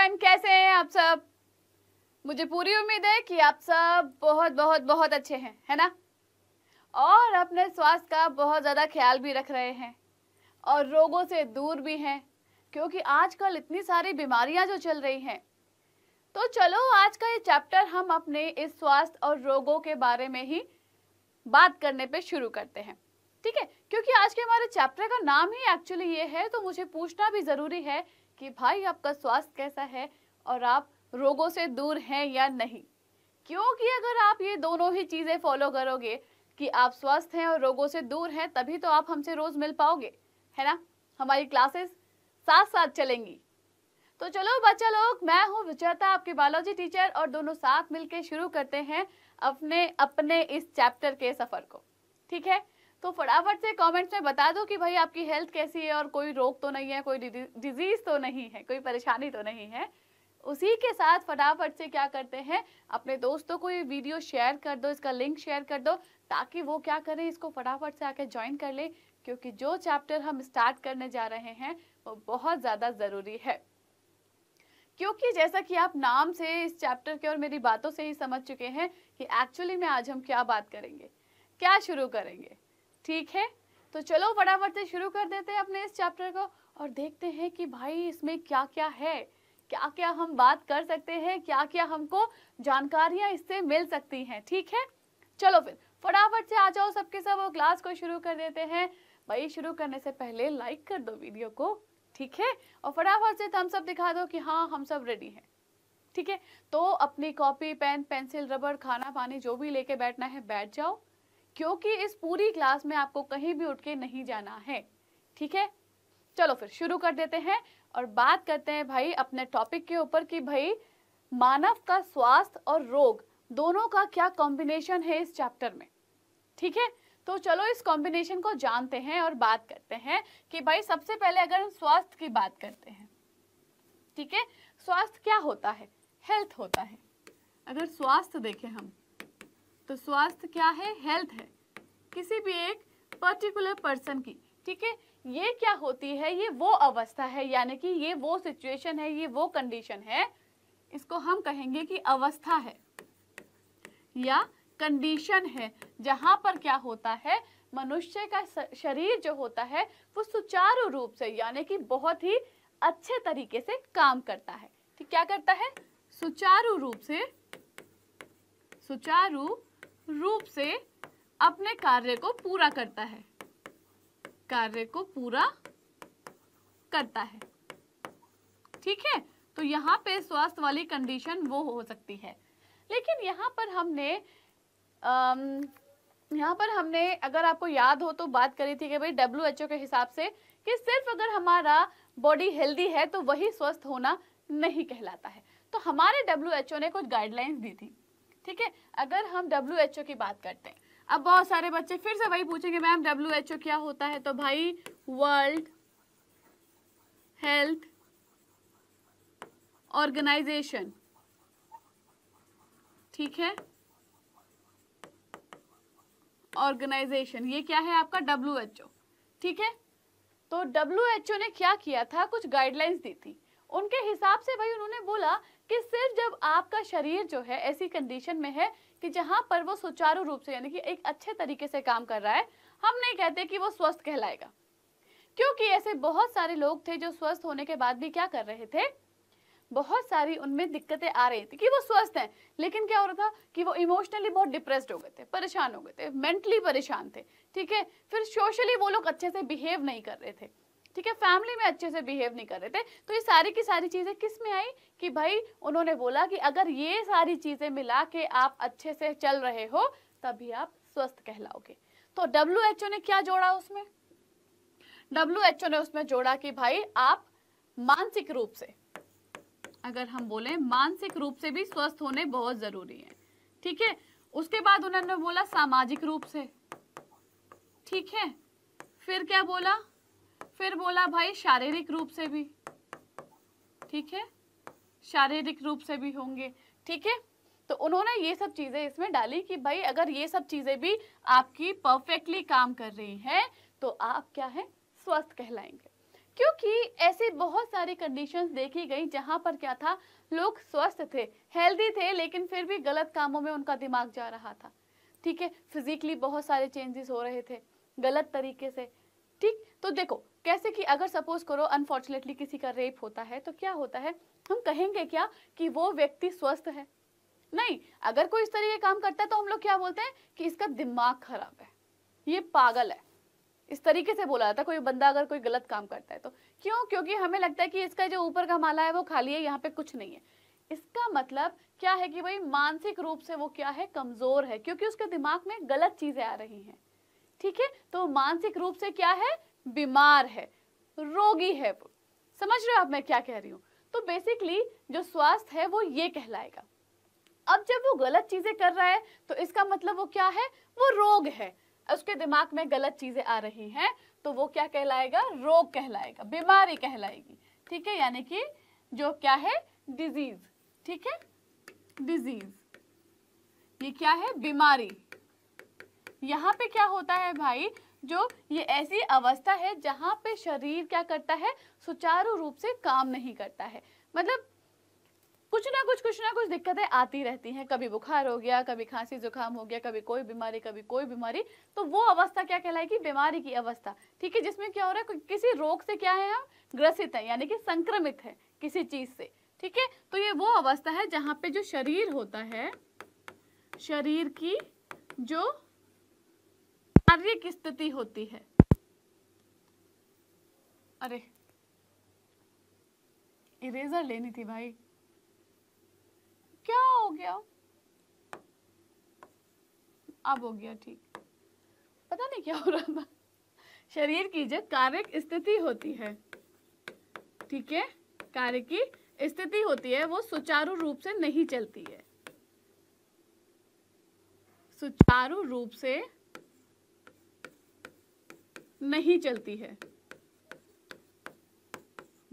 Everyone कैसे हैं आप सब मुझे पूरी उम्मीद है कि आप सब बहुत बहुत बहुत अच्छे हैं है ना और अपने स्वास्थ्य का बहुत ज़्यादा ख्याल भी रख रहे हैं और रोगों से दूर भी हैं क्योंकि आजकल इतनी सारी बीमारियां जो चल रही हैं तो चलो आज का ये चैप्टर हम अपने इस स्वास्थ्य और रोगों के बारे में ही बात करने पे शुरू करते हैं ठीक है क्योंकि आज के हमारे चैप्टर का नाम ही एक्चुअली ये है तो मुझे पूछना भी ज़रूरी है कि भाई आपका स्वास्थ्य कैसा है और आप रोगों से दूर हैं या नहीं क्योंकि अगर आप ये दोनों ही चीज़ें फॉलो करोगे कि आप स्वस्थ हैं और रोगों से दूर हैं तभी तो आप हमसे रोज़ मिल पाओगे है ना हमारी क्लासेस साथ साथ चलेंगी तो चलो बच्चा लोग मैं हूँ विचेता आपके बायोलॉजी टीचर और दोनों साथ मिलकर शुरू करते हैं अपने अपने इस चैप्टर के सफ़र को ठीक है तो फटाफट से कमेंट्स में बता दो कि भाई आपकी हेल्थ कैसी है और कोई रोग तो नहीं है कोई डिजीज तो नहीं है कोई परेशानी तो नहीं है उसी के साथ फटाफट से क्या करते हैं अपने दोस्तों को ये वीडियो शेयर कर दो इसका लिंक शेयर कर दो ताकि वो क्या करें इसको फटाफट से आके ज्वाइन कर ले क्योंकि जो चैप्टर हम स्टार्ट करने जा रहे हैं वो बहुत ज़्यादा ज़रूरी है क्योंकि जैसा कि आप नाम से इस चैप्टर के और मेरी बातों से ही समझ चुके हैं कि एक्चुअली में आज हम क्या बात करेंगे क्या शुरू करेंगे ठीक है तो चलो फटाफट से शुरू कर देते हैं अपने इस चैप्टर को और देखते हैं कि भाई इसमें क्या क्या है क्या क्या हम बात कर सकते हैं क्या क्या हमको जानकारियां इससे मिल सकती हैं ठीक है चलो फिर फटाफट से आ जाओ सबके सब क्लास को शुरू कर देते हैं भाई शुरू करने से पहले लाइक कर दो वीडियो को ठीक है और फटाफट से हम सब दिखा दो कि हाँ हम सब रेडी हैं ठीक है तो अपनी कॉपी पेन पेंसिल रबर खाना पानी जो भी लेके बैठना है बैठ जाओ क्योंकि इस पूरी क्लास में आपको कहीं भी उठ के नहीं जाना है ठीक है चलो फिर शुरू कर देते हैं और बात करते हैं भाई अपने टॉपिक के ऊपर कि भाई मानव का स्वास्थ्य और रोग दोनों का क्या कॉम्बिनेशन है इस चैप्टर में ठीक है तो चलो इस कॉम्बिनेशन को जानते हैं और बात करते हैं कि भाई सबसे पहले अगर हम स्वास्थ्य की बात करते हैं ठीक है स्वास्थ्य क्या होता है हेल्थ होता है अगर स्वास्थ्य देखें हम तो स्वास्थ्य क्या है हेल्थ है किसी भी एक पर्टिकुलर पर्सन की ठीक है ये क्या होती है ये वो अवस्था है यानी कि ये वो सिचुएशन है ये वो कंडीशन है इसको हम कहेंगे कि अवस्था है या कंडीशन है जहां पर क्या होता है मनुष्य का शरीर जो होता है वो सुचारू रूप से यानी कि बहुत ही अच्छे तरीके से काम करता है ठीक क्या करता है सुचारू रूप से सुचारू रूप से अपने कार्य को पूरा करता है कार्य को पूरा करता है ठीक है तो यहाँ पे स्वास्थ्य वाली कंडीशन वो हो सकती है लेकिन यहाँ पर हमने यहाँ पर हमने अगर आपको याद हो तो बात करी थी कि भाई डब्ल्यू के हिसाब से कि सिर्फ अगर हमारा बॉडी हेल्दी है तो वही स्वस्थ होना नहीं कहलाता है तो हमारे डब्ल्यू ने कुछ गाइडलाइंस दी थी ठीक है अगर हम डब्ल्यू एच ओ की बात करते हैं अब बहुत सारे बच्चे फिर से वही पूछेंगे मैम डब्ल्यू क्या होता है तो भाई वर्ल्ड हेल्थ ऑर्गेनाइजेशन ठीक है ऑर्गेनाइजेशन ये क्या है आपका डब्ल्यू एच ओ ठीक है तो डब्ल्यू एच ओ ने क्या किया था कुछ गाइडलाइंस दी थी उनके हिसाब से भाई उन्होंने बोला कि सिर्फ जब आपका शरीर जो है ऐसी कंडीशन में है कि जहाँ पर वो सुचारू रूप से यानी कि एक अच्छे तरीके से काम कर रहा है हम नहीं कहते कि वो स्वस्थ कहलाएगा क्योंकि ऐसे बहुत सारे लोग थे जो स्वस्थ होने के बाद भी क्या कर रहे थे बहुत सारी उनमें दिक्कतें आ रही थी कि वो स्वस्थ हैं लेकिन क्या हो रहा था कि वो इमोशनली बहुत डिप्रेस्ड हो गए थे परेशान हो गए थे मेंटली परेशान थे ठीक है फिर सोशली वो लोग अच्छे से बिहेव नहीं कर रहे थे ठीक है फैमिली में अच्छे से बिहेव नहीं कर रहे थे तो ये सारी की सारी चीज़ें किस में आई कि भाई उन्होंने बोला कि अगर ये सारी चीज़ें मिला के आप अच्छे से चल रहे हो तभी आप स्वस्थ कहलाओगे तो डब्ल्यू ने क्या जोड़ा उसमें डब्ल्यू ने उसमें जोड़ा कि भाई आप मानसिक रूप से अगर हम बोले मानसिक रूप से भी स्वस्थ होने बहुत जरूरी है ठीक है उसके बाद उन्होंने बोला सामाजिक रूप से ठीक है फिर क्या बोला फिर बोला भाई शारीरिक रूप से भी ठीक है शारीरिक रूप से भी होंगे ठीक है तो उन्होंने ये सब चीज़ें इसमें डाली कि भाई अगर ये सब चीज़ें भी आपकी परफेक्टली काम कर रही हैं तो आप क्या है स्वस्थ कहलाएंगे क्योंकि ऐसी बहुत सारी कंडीशंस देखी गई जहां पर क्या था लोग स्वस्थ थे हेल्दी थे लेकिन फिर भी गलत कामों में उनका दिमाग जा रहा था ठीक है फिजिकली बहुत सारे चेंजेस हो रहे थे गलत तरीके से ठीक तो देखो कैसे कि अगर सपोज करो अनफॉर्चुनेटली किसी का रेप होता है तो क्या होता है हम कहेंगे क्या कि वो व्यक्ति स्वस्थ है नहीं अगर कोई इस तरीके काम करता है तो हम लोग क्या बोलते हैं कि इसका दिमाग खराब है ये पागल है इस तरीके से बोला जाता है कोई बंदा अगर कोई गलत काम करता है तो क्यों क्योंकि हमें लगता है कि इसका जो ऊपर का माला है वो खाली है यहाँ पे कुछ नहीं है इसका मतलब क्या है कि भाई मानसिक रूप से वो क्या है कमजोर है क्योंकि उसके दिमाग में गलत चीजें आ रही हैं ठीक है तो मानसिक रूप से क्या है बीमार है रोगी है समझ रहे हो आप मैं क्या कह रही हूँ तो बेसिकली जो स्वास्थ्य है वो ये कहलाएगा अब जब वो गलत चीजें कर रहा है तो इसका मतलब वो क्या है वो रोग है उसके दिमाग में गलत चीजें आ रही हैं तो वो क्या कहलाएगा रोग कहलाएगा बीमारी कहलाएगी ठीक है यानी कि जो क्या है डिजीज ठीक है डिजीज ये क्या है बीमारी यहाँ पे क्या होता है भाई जो ये ऐसी अवस्था है जहाँ पे शरीर क्या करता है सुचारू रूप से काम नहीं करता है मतलब कुछ ना कुछ कुछ ना कुछ दिक्कतें आती रहती हैं कभी बुखार हो गया कभी खांसी जुकाम हो गया कभी कोई बीमारी कभी कोई बीमारी तो वो अवस्था क्या कहलाएगी बीमारी की अवस्था ठीक है जिसमें क्या हो रहा है किसी रोग से क्या है हम ग्रसित हैं यानी कि संक्रमित है किसी चीज से ठीक है तो ये वो अवस्था है जहाँ पे जो शरीर होता है शरीर की जो शारीरिक स्थिति होती है अरे इरेजर लेनी थी भाई क्या हो गया अब हो गया ठीक पता नहीं क्या हो रहा था शरीर की जो कार्य स्थिति होती है ठीक है कार्य की स्थिति होती है वो सुचारू रूप से नहीं चलती है सुचारू रूप से नहीं चलती है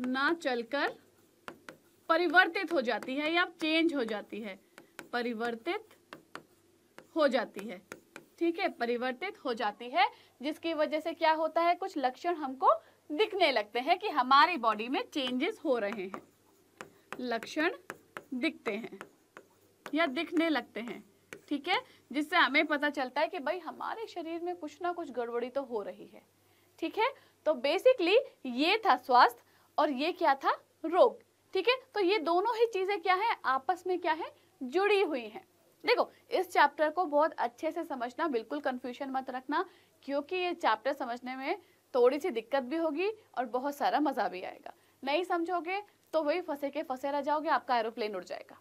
ना चलकर परिवर्तित हो जाती है या चेंज हो जाती है परिवर्तित हो जाती है ठीक है परिवर्तित हो जाती है जिसकी वजह से क्या होता है कुछ लक्षण हमको दिखने लगते हैं कि हमारी बॉडी में चेंजेस हो रहे हैं लक्षण दिखते हैं या दिखने लगते हैं ठीक है जिससे हमें पता चलता है कि भाई हमारे शरीर में कुछ ना कुछ गड़बड़ी तो हो रही है ठीक है तो बेसिकली ये था स्वास्थ्य और ये क्या था रोग ठीक है तो ये दोनों ही चीज़ें क्या है आपस में क्या है जुड़ी हुई हैं देखो इस चैप्टर को बहुत अच्छे से समझना बिल्कुल कन्फ्यूजन मत रखना क्योंकि ये चैप्टर समझने में थोड़ी सी दिक्कत भी होगी और बहुत सारा मज़ा भी आएगा नहीं समझोगे तो वही फंसे के फंसे रह जाओगे आपका एरोप्लेन उड़ जाएगा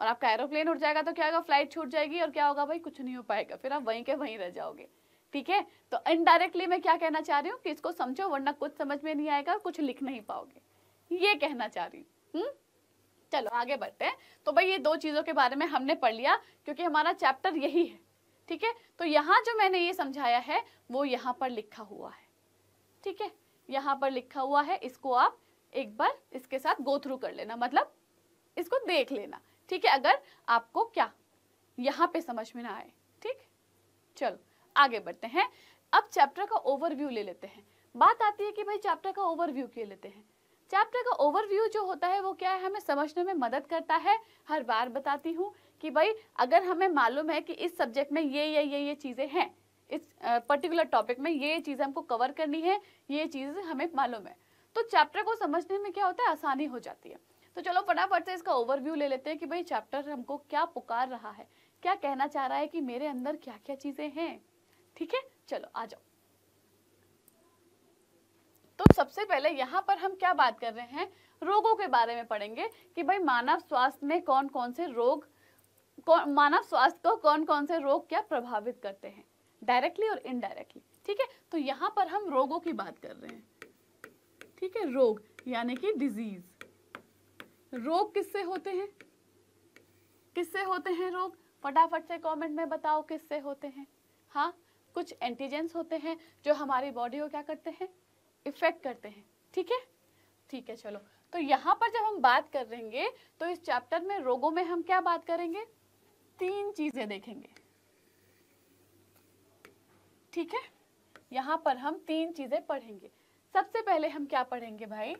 और आपका एरोप्लेन उड़ जाएगा तो क्या होगा फ्लाइट छूट जाएगी और क्या होगा भाई कुछ नहीं हो पाएगा फिर आप वहीं के वहीं रह जाओगे ठीक है तो इनडायरेक्टली मैं क्या कहना चाह रही हूँ कि इसको समझो वरना कुछ समझ में नहीं आएगा कुछ लिख नहीं पाओगे ये कहना चाह रही हूँ हम्म? चलो आगे बढ़ते हैं तो भाई ये दो चीज़ों के बारे में हमने पढ़ लिया क्योंकि हमारा चैप्टर यही है ठीक है तो यहाँ जो मैंने ये समझाया है वो यहाँ पर लिखा हुआ है ठीक है यहाँ पर लिखा हुआ है इसको आप एक बार इसके साथ गो थ्रू कर लेना मतलब इसको देख लेना ठीक है अगर आपको क्या यहाँ पे समझ में ना आए ठीक चलो आगे बढ़ते हैं अब चैप्टर का ओवरव्यू ले लेते हैं बात आती है कि भाई चैप्टर का ओवरव्यू क्यों लेते हैं चैप्टर का ओवरव्यू जो होता है वो क्या है हमें समझने में मदद करता है हर बार बताती हूँ कि भाई अगर हमें मालूम है कि इस सब्जेक्ट में ये ये ये ये चीज़ें हैं इस पर्टिकुलर टॉपिक में ये चीज़ें हमको कवर करनी है ये चीज़ हमें मालूम है तो चैप्टर को समझने में क्या होता है आसानी हो जाती है तो चलो फटाफट से इसका ओवरव्यू ले लेते हैं कि भाई चैप्टर हमको क्या पुकार रहा है क्या कहना चाह रहा है कि मेरे अंदर क्या क्या चीज़ें हैं ठीक है चलो आ जाओ तो सबसे पहले यहाँ पर हम क्या बात कर रहे हैं रोगों के बारे में पढ़ेंगे कि भाई मानव स्वास्थ्य में कौन कौन से रोग मानव स्वास्थ्य को कौन कौन से रोग क्या प्रभावित करते हैं डायरेक्टली और इनडायरेक्टली ठीक है तो यहाँ पर हम रोगों की बात कर रहे हैं ठीक है रोग यानी कि डिजीज रोग किससे होते हैं किससे होते हैं रोग फटाफट से कमेंट में बताओ किससे होते हैं हाँ कुछ एंटीजेंस होते हैं जो हमारी बॉडी को क्या करते हैं इफेक्ट करते हैं ठीक है ठीक है चलो तो यहाँ पर जब हम बात करेंगे तो इस चैप्टर में रोगों में हम क्या बात करेंगे तीन चीजें देखेंगे ठीक है यहाँ पर हम तीन चीजें पढ़ेंगे सबसे पहले हम क्या पढ़ेंगे भाई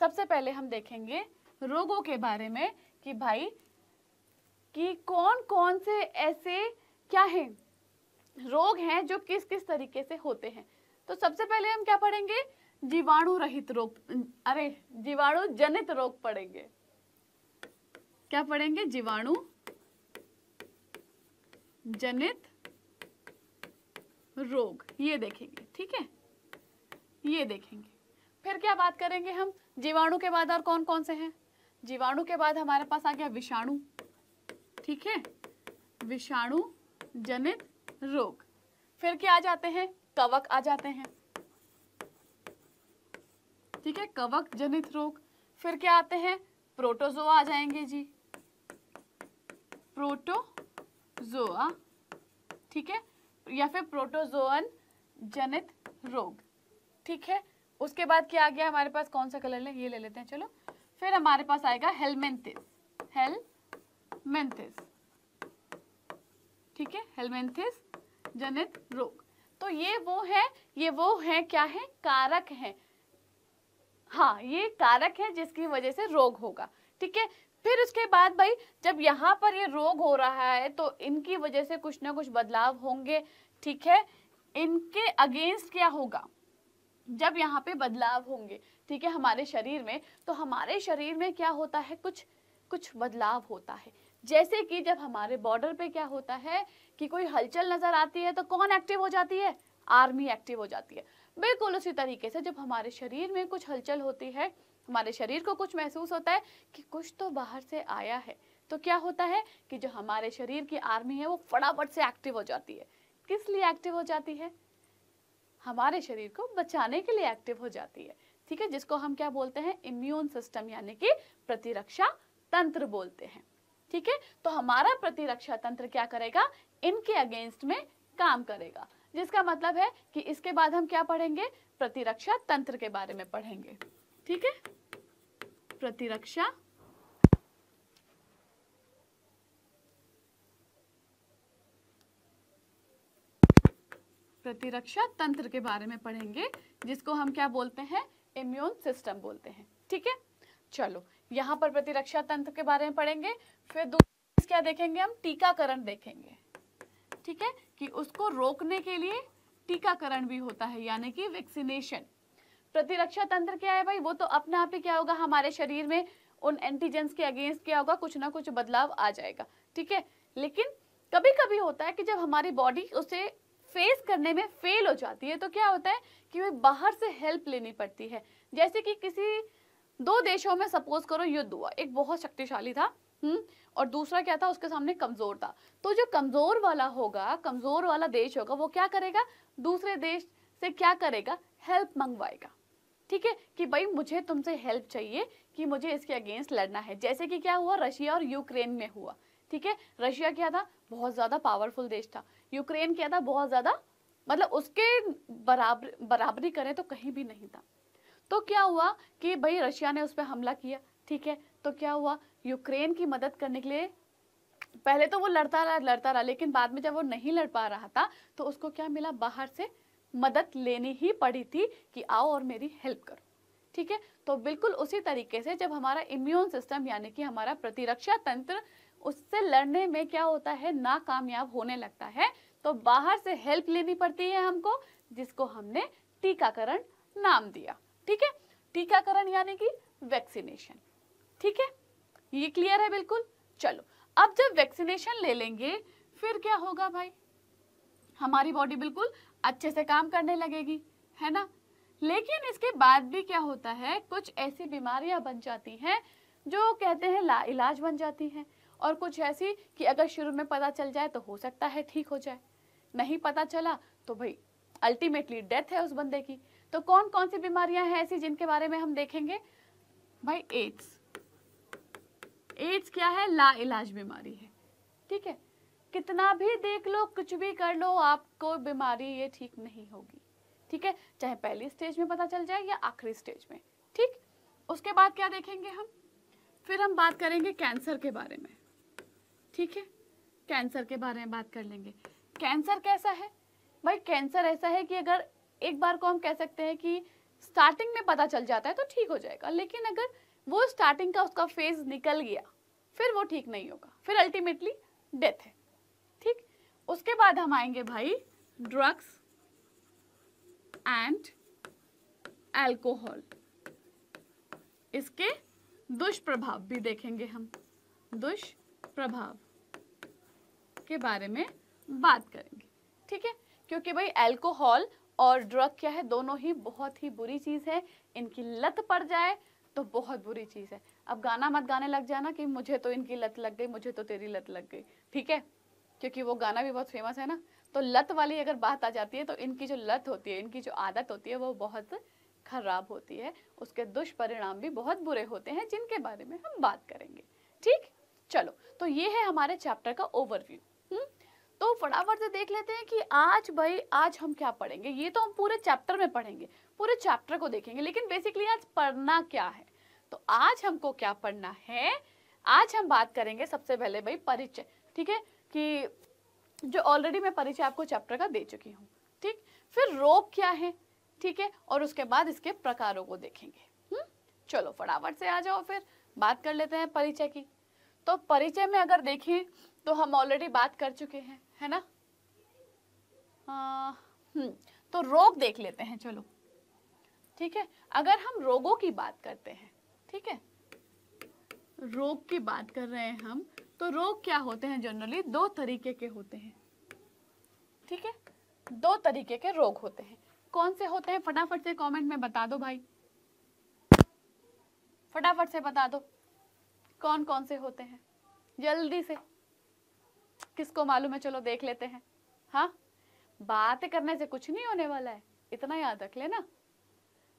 सबसे पहले हम देखेंगे रोगों के बारे में कि भाई कि कौन कौन से ऐसे क्या हैं रोग हैं जो किस किस तरीके से होते हैं तो सबसे पहले हम क्या पढ़ेंगे जीवाणु रहित रोग अरे जीवाणु जनित रोग पढ़ेंगे क्या पढ़ेंगे जीवाणु जनित रोग ये देखेंगे ठीक है ये देखेंगे फिर क्या बात करेंगे हम जीवाणु के बाद और कौन कौन से हैं जीवाणु के बाद हमारे पास आ गया विषाणु ठीक है विषाणु जनित रोग फिर क्या आ जाते हैं कवक आ जाते हैं ठीक है कवक जनित रोग फिर क्या आते हैं प्रोटोजोआ आ जाएंगे जी प्रोटोजोआ ठीक है या फिर प्रोटोजोअन जनित रोग ठीक है उसके बाद क्या आ गया हमारे पास कौन सा कलर ले ये ले लेते हैं चलो फिर हमारे पास आएगा हेलमेंथिस हेलमेंथिस ठीक है हेलमेंथिस जनित रोग तो ये वो है ये वो है क्या है कारक है हाँ ये कारक है जिसकी वजह से रोग होगा ठीक है फिर उसके बाद भाई जब यहाँ पर ये रोग हो रहा है तो इनकी वजह से कुछ ना कुछ बदलाव होंगे ठीक है इनके अगेंस्ट क्या होगा जब यहाँ पे बदलाव होंगे ठीक है हमारे शरीर में तो हमारे शरीर में क्या होता है कुछ कुछ बदलाव होता है जैसे कि जब हमारे बॉर्डर पे क्या होता है कि कोई हलचल नजर आती है तो कौन एक्टिव हो जाती है आर्मी एक्टिव हो जाती है बिल्कुल उसी तरीके से जब हमारे शरीर में कुछ हलचल होती है हमारे शरीर को कुछ महसूस होता है कि कुछ तो बाहर से आया है तो क्या होता है कि जो हमारे शरीर की आर्मी है वो फटाफट से एक्टिव हो जाती है किस लिए एक्टिव हो जाती है हमारे शरीर को बचाने के लिए एक्टिव हो जाती है ठीक है जिसको हम क्या बोलते हैं इम्यून सिस्टम यानी कि प्रतिरक्षा तंत्र बोलते हैं ठीक है तो हमारा प्रतिरक्षा तंत्र क्या करेगा इनके अगेंस्ट में काम करेगा जिसका मतलब है कि इसके बाद हम क्या पढ़ेंगे प्रतिरक्षा तंत्र के बारे में पढ़ेंगे ठीक है प्रतिरक्षा प्रतिरक्षा तंत्र के बारे में पढ़ेंगे जिसको हम क्या बोलते हैं इम्यून सिस्टम बोलते हैं ठीक है चलो यहाँ पर प्रतिरक्षा तंत्र के बारे में पढ़ेंगे फिर दूसरी क्या देखेंगे हम टीकाकरण देखेंगे ठीक है कि उसको रोकने के लिए टीकाकरण भी होता है यानी कि वैक्सीनेशन प्रतिरक्षा तंत्र क्या है भाई वो तो अपने आप ही क्या होगा हमारे शरीर में उन एंटीजेंस के अगेंस्ट क्या होगा कुछ ना कुछ बदलाव आ जाएगा ठीक है लेकिन कभी कभी होता है कि जब हमारी बॉडी उसे फेस करने में फेल हो जाती है तो क्या होता है कि वह बाहर से हेल्प लेनी पड़ती है जैसे कि किसी दो देशों में सपोज करो युद्ध हुआ एक बहुत शक्तिशाली था हम्म और दूसरा क्या था उसके सामने कमजोर था तो जो कमजोर वाला होगा कमजोर वाला देश होगा वो क्या करेगा दूसरे देश से क्या करेगा हेल्प मंगवाएगा ठीक है कि भाई मुझे तुमसे हेल्प चाहिए कि मुझे इसके अगेंस्ट लड़ना है जैसे कि क्या हुआ रशिया और यूक्रेन में हुआ ठीक है रशिया क्या था बहुत ज़्यादा पावरफुल देश था यूक्रेन क्या था बहुत ज़्यादा मतलब उसके बराबर बराबरी करें तो कहीं भी नहीं था तो क्या हुआ कि भाई रशिया ने उस पर हमला किया ठीक है तो क्या हुआ यूक्रेन की मदद करने के लिए पहले तो वो लड़ता रहा लड़ता रहा लेकिन बाद में जब वो नहीं लड़ पा रहा था तो उसको क्या मिला बाहर से मदद लेनी ही पड़ी थी कि आओ और मेरी हेल्प करो ठीक है तो बिल्कुल उसी तरीके से जब हमारा इम्यून सिस्टम यानी कि हमारा प्रतिरक्षा तंत्र उससे लड़ने में क्या होता है नाकामयाब होने लगता है तो बाहर से हेल्प लेनी पड़ती है हमको जिसको हमने टीकाकरण नाम दिया ठीक है टीकाकरण यानी कि वैक्सीनेशन ठीक है ये क्लियर है बिल्कुल चलो अब जब वैक्सीनेशन ले लेंगे फिर क्या होगा भाई हमारी बॉडी बिल्कुल अच्छे से काम करने लगेगी है ना लेकिन इसके बाद भी क्या होता है कुछ ऐसी बीमारियां बन जाती हैं जो कहते हैं इलाज बन जाती हैं और कुछ ऐसी कि अगर शुरू में पता चल जाए तो हो सकता है ठीक हो जाए नहीं पता चला तो भाई अल्टीमेटली डेथ है उस बंदे की तो कौन कौन सी बीमारियां हैं ऐसी जिनके बारे में हम देखेंगे भाई एड्स एड्स क्या है ला इलाज बीमारी है ठीक है कितना भी देख लो कुछ भी कर लो आपको बीमारी ये ठीक नहीं होगी ठीक है चाहे पहली स्टेज में पता चल जाए या आखिरी स्टेज में ठीक उसके बाद क्या देखेंगे हम फिर हम बात करेंगे कैंसर के बारे में ठीक है कैंसर के बारे में बात कर लेंगे कैंसर कैसा है भाई कैंसर ऐसा है कि अगर एक बार को हम कह सकते हैं कि स्टार्टिंग में पता चल जाता है तो ठीक हो जाएगा लेकिन अगर वो स्टार्टिंग का उसका फेज निकल गया फिर वो ठीक नहीं होगा फिर अल्टीमेटली डेथ है ठीक उसके बाद हम आएंगे भाई ड्रग्स एंड एल्कोहल इसके दुष्प्रभाव भी देखेंगे हम दुष्प्रभाव के बारे में बात करेंगे ठीक है क्योंकि भाई अल्कोहल और ड्रग क्या है दोनों ही बहुत ही बुरी चीज़ है इनकी लत पड़ जाए तो बहुत बुरी चीज़ है अब गाना मत गाने लग जाना कि मुझे तो इनकी लत लग गई मुझे तो तेरी लत लग गई ठीक है क्योंकि वो गाना भी बहुत फेमस है ना तो लत वाली अगर बात आ जाती है तो इनकी जो लत होती है इनकी जो आदत होती है वो बहुत खराब होती है उसके दुष्परिणाम भी बहुत बुरे होते हैं जिनके बारे में हम बात करेंगे ठीक चलो तो ये है हमारे चैप्टर का ओवरव्यू तो फटाफट से देख लेते हैं कि आज भाई आज हम क्या पढ़ेंगे ये तो हम पूरे चैप्टर में पढ़ेंगे पूरे चैप्टर को देखेंगे लेकिन बेसिकली आज पढ़ना क्या है तो आज हमको क्या पढ़ना है आज हम बात करेंगे सबसे पहले भाई परिचय ठीक है कि जो ऑलरेडी मैं परिचय आपको चैप्टर का दे चुकी हूँ ठीक फिर रोग क्या है ठीक है और उसके बाद इसके प्रकारों को देखेंगे हुँ? हम्म? चलो फटाफट से आ जाओ फिर बात कर लेते हैं परिचय की तो परिचय में अगर देखें तो हम ऑलरेडी बात कर चुके हैं है ना हाँ, हम्म, तो रोग देख लेते हैं चलो ठीक है अगर हम रोगों की बात करते हैं ठीक है रोग की बात कर रहे हैं हम तो रोग क्या होते हैं जनरली दो तरीके के होते हैं ठीक है दो तरीके के रोग होते हैं कौन से होते हैं फटाफट से कमेंट में बता दो भाई फटाफट से बता दो कौन कौन से होते हैं जल्दी से किसको मालूम है चलो देख लेते हैं हाँ बात करने से कुछ नहीं होने वाला है इतना याद रख लेना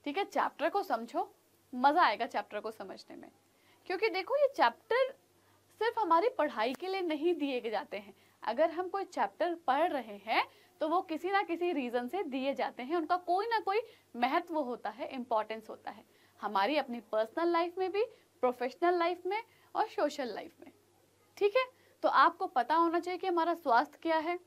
ठीक है चैप्टर को समझो मज़ा आएगा चैप्टर को समझने में क्योंकि देखो ये चैप्टर सिर्फ हमारी पढ़ाई के लिए नहीं दिए जाते हैं अगर हम कोई चैप्टर पढ़ रहे हैं तो वो किसी ना किसी रीज़न से दिए जाते हैं उनका कोई ना कोई महत्व होता है इम्पोर्टेंस होता है हमारी अपनी पर्सनल लाइफ में भी प्रोफेशनल लाइफ में और सोशल लाइफ में ठीक है तो आपको पता होना चाहिए कि हमारा स्वास्थ्य क्या है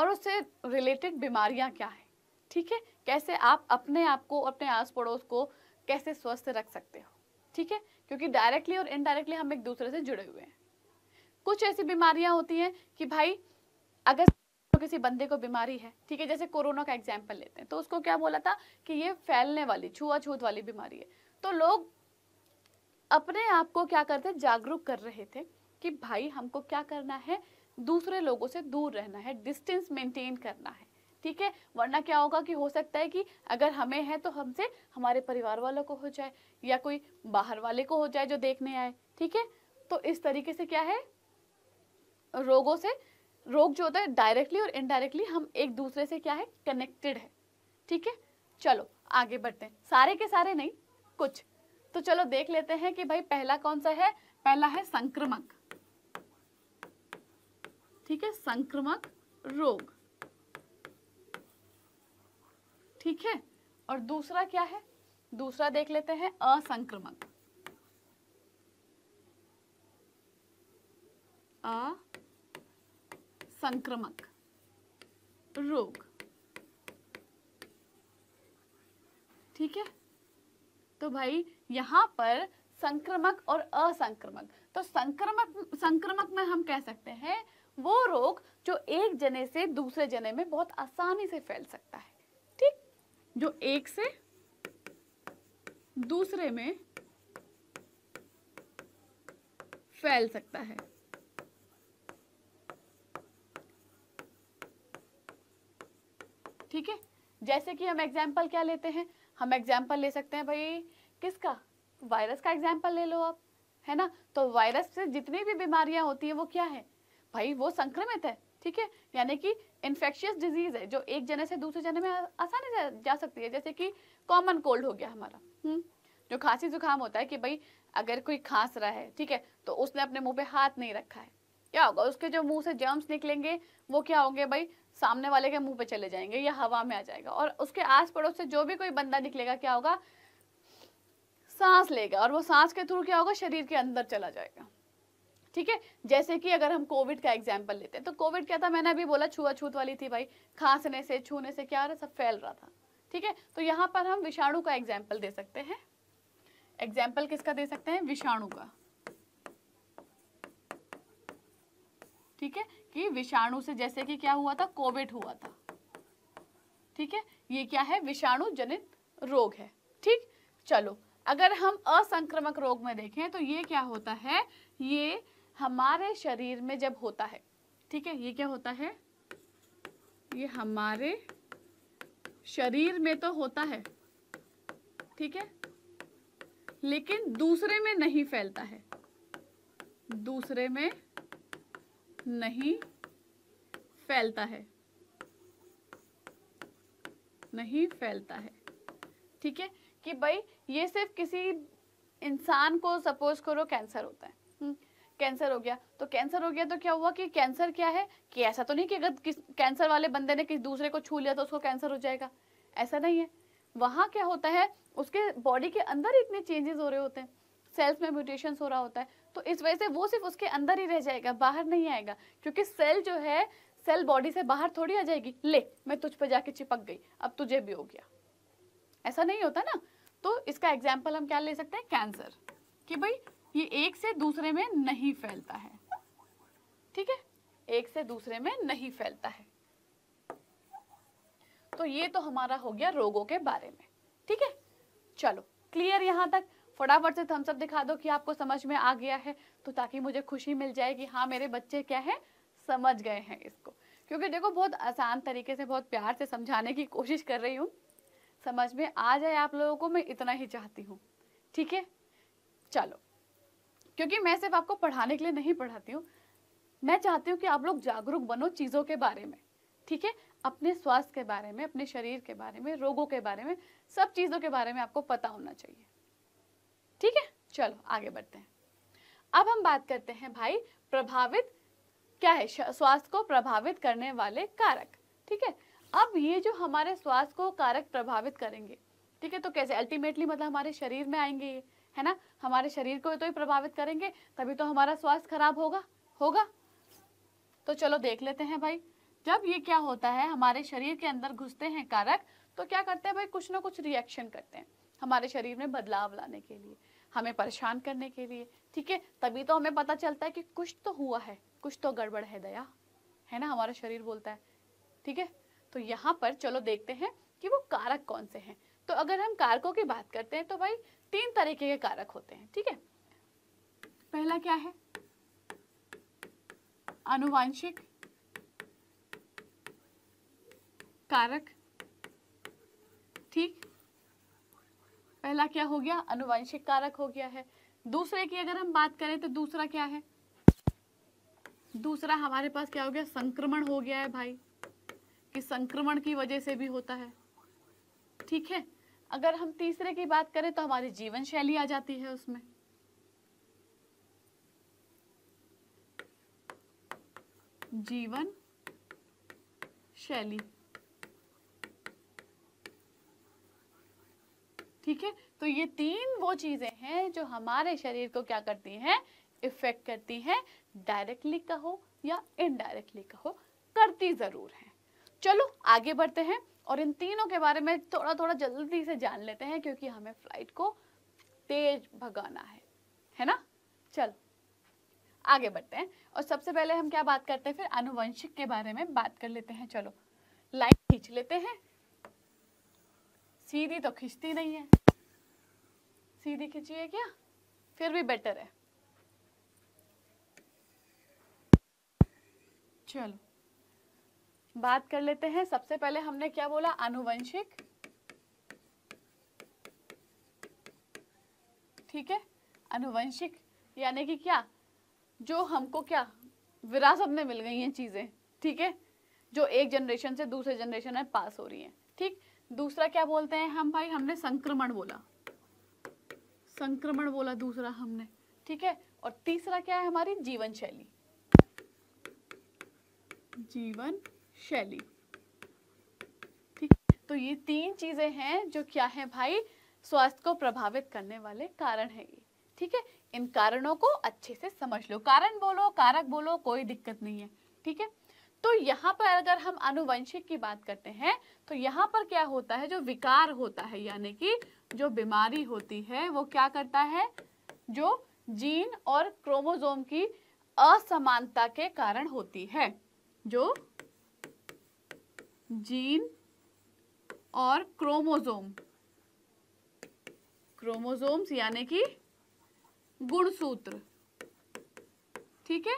और उससे रिलेटेड बीमारियां क्या है ठीक है कैसे आप अपने आप को अपने आस पड़ोस को कैसे स्वस्थ रख सकते हो ठीक है क्योंकि डायरेक्टली और इनडायरेक्टली हम एक दूसरे से जुड़े हुए हैं कुछ ऐसी बीमारियां होती हैं कि भाई अगर तो किसी बंदे को बीमारी है ठीक है जैसे कोरोना का एग्जाम्पल लेते हैं तो उसको क्या बोला था कि ये फैलने वाली छुआछूत वाली बीमारी है तो लोग अपने आप को क्या करते जागरूक कर रहे थे कि भाई हमको क्या करना है दूसरे लोगों से दूर रहना है डिस्टेंस मेंटेन करना है ठीक है वरना क्या होगा कि हो सकता है कि अगर हमें है तो हमसे हमारे परिवार वालों को हो जाए या कोई बाहर वाले को हो जाए जो देखने आए ठीक है तो इस तरीके से क्या है रोगों से रोग जो होता है डायरेक्टली और इनडायरेक्टली हम एक दूसरे से क्या है कनेक्टेड है ठीक है चलो आगे बढ़ते हैं सारे के सारे नहीं कुछ तो चलो देख लेते हैं कि भाई पहला कौन सा है पहला है संक्रमक ठीक है संक्रमक रोग ठीक है और दूसरा क्या है दूसरा देख लेते हैं असंक्रमक असंक्रमक रोग ठीक है तो भाई यहां पर संक्रमक और असंक्रमक तो संक्रमक संक्रमक में हम कह सकते हैं वो रोग जो एक जने से दूसरे जने में बहुत आसानी से फैल सकता है ठीक जो एक से दूसरे में फैल सकता है ठीक है जैसे कि हम एग्जाम्पल क्या लेते हैं हम एग्जाम्पल ले सकते हैं भाई किसका वायरस का एग्जाम्पल ले लो आप है ना तो वायरस से जितनी भी बीमारियां होती हैं वो क्या है भाई वो संक्रमित है ठीक है यानी कि इन्फेक्शियस डिजीज है जो एक जने से दूसरे जने में आसानी से जा सकती है जैसे कि कॉमन कोल्ड हो गया हमारा हुँ? हम्म? जो खांसी जुकाम होता है कि भाई अगर कोई खांस रहा है ठीक है तो उसने अपने मुंह पे हाथ नहीं रखा है क्या होगा उसके जो मुंह से जर्म्स निकलेंगे वो क्या होंगे भाई सामने वाले के मुंह पे चले जाएंगे या हवा में आ जाएगा और उसके आस पड़ोस से जो भी कोई बंदा निकलेगा क्या होगा सांस लेगा और वो सांस के थ्रू क्या होगा शरीर के अंदर चला जाएगा ठीक है जैसे कि अगर हम कोविड का एग्जाम्पल लेते हैं तो कोविड क्या था मैंने अभी बोला छुआछूत वाली थी भाई खांसने से छूने से क्या हो रहा सब फैल रहा था ठीक है तो यहाँ पर हम विषाणु का एग्जाम्पल दे सकते हैं एग्जाम्पल किसका दे सकते हैं विषाणु का ठीक है कि विषाणु से जैसे कि क्या हुआ था कोविड हुआ था ठीक है ये क्या है विषाणु जनित रोग है ठीक चलो अगर हम असंक्रमक रोग में देखें तो ये क्या होता है ये हमारे शरीर में जब होता है ठीक है ये क्या होता है ये हमारे शरीर में तो होता है ठीक है लेकिन दूसरे में नहीं फैलता है दूसरे में नहीं फैलता है नहीं फैलता है ठीक है कि भाई ये सिर्फ किसी इंसान को सपोज करो कैंसर होता है कैंसर हो गया तो कैंसर हो गया तो क्या हुआ कि कैंसर क्या है कि ऐसा तो नहीं कि अगर किस कैंसर वाले बंदे ने किसी दूसरे को छू लिया तो उसको कैंसर हो जाएगा ऐसा नहीं है वहाँ क्या होता है उसके बॉडी के अंदर इतने चेंजेस हो रहे होते हैं सेल्स में म्यूटेशन हो रहा होता है तो इस वजह से वो सिर्फ उसके अंदर ही रह जाएगा बाहर नहीं आएगा क्योंकि सेल जो है सेल बॉडी से बाहर थोड़ी आ जाएगी ले मैं तुझ पर जाके चिपक गई अब तुझे भी हो गया ऐसा नहीं होता ना तो इसका एग्जाम्पल हम क्या ले सकते हैं कैंसर कि भाई ये एक से दूसरे में नहीं फैलता है ठीक है एक से दूसरे में नहीं फैलता है तो ये तो हमारा हो गया रोगों के बारे में ठीक है चलो क्लियर यहां तक फटाफट से थम्सअप दिखा दो कि आपको समझ में आ गया है तो ताकि मुझे खुशी मिल जाए कि हाँ मेरे बच्चे क्या है समझ गए हैं इसको क्योंकि देखो बहुत आसान तरीके से बहुत प्यार से समझाने की कोशिश कर रही हूँ समझ में आ जाए आप लोगों को मैं इतना ही चाहती हूँ ठीक है चलो क्योंकि मैं सिर्फ आपको पढ़ाने के लिए नहीं पढ़ाती हूँ मैं चाहती हूँ कि आप लोग जागरूक बनो चीज़ों के बारे में ठीक है अपने स्वास्थ्य के बारे में अपने शरीर के बारे में रोगों के बारे में सब चीज़ों के बारे में आपको पता होना चाहिए ठीक है चलो आगे बढ़ते हैं अब हम बात करते हैं भाई प्रभावित क्या है स्वास्थ्य को प्रभावित करने वाले कारक ठीक है अब ये जो हमारे स्वास्थ्य को कारक प्रभावित करेंगे ठीक है तो कैसे अल्टीमेटली मतलब हमारे शरीर में आएंगे ये है ना हमारे शरीर को तो ही प्रभावित करेंगे तभी तो हमारा स्वास्थ्य खराब होगा होगा तो चलो देख लेते हैं भाई जब ये क्या होता है हमारे शरीर के अंदर घुसते हैं कारक तो क्या करते हैं भाई कुछ ना कुछ रिएक्शन करते हैं हमारे शरीर में बदलाव लाने के लिए हमें परेशान करने के लिए ठीक है तभी तो हमें पता चलता है कि कुछ तो हुआ है कुछ तो गड़बड़ है दया है ना हमारा शरीर बोलता है ठीक है तो यहाँ पर चलो देखते हैं कि वो कारक कौन से हैं तो अगर हम कारकों की बात करते हैं तो भाई तीन तरीके के कारक होते हैं ठीक है पहला क्या है अनुवांशिक कारक ठीक पहला क्या हो गया अनुवांशिक कारक हो गया है दूसरे की अगर हम बात करें तो दूसरा क्या है दूसरा हमारे पास क्या हो गया संक्रमण हो गया है भाई कि संक्रमण की वजह से भी होता है ठीक है अगर हम तीसरे की बात करें तो हमारी जीवन शैली आ जाती है उसमें जीवन शैली ठीक है तो ये तीन वो चीजें हैं जो हमारे शरीर को क्या करती हैं इफेक्ट करती हैं डायरेक्टली कहो या इनडायरेक्टली कहो करती जरूर है चलो आगे बढ़ते हैं और इन तीनों के बारे में थोड़ा थोड़ा जल्दी से जान लेते हैं क्योंकि हमें फ्लाइट को तेज भगाना है है ना चल आगे बढ़ते हैं और सबसे पहले हम क्या बात करते हैं फिर अनुवंशिक के बारे में बात कर लेते हैं चलो लाइन खींच लेते हैं सीधी तो खींचती नहीं है सीधी खींचिए क्या फिर भी बेटर है चलो बात कर लेते हैं सबसे पहले हमने क्या बोला अनुवंशिक ठीक है अनुवंशिक यानी कि क्या जो हमको क्या विरासत में मिल गई हैं चीज़ें ठीक है जो एक जनरेशन से दूसरे जनरेशन में पास हो रही हैं ठीक दूसरा क्या बोलते हैं हम भाई हमने संक्रमण बोला संक्रमण बोला दूसरा हमने ठीक है और तीसरा क्या है हमारी जीवन शैली जीवन शैली ठीक तो ये तीन चीजें हैं जो क्या है भाई स्वास्थ्य को प्रभावित करने वाले कारण है ये ठीक है इन कारणों को अच्छे से समझ लो कारण बोलो कारक बोलो कोई दिक्कत नहीं है ठीक है तो यहाँ पर अगर हम अनुवंशिक की बात करते हैं तो यहाँ पर क्या होता है जो विकार होता है यानी कि जो बीमारी होती है वो क्या करता है जो जीन और क्रोमोजोम की असमानता के कारण होती है जो जीन और क्रोमोजोम क्रोमोजोम्स यानी कि गुणसूत्र ठीक है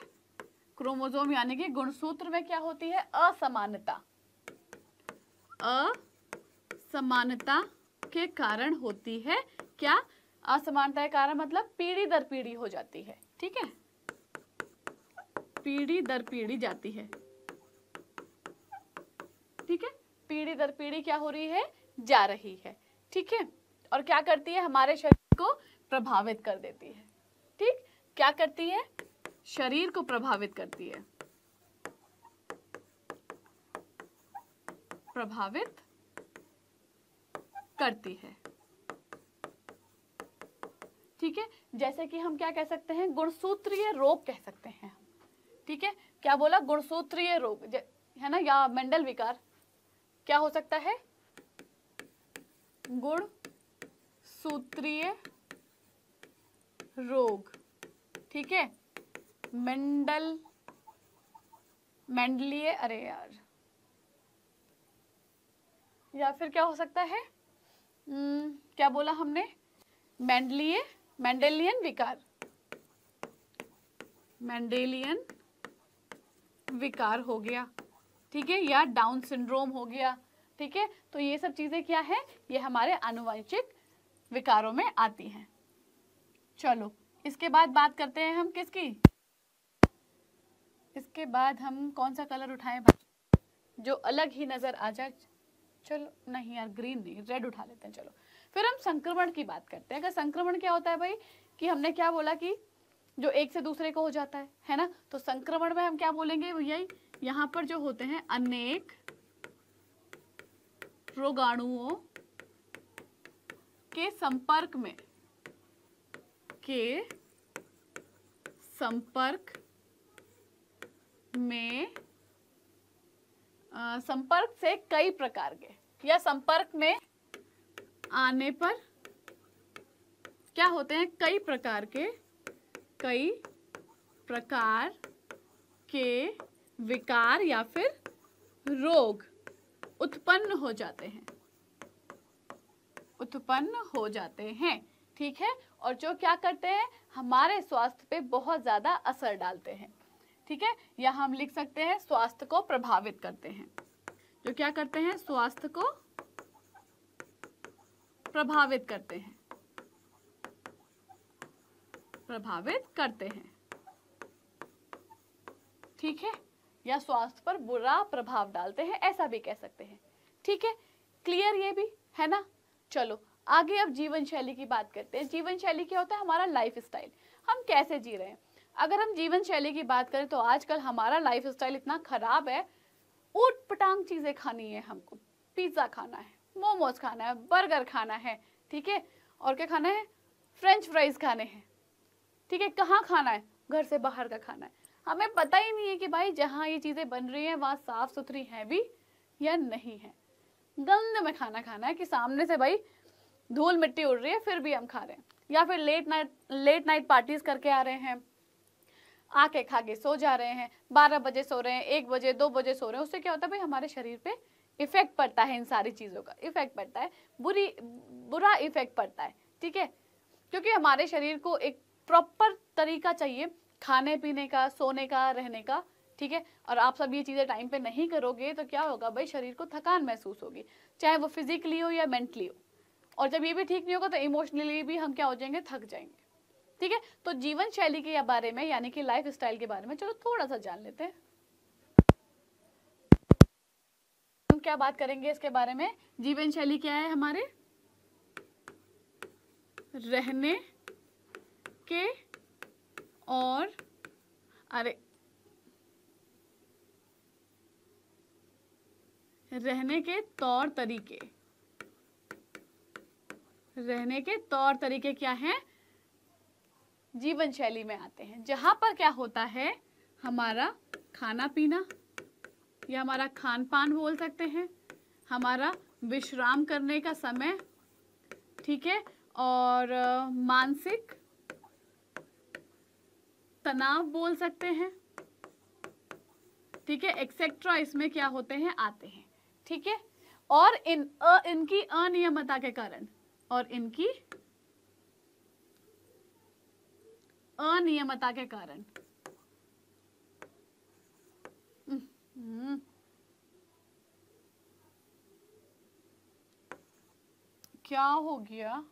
क्रोमोजोम यानी कि गुणसूत्र में क्या होती है असमानता असमानता के कारण होती है क्या असमानता के कारण मतलब पीढ़ी दर पीढ़ी हो जाती है ठीक है पीढ़ी दर पीढ़ी जाती है ठीक है पीढ़ी दर पीढ़ी क्या हो रही है जा रही है ठीक है और क्या करती है हमारे शरीर को प्रभावित कर देती है ठीक क्या करती है शरीर को प्रभावित करती है प्रभावित करती है ठीक है जैसे कि हम क्या कह सकते हैं गुणसूत्रीय रोग कह सकते हैं ठीक है क्या बोला गुणसूत्रीय रोग है ना या मेंडल विकार क्या हो सकता है गुड़ सूत्रीय रोग ठीक है मेंडल मेंडलीय अरे यार या फिर क्या हो सकता है हम्म, क्या बोला हमने मेंडलीय मेंडेलियन विकार मेंडेलियन विकार हो गया ठीक है या डाउन सिंड्रोम हो गया ठीक है तो ये सब चीज़ें क्या है ये हमारे आनुवंशिक विकारों में आती हैं चलो इसके बाद बात करते हैं हम किसकी इसके बाद हम कौन सा कलर उठाएं जो अलग ही नज़र आ जाए चलो नहीं यार ग्रीन नहीं रेड उठा लेते हैं चलो फिर हम संक्रमण की बात करते हैं अगर संक्रमण क्या होता है भाई कि हमने क्या बोला कि जो एक से दूसरे को हो जाता है है ना तो संक्रमण में हम क्या बोलेंगे यही यहाँ पर जो होते हैं अनेक रोगाणुओं के संपर्क में के संपर्क में आ, संपर्क से कई प्रकार के या संपर्क में आने पर क्या होते हैं कई प्रकार के कई प्रकार के विकार या फिर रोग उत्पन्न हो जाते हैं उत्पन्न हो जाते हैं ठीक है और जो क्या करते हैं हमारे स्वास्थ्य पे बहुत ज़्यादा असर डालते हैं ठीक है या हम लिख सकते हैं स्वास्थ्य को प्रभावित करते हैं जो क्या करते हैं स्वास्थ्य को प्रभावित करते हैं प्रभावित करते हैं ठीक है या स्वास्थ्य पर बुरा प्रभाव डालते हैं ऐसा भी कह सकते हैं ठीक है क्लियर ये भी है ना चलो आगे अब जीवन शैली की बात करते हैं जीवन शैली क्या होता है हमारा लाइफ स्टाइल हम कैसे जी रहे हैं अगर हम जीवन शैली की बात करें तो आजकल हमारा लाइफ स्टाइल इतना खराब है ऊट पटांग चीज़ें खानी है हमको पिज़्ज़ा खाना है मोमोज खाना है बर्गर खाना है ठीक है और क्या खाना है फ्रेंच फ्राइज खाने हैं ठीक है कहाँ खाना है घर से बाहर का खाना है हमें पता ही नहीं है कि भाई जहाँ ये चीज़ें बन रही हैं वहाँ साफ़ सुथरी हैं भी या नहीं है गंद में खाना खाना है कि सामने से भाई धूल मिट्टी उड़ रही है फिर भी हम खा रहे हैं या फिर late night late night parties करके आ रहे हैं आके खा के सो जा रहे हैं बारह बजे सो रहे हैं एक बजे दो बजे सो रहे हैं उससे क्या होता है भाई हमारे शरीर पे इफेक्ट पड़ता है इन सारी चीज़ों का इफेक्ट पड़ता है बुरी बुरा इफेक्ट पड़ता है ठीक है क्योंकि हमारे शरीर को एक प्रॉपर तरीका चाहिए खाने पीने का सोने का रहने का ठीक है और आप सब ये चीज़ें टाइम पे नहीं करोगे तो क्या होगा भाई शरीर को थकान महसूस होगी चाहे वो फिजिकली हो या मेंटली हो और जब ये भी ठीक नहीं होगा तो इमोशनली भी हम क्या हो जाएंगे थक जाएंगे ठीक है तो जीवन शैली के बारे में यानी कि लाइफ स्टाइल के बारे में चलो थोड़ा सा जान लेते हैं हम क्या बात करेंगे इसके बारे में जीवन शैली क्या है हमारे रहने के और अरे रहने के तौर तरीके रहने के तौर तरीके क्या हैं जीवन शैली में आते हैं जहां पर क्या होता है हमारा खाना पीना या हमारा खान पान बोल सकते हैं हमारा विश्राम करने का समय ठीक है और मानसिक तनाव बोल सकते हैं ठीक है एक्सेट्रा इसमें क्या होते हैं आते हैं ठीक है और इन अ, इनकी अनियमितता के कारण और इनकी अनियमितता के कारण हम्म, हम्म। क्या हो गया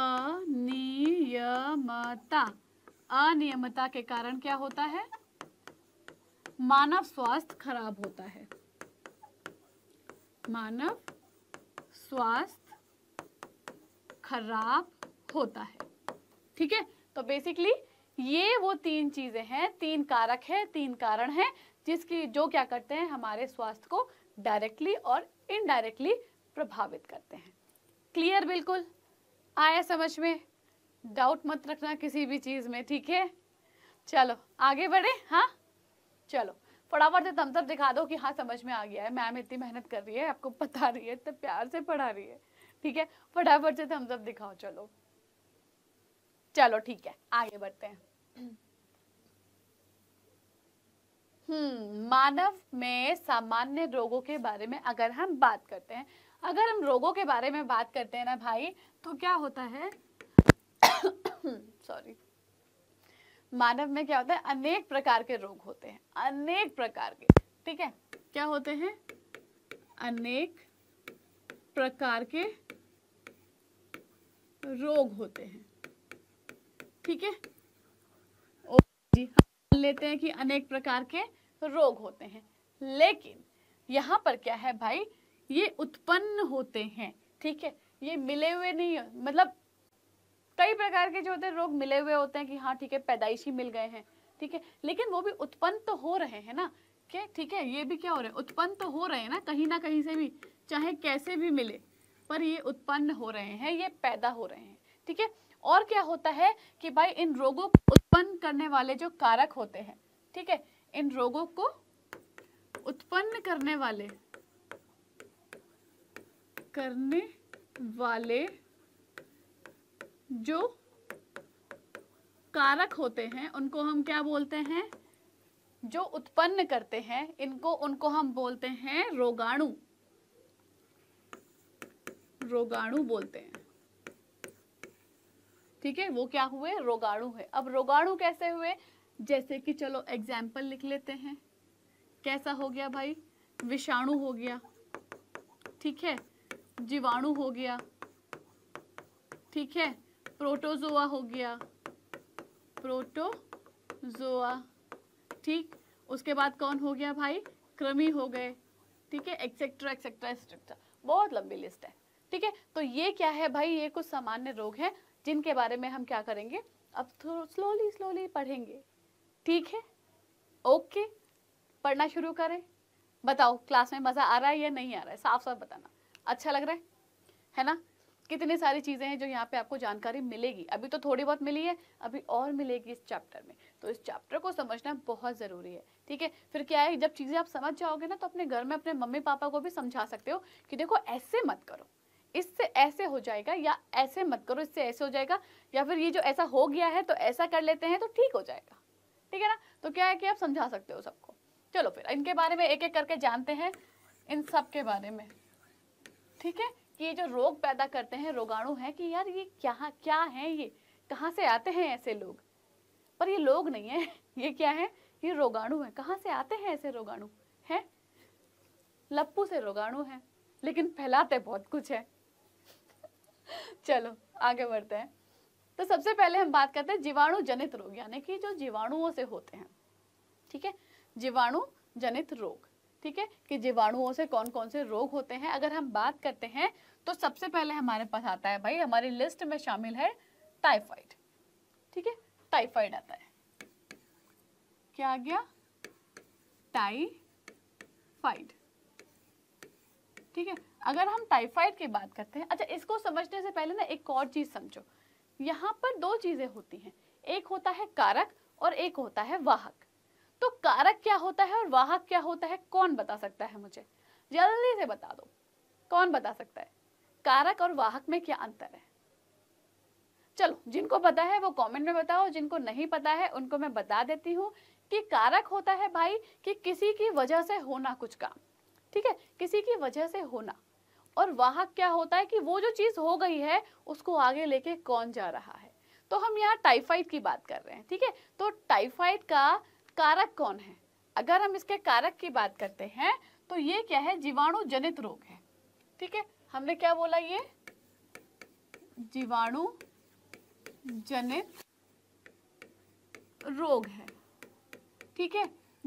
अनियमता अनियमता के कारण क्या होता है मानव स्वास्थ्य खराब होता है मानव स्वास्थ्य खराब होता है ठीक है तो बेसिकली ये वो तीन चीजें हैं तीन कारक है तीन कारण है जिसकी जो क्या करते हैं हमारे स्वास्थ्य को डायरेक्टली और इनडायरेक्टली प्रभावित करते हैं क्लियर बिल्कुल आया समझ में डाउट मत रखना किसी भी चीज़ में ठीक है चलो आगे बढ़े हाँ चलो फटाफट से तम तब दिखा दो कि हाँ समझ में आ गया है मैम इतनी मेहनत कर रही है आपको बता रही है इतने प्यार से पढ़ा रही है ठीक है फटाफट से तम अप दिखाओ चलो चलो ठीक है आगे बढ़ते हैं हम्म मानव में सामान्य रोगों के बारे में अगर हम बात करते हैं अगर हम रोगों के बारे में बात करते हैं ना भाई तो क्या होता है सॉरी मानव में क्या होता है अनेक प्रकार के रोग होते हैं अनेक प्रकार के ठीक है क्या होते हैं अनेक प्रकार के रोग होते हैं ठीक है जी हम लेते हैं कि अनेक प्रकार के रोग होते हैं लेकिन यहाँ पर क्या है भाई ये उत्पन्न होते हैं ठीक है ये मिले हुए नहीं मतलब कई प्रकार के जो होते हैं रोग मिले हुए होते हैं कि हाँ ठीक है पैदाइशी मिल गए हैं ठीक है लेकिन वो भी उत्पन्न तो हो रहे हैं ना क्या ठीक है ये भी क्या हो रहे हैं उत्पन्न तो हो रहे हैं ना कहीं ना कहीं से भी चाहे कैसे भी मिले पर ये उत्पन्न हो रहे हैं ये पैदा हो रहे हैं ठीक है और क्या होता है कि भाई इन रोगों को उत्पन्न करने वाले जो कारक होते हैं ठीक है इन रोगों को उत्पन्न करने वाले करने वाले जो कारक होते हैं उनको हम क्या बोलते हैं जो उत्पन्न करते हैं इनको उनको हम बोलते हैं रोगाणु रोगाणु बोलते हैं ठीक है वो क्या हुए रोगाणु है अब रोगाणु कैसे हुए जैसे कि चलो एग्जाम्पल लिख लेते हैं कैसा हो गया भाई विषाणु हो गया ठीक है जीवाणु हो गया ठीक है प्रोटोजोआ हो गया प्रोटोजोआ ठीक उसके बाद कौन हो गया भाई कृमि हो गए ठीक है एक्सेट्रा एक्सेट्रा एक्सेट्रा बहुत लंबी लिस्ट है ठीक है तो ये क्या है भाई ये कुछ सामान्य रोग हैं जिनके बारे में हम क्या करेंगे अब स्लोली स्लोली पढ़ेंगे ठीक है ओके पढ़ना शुरू करें बताओ क्लास में मज़ा आ रहा है या नहीं आ रहा है साफ साफ बताना अच्छा लग रहा है है ना कितनी सारी चीज़ें हैं जो यहाँ पे आपको जानकारी मिलेगी अभी तो थोड़ी बहुत मिली है अभी और मिलेगी इस चैप्टर में तो इस चैप्टर को समझना बहुत ज़रूरी है ठीक है फिर क्या है जब चीज़ें आप समझ जाओगे ना तो अपने घर में अपने मम्मी पापा को भी समझा सकते हो कि देखो ऐसे मत करो इससे ऐसे हो जाएगा या ऐसे मत करो इससे ऐसे हो जाएगा या फिर ये जो ऐसा हो गया है तो ऐसा कर लेते हैं तो ठीक हो जाएगा ठीक है ना तो क्या है कि आप समझा सकते हो सबको चलो फिर इनके बारे में एक एक करके जानते हैं इन सब के बारे में ठीक है कि ये जो रोग पैदा करते हैं रोगाणु हैं कि यार ये क्या क्या है ये कहाँ से आते हैं ऐसे लोग पर ये लोग नहीं है ये क्या है ये रोगाणु है कहाँ से आते हैं ऐसे रोगाणु हैं लप्पू से रोगाणु है लेकिन फैलाते बहुत कुछ है चलो आगे बढ़ते हैं तो सबसे पहले हम बात करते हैं जीवाणु जनित रोग यानी कि जो जीवाणुओं से होते हैं ठीक है जीवाणु जनित रोग ठीक है कि जीवाणुओं से कौन कौन से रोग होते हैं अगर हम बात करते हैं तो सबसे पहले हमारे पास आता है भाई हमारी लिस्ट में शामिल है टाइफाइड ठीक है टाइफाइड आता है क्या आ गया टाइफाइड ठीक है अगर हम टाइफाइड की बात करते हैं अच्छा इसको समझने से पहले ना एक और चीज समझो यहाँ पर दो चीजें होती हैं एक होता है कारक और एक होता है वाहक तो कारक क्या होता है और वाहक क्या होता है कौन बता सकता है मुझे जल्दी से बता दो कौन बता सकता है कारक और वाहक में क्या अंतर है चलो जिनको पता है वो कमेंट में बताओ जिनको नहीं पता है उनको मैं बता देती हूँ कि कारक होता है भाई कि किसी की वजह से होना कुछ काम ठीक है किसी की वजह से होना और वाहक क्या होता है कि वो जो चीज़ हो गई है उसको आगे लेके कौन जा रहा है तो हम यहाँ टाइफाइड की बात कर रहे हैं ठीक है तो टाइफाइड का कारक कौन है अगर हम इसके कारक की बात करते हैं तो ये क्या है जीवाणु जनित रोग है ठीक है हमने क्या बोला ये जीवाणु जनित रोग है ठीक है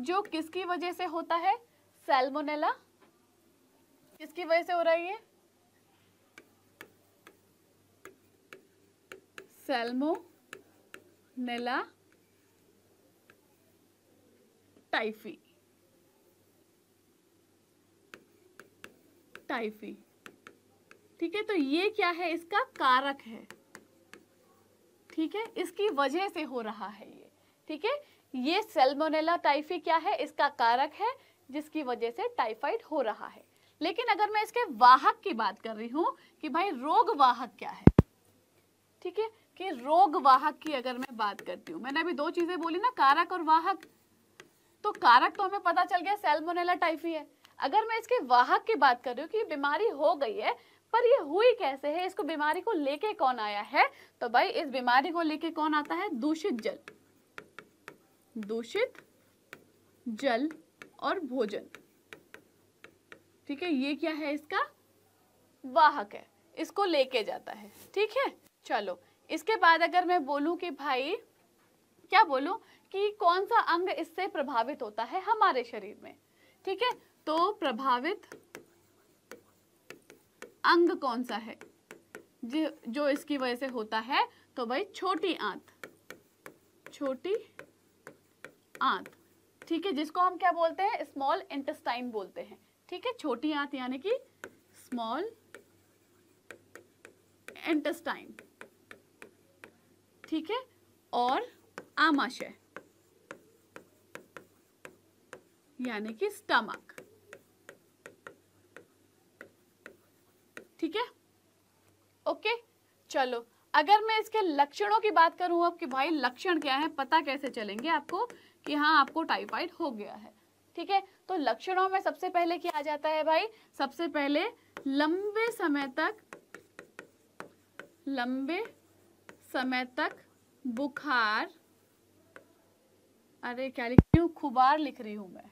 जो किसकी वजह से होता है सेल्मोनेला किसकी वजह से हो रहा है ये सेल्मोनेला टाइफी टाइफी ठीक है तो ये क्या है इसका कारक है ठीक है इसकी वजह से हो रहा है ये ठीक है ये सेल्मोनेला टाइफी क्या है इसका कारक है जिसकी वजह से टाइफाइड हो रहा है लेकिन अगर मैं इसके वाहक की बात कर रही हूं कि भाई रोग वाहक क्या है ठीक है कि रोग वाहक की अगर मैं बात करती हूँ मैंने अभी दो चीजें बोली ना कारक और वाहक तो कारक तो हमें पता चल गया सेलमोनेला टाइफी है अगर मैं इसके वाहक की बात कर रही हूँ कि बीमारी हो गई है पर ये हुई कैसे है इसको बीमारी को लेके कौन आया है तो भाई इस बीमारी को लेके कौन आता है दूषित जल दूषित जल और भोजन ठीक है ये क्या है इसका वाहक है इसको लेके जाता है ठीक है चलो इसके बाद अगर मैं बोलूं कि भाई क्या बोलूं कि कौन सा अंग इससे प्रभावित होता है हमारे शरीर में ठीक है तो प्रभावित अंग कौन सा है जो इसकी वजह से होता है तो भाई छोटी आंत छोटी आंत ठीक है जिसको हम क्या बोलते हैं स्मॉल इंटेस्टाइन बोलते हैं ठीक है छोटी आंत यानी कि स्मॉल इंटेस्टाइन ठीक है और आमाशय यानी कि स्टमक ठीक है ओके चलो अगर मैं इसके लक्षणों की बात करूं अब कि भाई लक्षण क्या है पता कैसे चलेंगे आपको कि हाँ आपको टाइफाइड हो गया है ठीक है तो लक्षणों में सबसे पहले क्या आ जाता है भाई सबसे पहले लंबे समय तक लंबे समय तक बुखार अरे क्या लिख रही हूँ खुबार लिख रही हूं मैं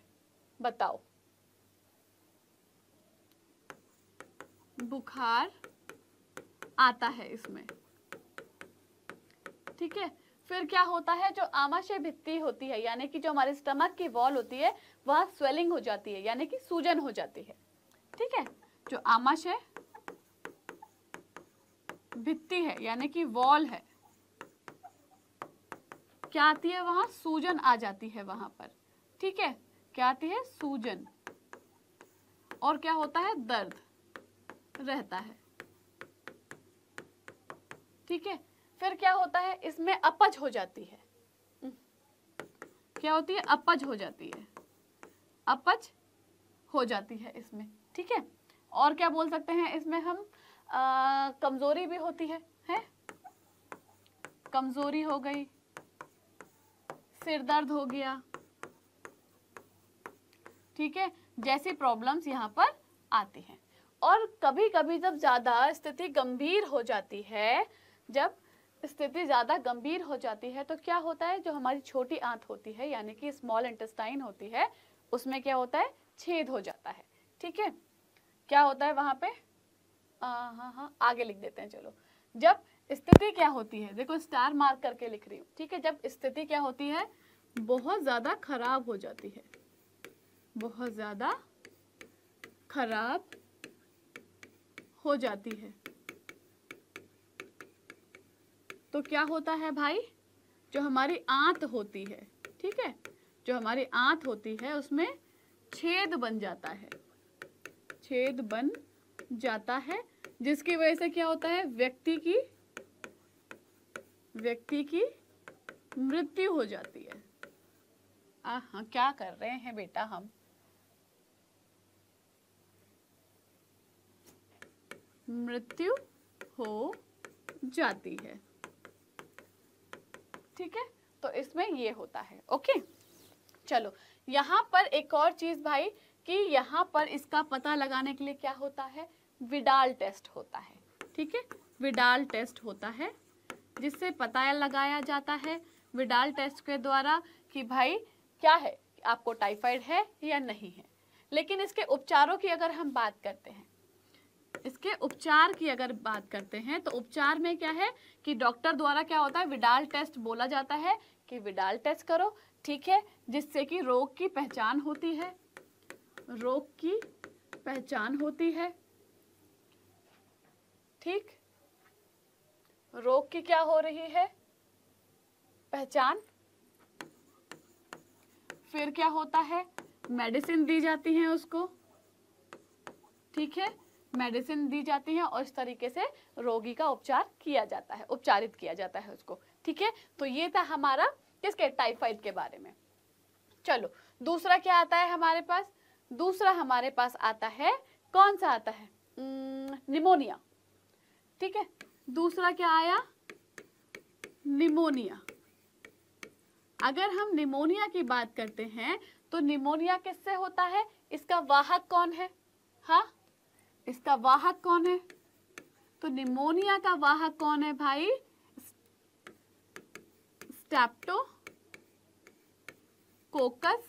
बताओ बुखार आता है इसमें ठीक है फिर क्या होता है जो आमाशय भित्ति होती है यानी कि जो हमारे स्टमक की वॉल होती है वह स्वेलिंग हो जाती है यानी कि सूजन हो जाती है ठीक है जो आमाशय भित्ति है यानी कि वॉल है क्या आती है वहां सूजन आ जाती है वहां पर ठीक है क्या आती है सूजन और क्या होता है दर्द रहता है ठीक है फिर क्या होता है इसमें अपज हो जाती है हम्म। क्या होती है अपज हो जाती है अपज हो जाती है इसमें ठीक है और क्या बोल सकते हैं इसमें हम आ, कमजोरी भी होती है हैं कमजोरी हो गई सिर दर्द हो गया ठीक है जैसे प्रॉब्लम्स यहाँ पर आते हैं और कभी कभी जब ज़्यादा स्थिति गंभीर हो जाती है जब स्थिति ज़्यादा गंभीर हो जाती है तो क्या होता है जो हमारी छोटी आंत होती है यानी कि स्मॉल इंटेस्टाइन होती है उसमें क्या होता है छेद हो जाता है ठीक है क्या होता है वहाँ पे हाँ हाँ आगे लिख देते हैं चलो जब स्थिति क्या होती है देखो स्टार मार्क करके लिख रही हूँ ठीक है जब स्थिति क्या होती है बहुत ज़्यादा खराब हो जाती है बहुत ज़्यादा खराब हो जाती है तो क्या होता है भाई जो हमारी आंत होती है ठीक है जो हमारी आंत होती है उसमें छेद बन जाता है छेद बन जाता है जिसकी वजह से क्या होता है व्यक्ति की व्यक्ति की मृत्यु हो जाती है आ हाँ क्या कर रहे हैं बेटा हम मृत्यु हो जाती है ठीक है तो इसमें ये होता है ओके चलो यहाँ पर एक और चीज भाई कि यहाँ पर इसका पता लगाने के लिए क्या होता है विडाल टेस्ट होता है ठीक है विडाल टेस्ट होता है जिससे पता लगाया जाता है विडाल टेस्ट के द्वारा कि भाई क्या है आपको टाइफाइड है या नहीं है लेकिन इसके उपचारों की अगर हम बात करते हैं इसके उपचार की अगर बात करते हैं तो उपचार में क्या है कि डॉक्टर द्वारा क्या होता है विडाल टेस्ट बोला जाता है कि विडाल टेस्ट करो ठीक है जिससे कि रोग की पहचान होती है रोग की पहचान होती है ठीक रोग की क्या हो रही है पहचान फिर क्या होता है मेडिसिन दी जाती है उसको ठीक है मेडिसिन दी जाती है और इस तरीके से रोगी का उपचार किया जाता है उपचारित किया जाता है उसको ठीक है तो ये था हमारा किसके टाइफाइड के बारे में चलो दूसरा क्या आता है हमारे पास दूसरा हमारे पास आता है कौन सा आता है निमोनिया ठीक है दूसरा क्या आया निमोनिया अगर हम निमोनिया की बात करते हैं तो निमोनिया किससे होता है इसका वाहक कौन है हाँ इसका वाहक कौन है तो निमोनिया का वाहक कौन है भाई स्टैप्टो कोकस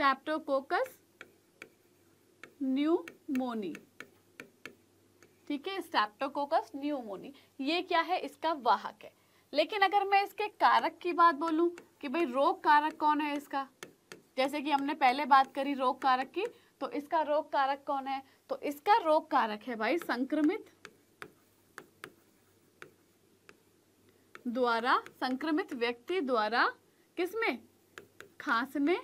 कोकस न्यूमोनी ठीक है स्टैप्टोकोकस न्यूमोनी ये क्या है इसका वाहक है लेकिन अगर मैं इसके कारक की बात बोलूं कि भाई रोग कारक कौन है इसका जैसे कि हमने पहले बात करी रोग कारक की तो इसका रोग कारक कौन है तो इसका रोग कारक है भाई संक्रमित द्वारा संक्रमित व्यक्ति द्वारा किसमें खांसने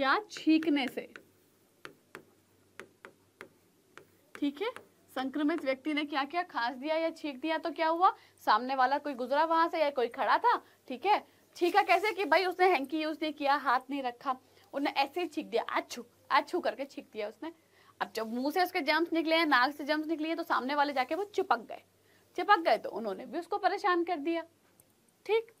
या छींकने से ठीक है संक्रमित व्यक्ति ने क्या किया खांस दिया या छींक दिया तो क्या हुआ सामने वाला कोई गुजरा वहां से या कोई खड़ा था ठीक है छीका कैसे कि भाई उसने हैंकी यूज नहीं किया हाथ नहीं रखा उसने ऐसे ही छीक दिया अच्छू अच्छू करके छीक दिया उसने अब जब मुंह से उसके जम्स निकले हैं नाक से जम्स निकले हैं तो सामने वाले जाके वो चिपक गए चिपक गए तो उन्होंने भी उसको परेशान कर दिया ठीक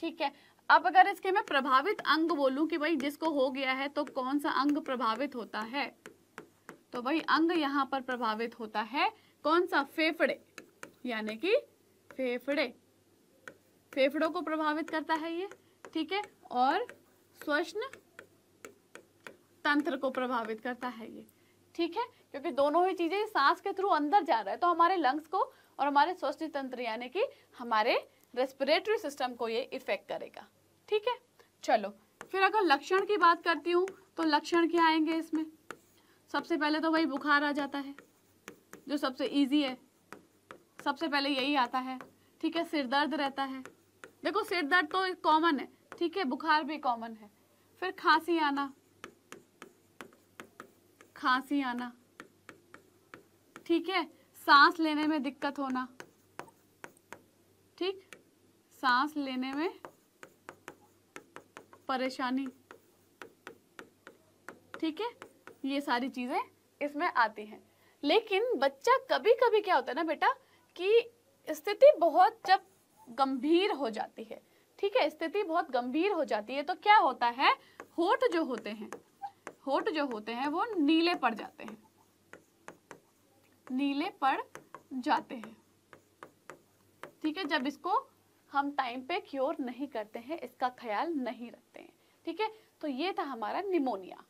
ठीक है अब अगर इसके मैं प्रभावित अंग बोलू कि भाई जिसको हो गया है तो कौन सा अंग प्रभावित होता है तो भाई अंग यहाँ पर प्रभावित होता है कौन सा फेफड़े यानी कि फेफड़े फेफड़ों को प्रभावित करता है ये ठीक है और स्वश्न तंत्र को प्रभावित करता है ये ठीक है क्योंकि दोनों ही चीजें सांस के थ्रू अंदर जा रहा है तो हमारे लंग्स को और हमारे स्वस्थ तंत्र यानी कि हमारे रेस्पिरेटरी सिस्टम को ये इफेक्ट करेगा ठीक है चलो फिर अगर लक्षण की बात करती हूँ तो लक्षण क्या आएंगे इसमें सबसे पहले तो वही बुखार आ जाता है जो सबसे इजी है सबसे पहले यही आता है ठीक है सिर दर्द रहता है देखो सिर दर्द तो कॉमन है ठीक है बुखार भी कॉमन है फिर खांसी आना खांसी आना ठीक है सांस लेने में दिक्कत होना ठीक सांस लेने में परेशानी ठीक है ये सारी चीजें इसमें आती हैं लेकिन बच्चा कभी कभी क्या होता है ना बेटा कि स्थिति बहुत जब गंभीर हो जाती है ठीक है स्थिति बहुत गंभीर हो जाती है तो क्या होता है होठ जो होते हैं होठ जो होते हैं वो नीले पड़ जाते हैं नीले पड़ जाते हैं ठीक है जब इसको हम टाइम पे क्योर नहीं करते हैं इसका ख्याल नहीं रखते हैं ठीक है तो ये था हमारा निमोनिया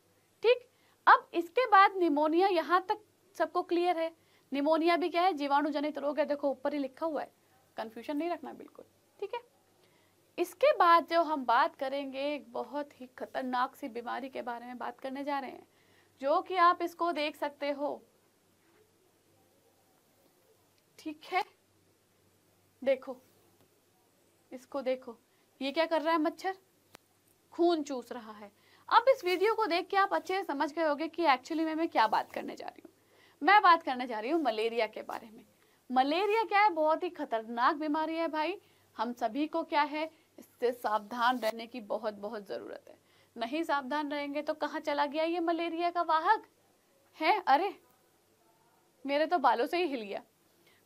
ठीक अब इसके बाद निमोनिया यहाँ तक सबको क्लियर है निमोनिया भी क्या है जीवाणु जनित रोग है देखो ऊपर ही लिखा हुआ है कन्फ्यूजन नहीं रखना बिल्कुल ठीक है इसके बाद जो हम बात करेंगे एक बहुत ही खतरनाक सी बीमारी के बारे में बात करने जा रहे हैं जो कि आप इसको देख सकते हो ठीक है देखो इसको देखो ये क्या कर रहा है मच्छर खून चूस रहा है अब इस वीडियो को देख के आप अच्छे से समझ गए होगे कि एक्चुअली में मैं क्या बात करने जा रही हूँ मैं बात करने जा रही हूँ मलेरिया के बारे में मलेरिया क्या है बहुत ही खतरनाक बीमारी है भाई हम सभी को क्या है इससे सावधान रहने की बहुत बहुत ज़रूरत है नहीं सावधान रहेंगे तो कहाँ चला गया ये मलेरिया का वाहक है अरे मेरे तो बालों से ही हिल गया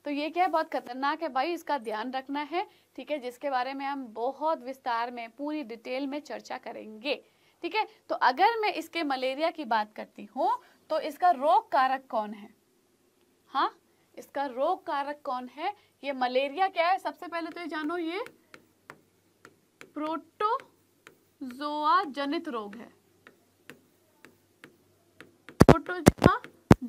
तो ये क्या है बहुत खतरनाक है भाई इसका ध्यान रखना है ठीक है जिसके बारे में हम बहुत विस्तार में पूरी डिटेल में चर्चा करेंगे ठीक है तो अगर मैं इसके मलेरिया की बात करती हूँ तो इसका रोग कारक कौन है हाँ इसका रोग कारक कौन है ये मलेरिया क्या है सबसे पहले तो ये जानो ये प्रोटोजोआ जनित रोग है प्रोटोजोआ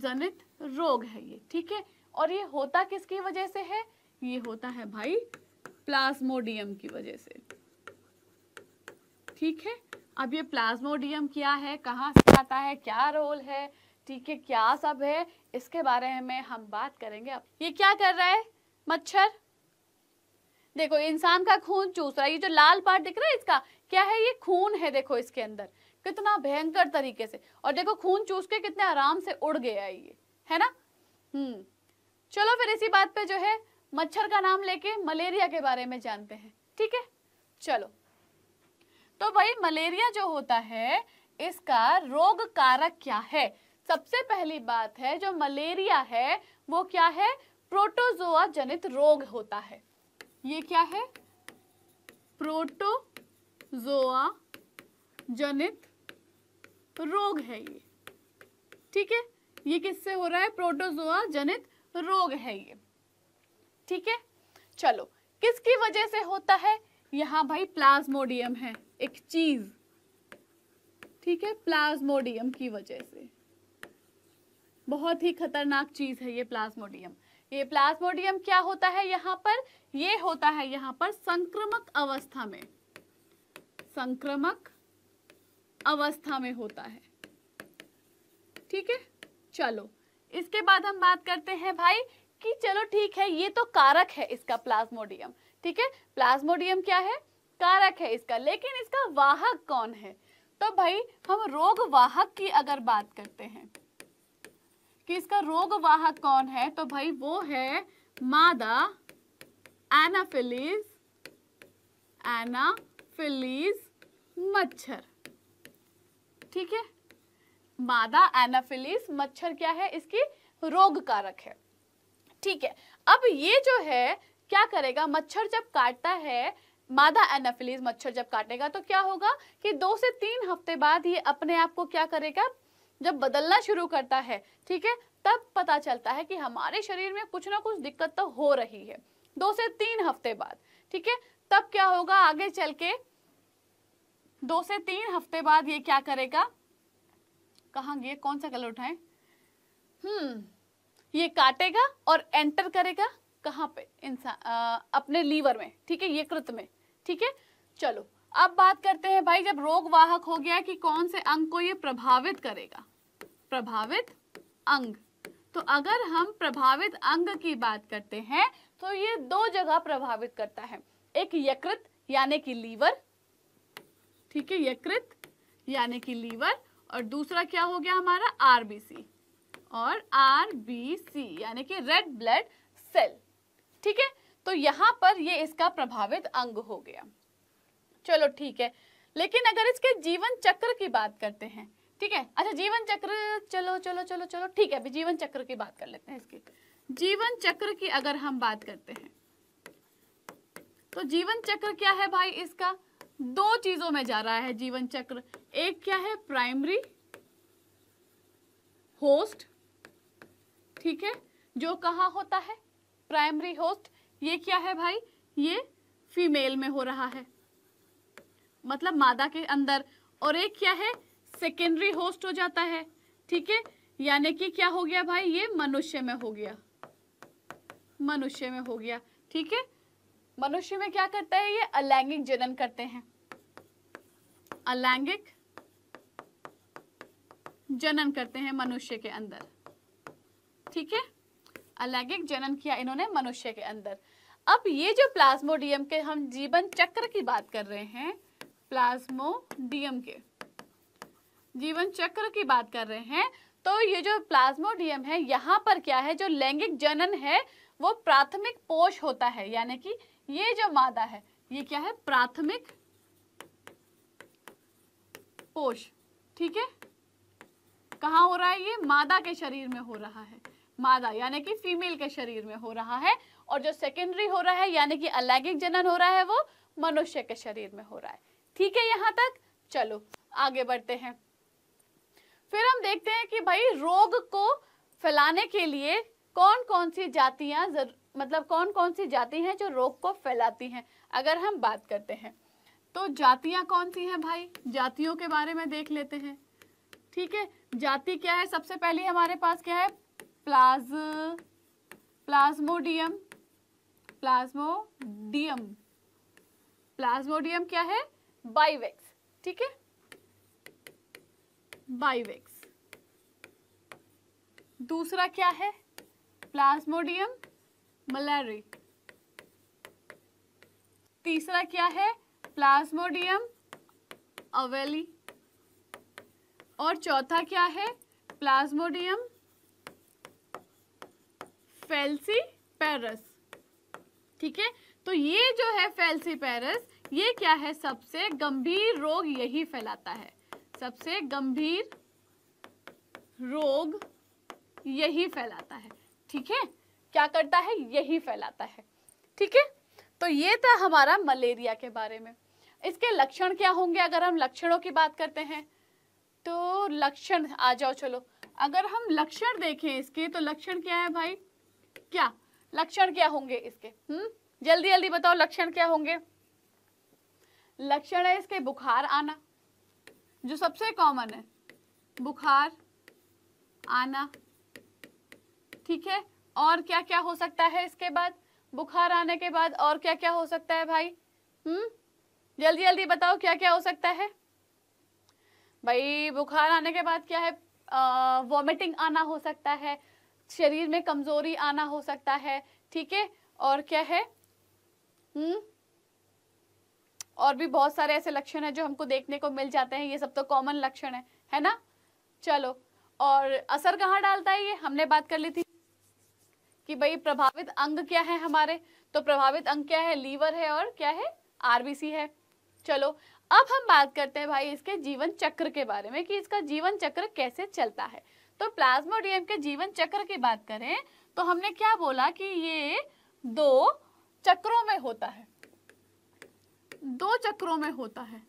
जनित रोग है ये ठीक है और ये होता किसकी वजह से है ये होता है भाई प्लाज्मोडियम की वजह से ठीक है अब ये प्लाज्मोडियम क्या है कहाँ से आता है क्या रोल है ठीक है क्या सब है इसके बारे में हम बात करेंगे ये क्या कर रहा है मच्छर देखो इंसान का खून चूस रहा है ये जो लाल पार्ट दिख रहा है इसका क्या है ये खून है देखो इसके अंदर कितना भयंकर तरीके से और देखो खून चूस के कितने आराम से उड़ गया है ये है ना हम्म चलो फिर इसी बात पे जो है मच्छर का नाम लेके मलेरिया के बारे में जानते हैं ठीक है चलो तो भाई मलेरिया जो होता है इसका रोग कारक क्या है सबसे पहली बात है जो मलेरिया है वो क्या है प्रोटोजोआ जनित रोग होता है ये क्या है प्रोटोजोआ जनित रोग है ये ठीक है ये किससे हो रहा है प्रोटोजोआ जनित रोग है ये ठीक है चलो किसकी वजह से होता है यहां भाई प्लाज्मोडियम है एक चीज ठीक है प्लाज्मोडियम की वजह से बहुत ही खतरनाक चीज है ये प्लाज्मोडियम ये प्लाज्मोडियम क्या होता है यहाँ पर ये होता है यहाँ पर संक्रमक अवस्था में संक्रमक अवस्था में होता है ठीक है चलो इसके बाद हम बात करते हैं भाई कि चलो ठीक है ये तो कारक है इसका प्लाज्मोडियम ठीक है प्लाज्मोडियम क्या है कारक है इसका लेकिन इसका वाहक कौन है तो भाई हम रोग वाहक की अगर बात करते हैं कि इसका वाहक कौन है तो भाई वो है मादा एनाफिलीज एनाफिलीज मच्छर ठीक है मादा एनाफिलीज मच्छर क्या है इसकी रोग कारक है ठीक है अब ये जो है क्या करेगा मच्छर जब काटता है मादा एनाफिलीज मच्छर जब काटेगा तो क्या होगा कि दो से तीन हफ्ते बाद ये अपने आप को क्या करेगा जब बदलना शुरू करता है ठीक है तब पता चलता है कि हमारे शरीर में कुछ ना कुछ दिक्कत तो हो रही है दो से तीन हफ्ते बाद ठीक है तब क्या होगा आगे चल के दो से तीन हफ्ते बाद ये क्या करेगा कहाँ ये कौन सा कलर उठाए हम्म ये काटेगा और एंटर करेगा कहाँ पे इंसान अपने लीवर में ठीक है ये कृत में ठीक है चलो अब बात करते हैं भाई जब रोग वाहक हो गया कि कौन से अंग को ये प्रभावित करेगा प्रभावित अंग तो अगर हम प्रभावित अंग की बात करते हैं तो ये दो जगह प्रभावित करता है एक यकृत यानी कि लीवर ठीक है यकृत यानी कि लीवर और दूसरा क्या हो गया हमारा आरबीसी और आरबीसी यानी कि रेड ब्लड सेल ठीक है तो यहां पर ये इसका प्रभावित अंग हो गया चलो ठीक है लेकिन अगर इसके जीवन चक्र की बात करते हैं ठीक है अच्छा जीवन चक्र चलो चलो चलो चलो ठीक है अभी जीवन चक्र की बात कर लेते हैं इसकी जीवन चक्र की अगर हम बात करते हैं तो जीवन चक्र क्या है भाई इसका दो चीजों में जा रहा है जीवन चक्र एक क्या है प्राइमरी होस्ट ठीक है जो कहा होता है प्राइमरी होस्ट ये क्या है भाई ये फीमेल में हो रहा है मतलब मादा के अंदर और एक क्या है सेकेंडरी होस्ट हो जाता है ठीक है यानी कि क्या हो गया भाई ये मनुष्य में हो गया मनुष्य में हो गया ठीक है मनुष्य में क्या करता है ये अलैंगिक जनन करते हैं अलैंगिक जनन करते हैं मनुष्य के अंदर ठीक है अलैंगिक जनन किया इन्होंने मनुष्य के अंदर अब ये जो प्लाज्मोडियम के हम जीवन चक्र की बात कर रहे हैं प्लाज्मोडियम के जीवन चक्र की बात कर रहे हैं तो ये जो प्लाज्मोडियम है यहाँ पर क्या है जो लैंगिक जनन है वो प्राथमिक पोष होता है यानी कि ये जो मादा है ये क्या है प्राथमिक पोष ठीक है कहा हो रहा है ये मादा के शरीर में हो रहा है मादा यानी कि फीमेल के शरीर में हो रहा है और जो सेकेंडरी हो रहा है यानी कि अलैंगिक जनन हो रहा है वो मनुष्य के शरीर में हो रहा है ठीक है यहाँ तक चलो आगे बढ़ते हैं फिर हम देखते हैं कि भाई रोग को फैलाने के लिए कौन कौन सी जातियां मतलब कौन कौन सी जाति हैं जो रोग को फैलाती हैं अगर हम बात करते हैं तो जातियां कौन सी हैं भाई जातियों के बारे में देख लेते हैं ठीक है जाति क्या है सबसे पहले हमारे पास क्या है प्लाज प्लाज्मोडियम प्लाज्मोडियम प्लाज्मोडियम क्या है बाइवेक्स ठीक है बाइवेक्स दूसरा क्या है प्लाज्मोडियम मलरी तीसरा क्या है प्लाज्मोडियम अवेली और चौथा क्या है प्लाज्मोडियम फेल्सी पेरस ठीक है तो ये जो है फेल्सी पेरस ये क्या है सबसे गंभीर रोग यही फैलाता है सबसे गंभीर रोग यही फैलाता है ठीक है क्या करता है यही फैलाता है ठीक है तो ये था हमारा मलेरिया के बारे में इसके लक्षण क्या होंगे अगर हम लक्षणों की बात करते हैं तो लक्षण आ जाओ चलो अगर हम लक्षण देखें इसके तो लक्षण क्या है भाई क्या लक्षण क्या होंगे इसके हम्म जल्दी जल्दी बताओ लक्षण क्या होंगे लक्षण है इसके बुखार आना जो सबसे कॉमन है बुखार आना ठीक है और क्या क्या हो सकता है इसके बाद बुखार आने के बाद और क्या क्या हो सकता है भाई हम्म जल्दी जल्दी बताओ क्या क्या हो सकता है भाई बुखार आने के बाद क्या है वॉमिटिंग आना हो सकता है शरीर में कमजोरी आना हो सकता है ठीक है और क्या है हम्म और भी बहुत सारे ऐसे लक्षण हैं जो हमको देखने को मिल जाते हैं ये सब तो कॉमन लक्षण है है ना चलो और असर कहाँ डालता है ये हमने बात कर ली थी कि भाई प्रभावित अंग क्या है हमारे तो प्रभावित अंग क्या है लीवर है और क्या है आरबीसी है चलो अब हम बात करते हैं भाई इसके जीवन चक्र के बारे में कि इसका जीवन चक्र कैसे चलता है तो प्लाज्मोडियम के जीवन चक्र की बात करें तो हमने क्या बोला कि ये दो चक्रों में होता है दो चक्रों में होता है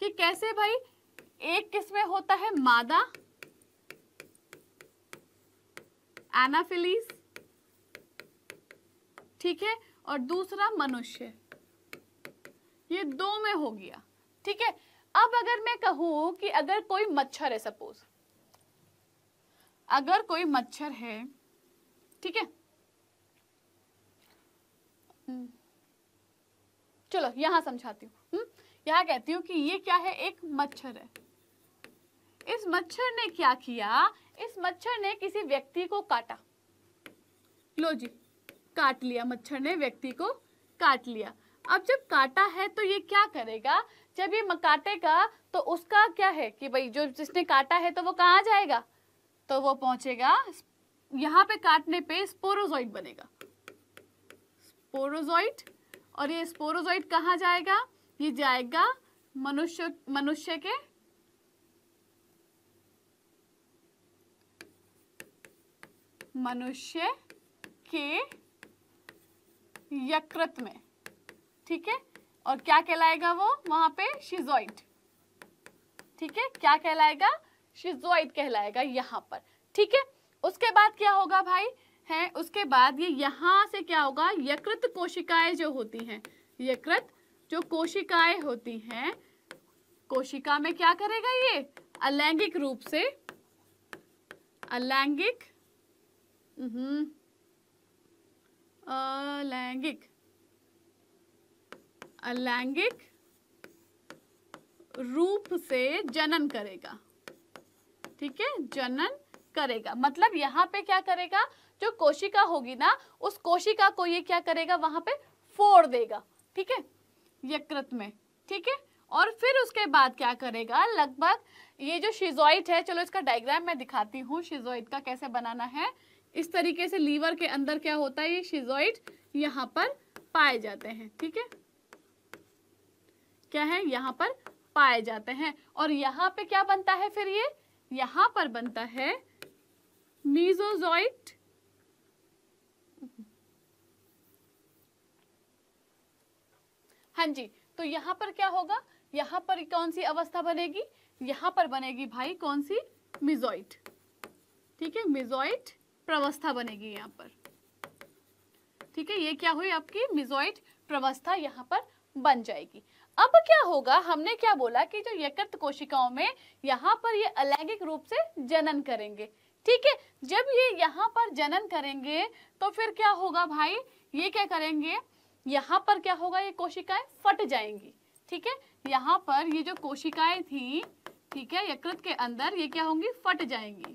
कि कैसे भाई एक किस में होता है मादा एनाफिलीस ठीक है और दूसरा मनुष्य ये दो में हो गया ठीक है अब अगर मैं कहूं कि अगर कोई मच्छर है सपोज अगर कोई मच्छर है ठीक है चलो यहां समझाती हूँ हम्म? यहाँ कहती हूँ कि ये क्या है एक मच्छर है इस मच्छर ने क्या किया इस मच्छर ने किसी व्यक्ति को काटा लो जी काट लिया मच्छर ने व्यक्ति को काट लिया अब जब काटा है तो ये क्या करेगा जब ये काटेगा तो उसका क्या है कि भाई जो जिसने काटा है तो वो कहाँ जाएगा तो वो पहुंचेगा यहाँ पे काटने पे स्पोरोजॉइड बनेगा स्पोरोजॉइड और ये स्पोरोजोइड कहाँ जाएगा ये जाएगा मनुष्य मनुष्य के मनुष्य के यकृत में ठीक है और क्या कहलाएगा वो वहां पे शिजोइड ठीक है क्या कहलाएगा शिजोइड कहलाएगा यहां पर ठीक है उसके बाद क्या होगा भाई है उसके बाद ये यहाँ से क्या होगा यकृत कोशिकाएं जो होती हैं यकृत जो कोशिकाएं होती हैं कोशिका में क्या करेगा ये अलैंगिक रूप से अलैंगिक हम्म, अलैंगिक अलैंगिक रूप से जनन करेगा ठीक है जनन करेगा मतलब यहाँ पे क्या करेगा जो कोशिका होगी ना उस कोशिका को ये क्या करेगा वहां पे फोड़ देगा ठीक है यकृत में ठीक है और फिर उसके बाद क्या करेगा लगभग ये जो शिजोइट है चलो इसका डायग्राम मैं दिखाती हूँ शिजोइट का कैसे बनाना है इस तरीके से लीवर के अंदर क्या होता है ये शिजोइट यहाँ पर पाए जाते हैं ठीक है क्या है यहाँ पर पाए जाते हैं और यहाँ पे क्या बनता है फिर ये यहाँ पर बनता है मीजोजॉइट हाँ जी तो यहाँ पर क्या होगा यहाँ पर कौन सी अवस्था बनेगी यहां पर बनेगी भाई कौन सी मिजोइट ठीक है मिजोइट प्रवस्था बनेगी यहाँ पर ठीक है ये क्या हुई आपकी मिजोइट प्रवस्था यहाँ पर बन जाएगी अब क्या होगा हमने क्या बोला कि जो यकृत कोशिकाओं में यहां पर ये अलैंगिक रूप से जनन करेंगे ठीक है जब ये यहाँ पर जनन करेंगे तो फिर क्या होगा भाई ये क्या करेंगे यहाँ पर क्या होगा ये कोशिकाएं फट जाएंगी ठीक है यहाँ पर ये जो कोशिकाएं थी ठीक है यकृत के अंदर ये क्या होंगी फट जाएंगी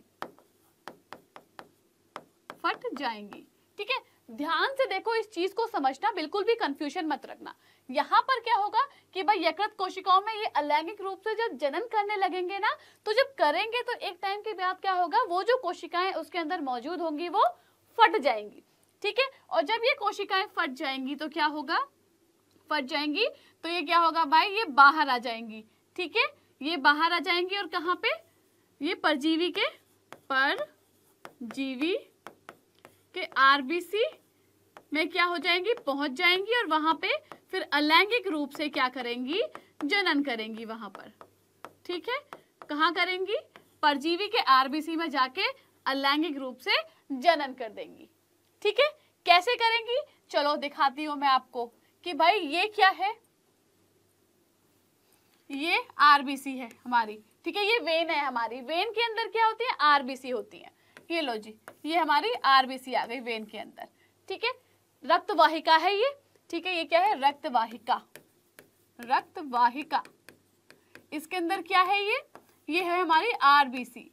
फट जाएंगी ठीक है ध्यान से देखो इस चीज को समझना बिल्कुल भी कंफ्यूजन मत रखना यहाँ पर क्या होगा कि भाई यकृत कोशिकाओं में ये अलैंगिक रूप से जब जनन करने लगेंगे ना तो जब करेंगे तो एक टाइम के बाद क्या होगा वो जो कोशिकाएं उसके अंदर मौजूद होंगी वो फट जाएंगी ठीक है और जब ये कोशिकाएं फट जाएंगी तो क्या होगा फट जाएंगी तो ये क्या होगा भाई ये बाहर आ जाएंगी ठीक है ये बाहर आ जाएंगी और कहाँ पे ये परजीवी के परजीवी के आरबीसी में क्या हो जाएंगी पहुंच जाएंगी और वहां पे फिर अलैंगिक रूप से क्या करेंगी जनन करेंगी वहां पर ठीक है कहा करेंगी परजीवी के आरबीसी में जाके अलैंगिक रूप से जनन कर देंगी ठीक है कैसे करेंगी चलो दिखाती हूं मैं आपको कि भाई ये क्या है ये आरबीसी है हमारी ठीक है ये वेन है हमारी वेन के अंदर क्या होती है आरबीसी होती है ये लो जी ये हमारी आरबीसी आ गई वेन के अंदर ठीक है रक्त वाहिका है ये ठीक है ये क्या है रक्त वाहिका रक्त वाहिका इसके अंदर क्या है ये ये है हमारी आरबीसी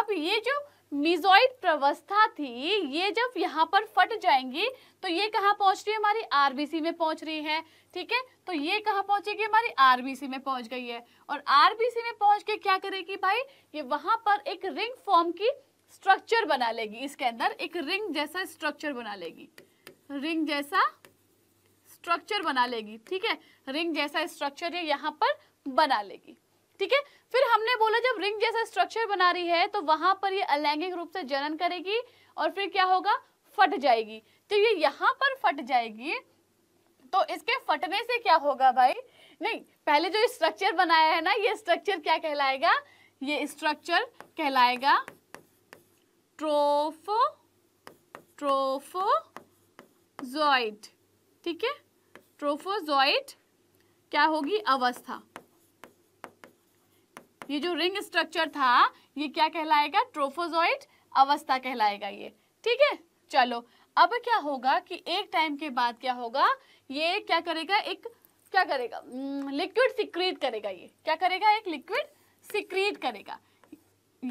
अब ये जो मिजोइड प्रवस्था थी ये जब यहाँ पर फट जाएंगी तो ये कहाँ पहुँच रही है हमारी आरबीसी में पहुँच रही है ठीक है तो ये कहाँ पहुँचेगी हमारी आरबीसी में पहुँच गई है और आरबीसी में पहुँच के क्या करेगी भाई ये वहाँ पर एक रिंग फॉर्म की स्ट्रक्चर बना लेगी इसके अंदर एक रिंग जैसा स्ट्रक्चर बना लेगी रिंग जैसा स्ट्रक्चर बना लेगी ठीक है रिंग जैसा स्ट्रक्चर ये यहाँ पर बना लेगी ठीक है फिर हमने बोला जब रिंग जैसा स्ट्रक्चर बना रही है तो वहां पर ये अलैंगिक रूप से जनन करेगी और फिर क्या होगा फट जाएगी तो ये यहाँ पर फट जाएगी तो इसके फटने से क्या होगा भाई नहीं पहले जो स्ट्रक्चर बनाया है ना ये स्ट्रक्चर क्या कहलाएगा ये स्ट्रक्चर कहलाएगा ट्रोफो ट्रोफो ट्रोफोजॉइट ठीक है ट्रोफोजॉइट क्या होगी अवस्था ये जो रिंग स्ट्रक्चर था ये क्या कहलाएगा ट्रोफोजॉइट अवस्था कहलाएगा ये ठीक है चलो अब क्या होगा कि एक टाइम के बाद क्या होगा ये क्या करेगा एक क्या करेगा लिक्विड सिक्रीट करेगा ये क्या करेगा एक लिक्विड सिक्रीट करेगा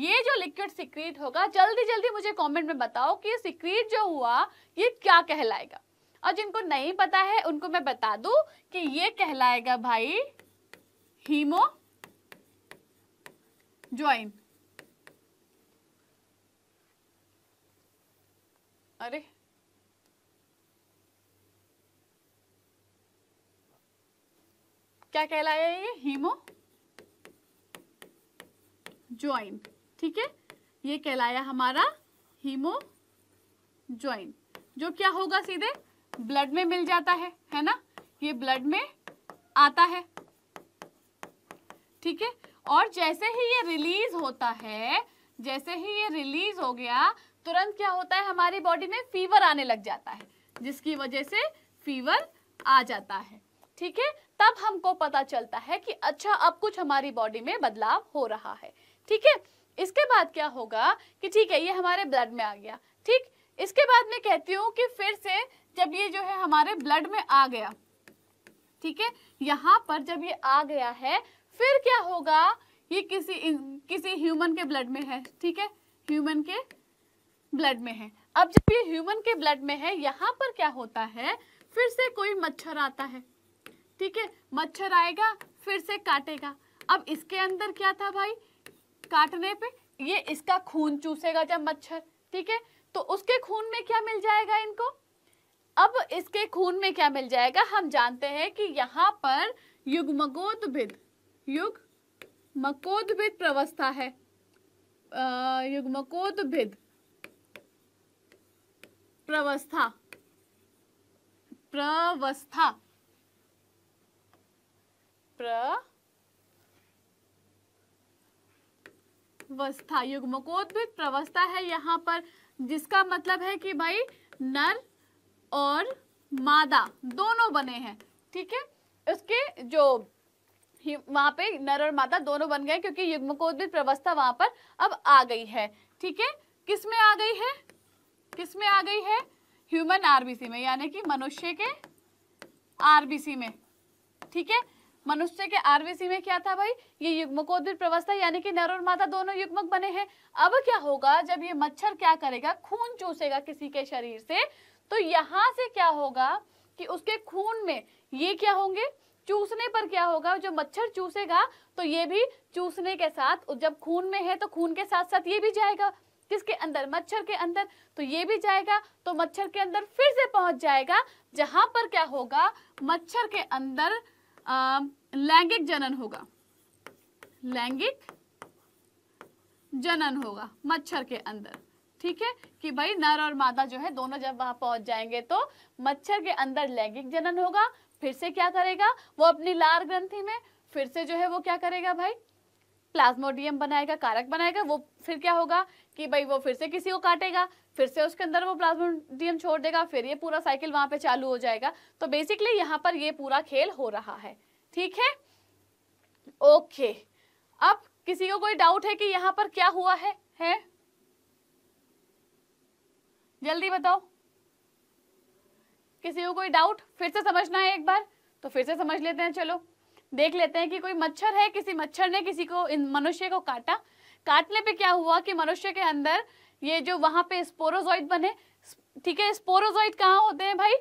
ये जो लिक्विड सिक्रीट होगा जल्दी जल्दी मुझे कमेंट में बताओ कि ये सिक्रीट जो हुआ ये क्या कहलाएगा और जिनको नहीं पता है उनको मैं बता दूं कि ये कहलाएगा भाई हीमो ज्वाइन अरे क्या कहलाया ये हीमो ज्वाइन ठीक है ये कहलाया हमारा हीमो ज्वाइन जो क्या होगा सीधे ब्लड में मिल जाता है है ना ये ब्लड में आता है ठीक है और जैसे ही ये रिलीज होता है जैसे ही ये रिलीज हो गया तुरंत क्या होता है हमारी बॉडी में फीवर आने लग जाता है जिसकी वजह से फीवर आ जाता है ठीक है तब हमको पता चलता है कि अच्छा अब कुछ हमारी बॉडी में बदलाव हो रहा है ठीक है इसके बाद क्या होगा कि ठीक है ये हमारे ब्लड में आ गया ठीक इसके बाद मैं कहती हूँ कि फिर से जब ये जो है हमारे ब्लड में आ गया ठीक है यहाँ पर जब ये आ गया है फिर क्या होगा ये किसी किसी ह्यूमन के ब्लड में है ठीक है ह्यूमन के ब्लड में है अब जब ये ह्यूमन के ब्लड में है यहाँ पर क्या होता है फिर से कोई मच्छर आता है ठीक है मच्छर आएगा फिर से काटेगा अब इसके अंदर क्या था भाई काटने पे ये इसका खून चूसेगा जब मच्छर ठीक है तो उसके खून में क्या मिल जाएगा इनको अब इसके खून में क्या मिल जाएगा हम जानते हैं कि यहाँ पर युग्मकोद्भिद युग मकोद्भिद प्रवस्था है युग्मकोद्भिद प्रवस्था प्रवस्था प्र वस्था युग्मकोद्भिद प्रवस्था है यहाँ पर जिसका मतलब है कि भाई नर और मादा दोनों बने हैं ठीक है उसके जो वहां पे नर और मादा दोनों बन गए क्योंकि युग्मकोद्भिद प्रवस्था वहां पर अब आ गई है ठीक है किसमें आ गई है किसमें आ गई है ह्यूमन आरबीसी में यानी कि मनुष्य के आरबीसी में ठीक है मनुष्य के आरवीसी में क्या था भाई ये युग्मकोद्भिद प्रवस्था यानी कि नर और मादा दोनों युग्मक बने हैं अब क्या होगा जब ये मच्छर क्या करेगा खून चूसेगा किसी के शरीर से तो यहाँ से क्या होगा कि उसके खून में ये क्या होंगे चूसने पर क्या होगा जो मच्छर चूसेगा तो ये भी चूसने के साथ जब खून में है तो खून के साथ साथ ये भी जाएगा किसके अंदर मच्छर के अंदर तो ये भी जाएगा तो मच्छर के अंदर फिर से पहुंच जाएगा जहां पर क्या होगा मच्छर के अंदर लैंगिक जनन होगा लैंगिक जनन होगा मच्छर के अंदर ठीक है कि भाई नर और मादा जो है दोनों जब वहां पहुंच जाएंगे तो मच्छर के अंदर लैंगिक जनन होगा फिर से क्या करेगा वो अपनी लार ग्रंथि में फिर से जो है वो क्या करेगा भाई प्लाज्मोडियम बनाएगा कारक बनाएगा वो फिर क्या होगा कि भाई वो फिर से किसी को काटेगा फिर से उसके अंदर वो प्लाज्मोडियम छोड़ देगा फिर ये पूरा साइकिल वहां पे चालू हो जाएगा तो बेसिकली यहाँ पर ये पूरा खेल हो रहा है ठीक है ओके अब किसी को कोई डाउट है कि यहाँ पर क्या हुआ है है जल्दी बताओ किसी को कोई डाउट फिर से समझना है एक बार तो फिर से समझ लेते हैं चलो देख लेते हैं कि कोई मच्छर है किसी मच्छर ने किसी को इन मनुष्य को काटा काटने पे क्या हुआ कि मनुष्य के अंदर ये जो वहां पे स्पोरोजॉइड बने ठीक है स्पोरोजॉइड कहाँ होते हैं भाई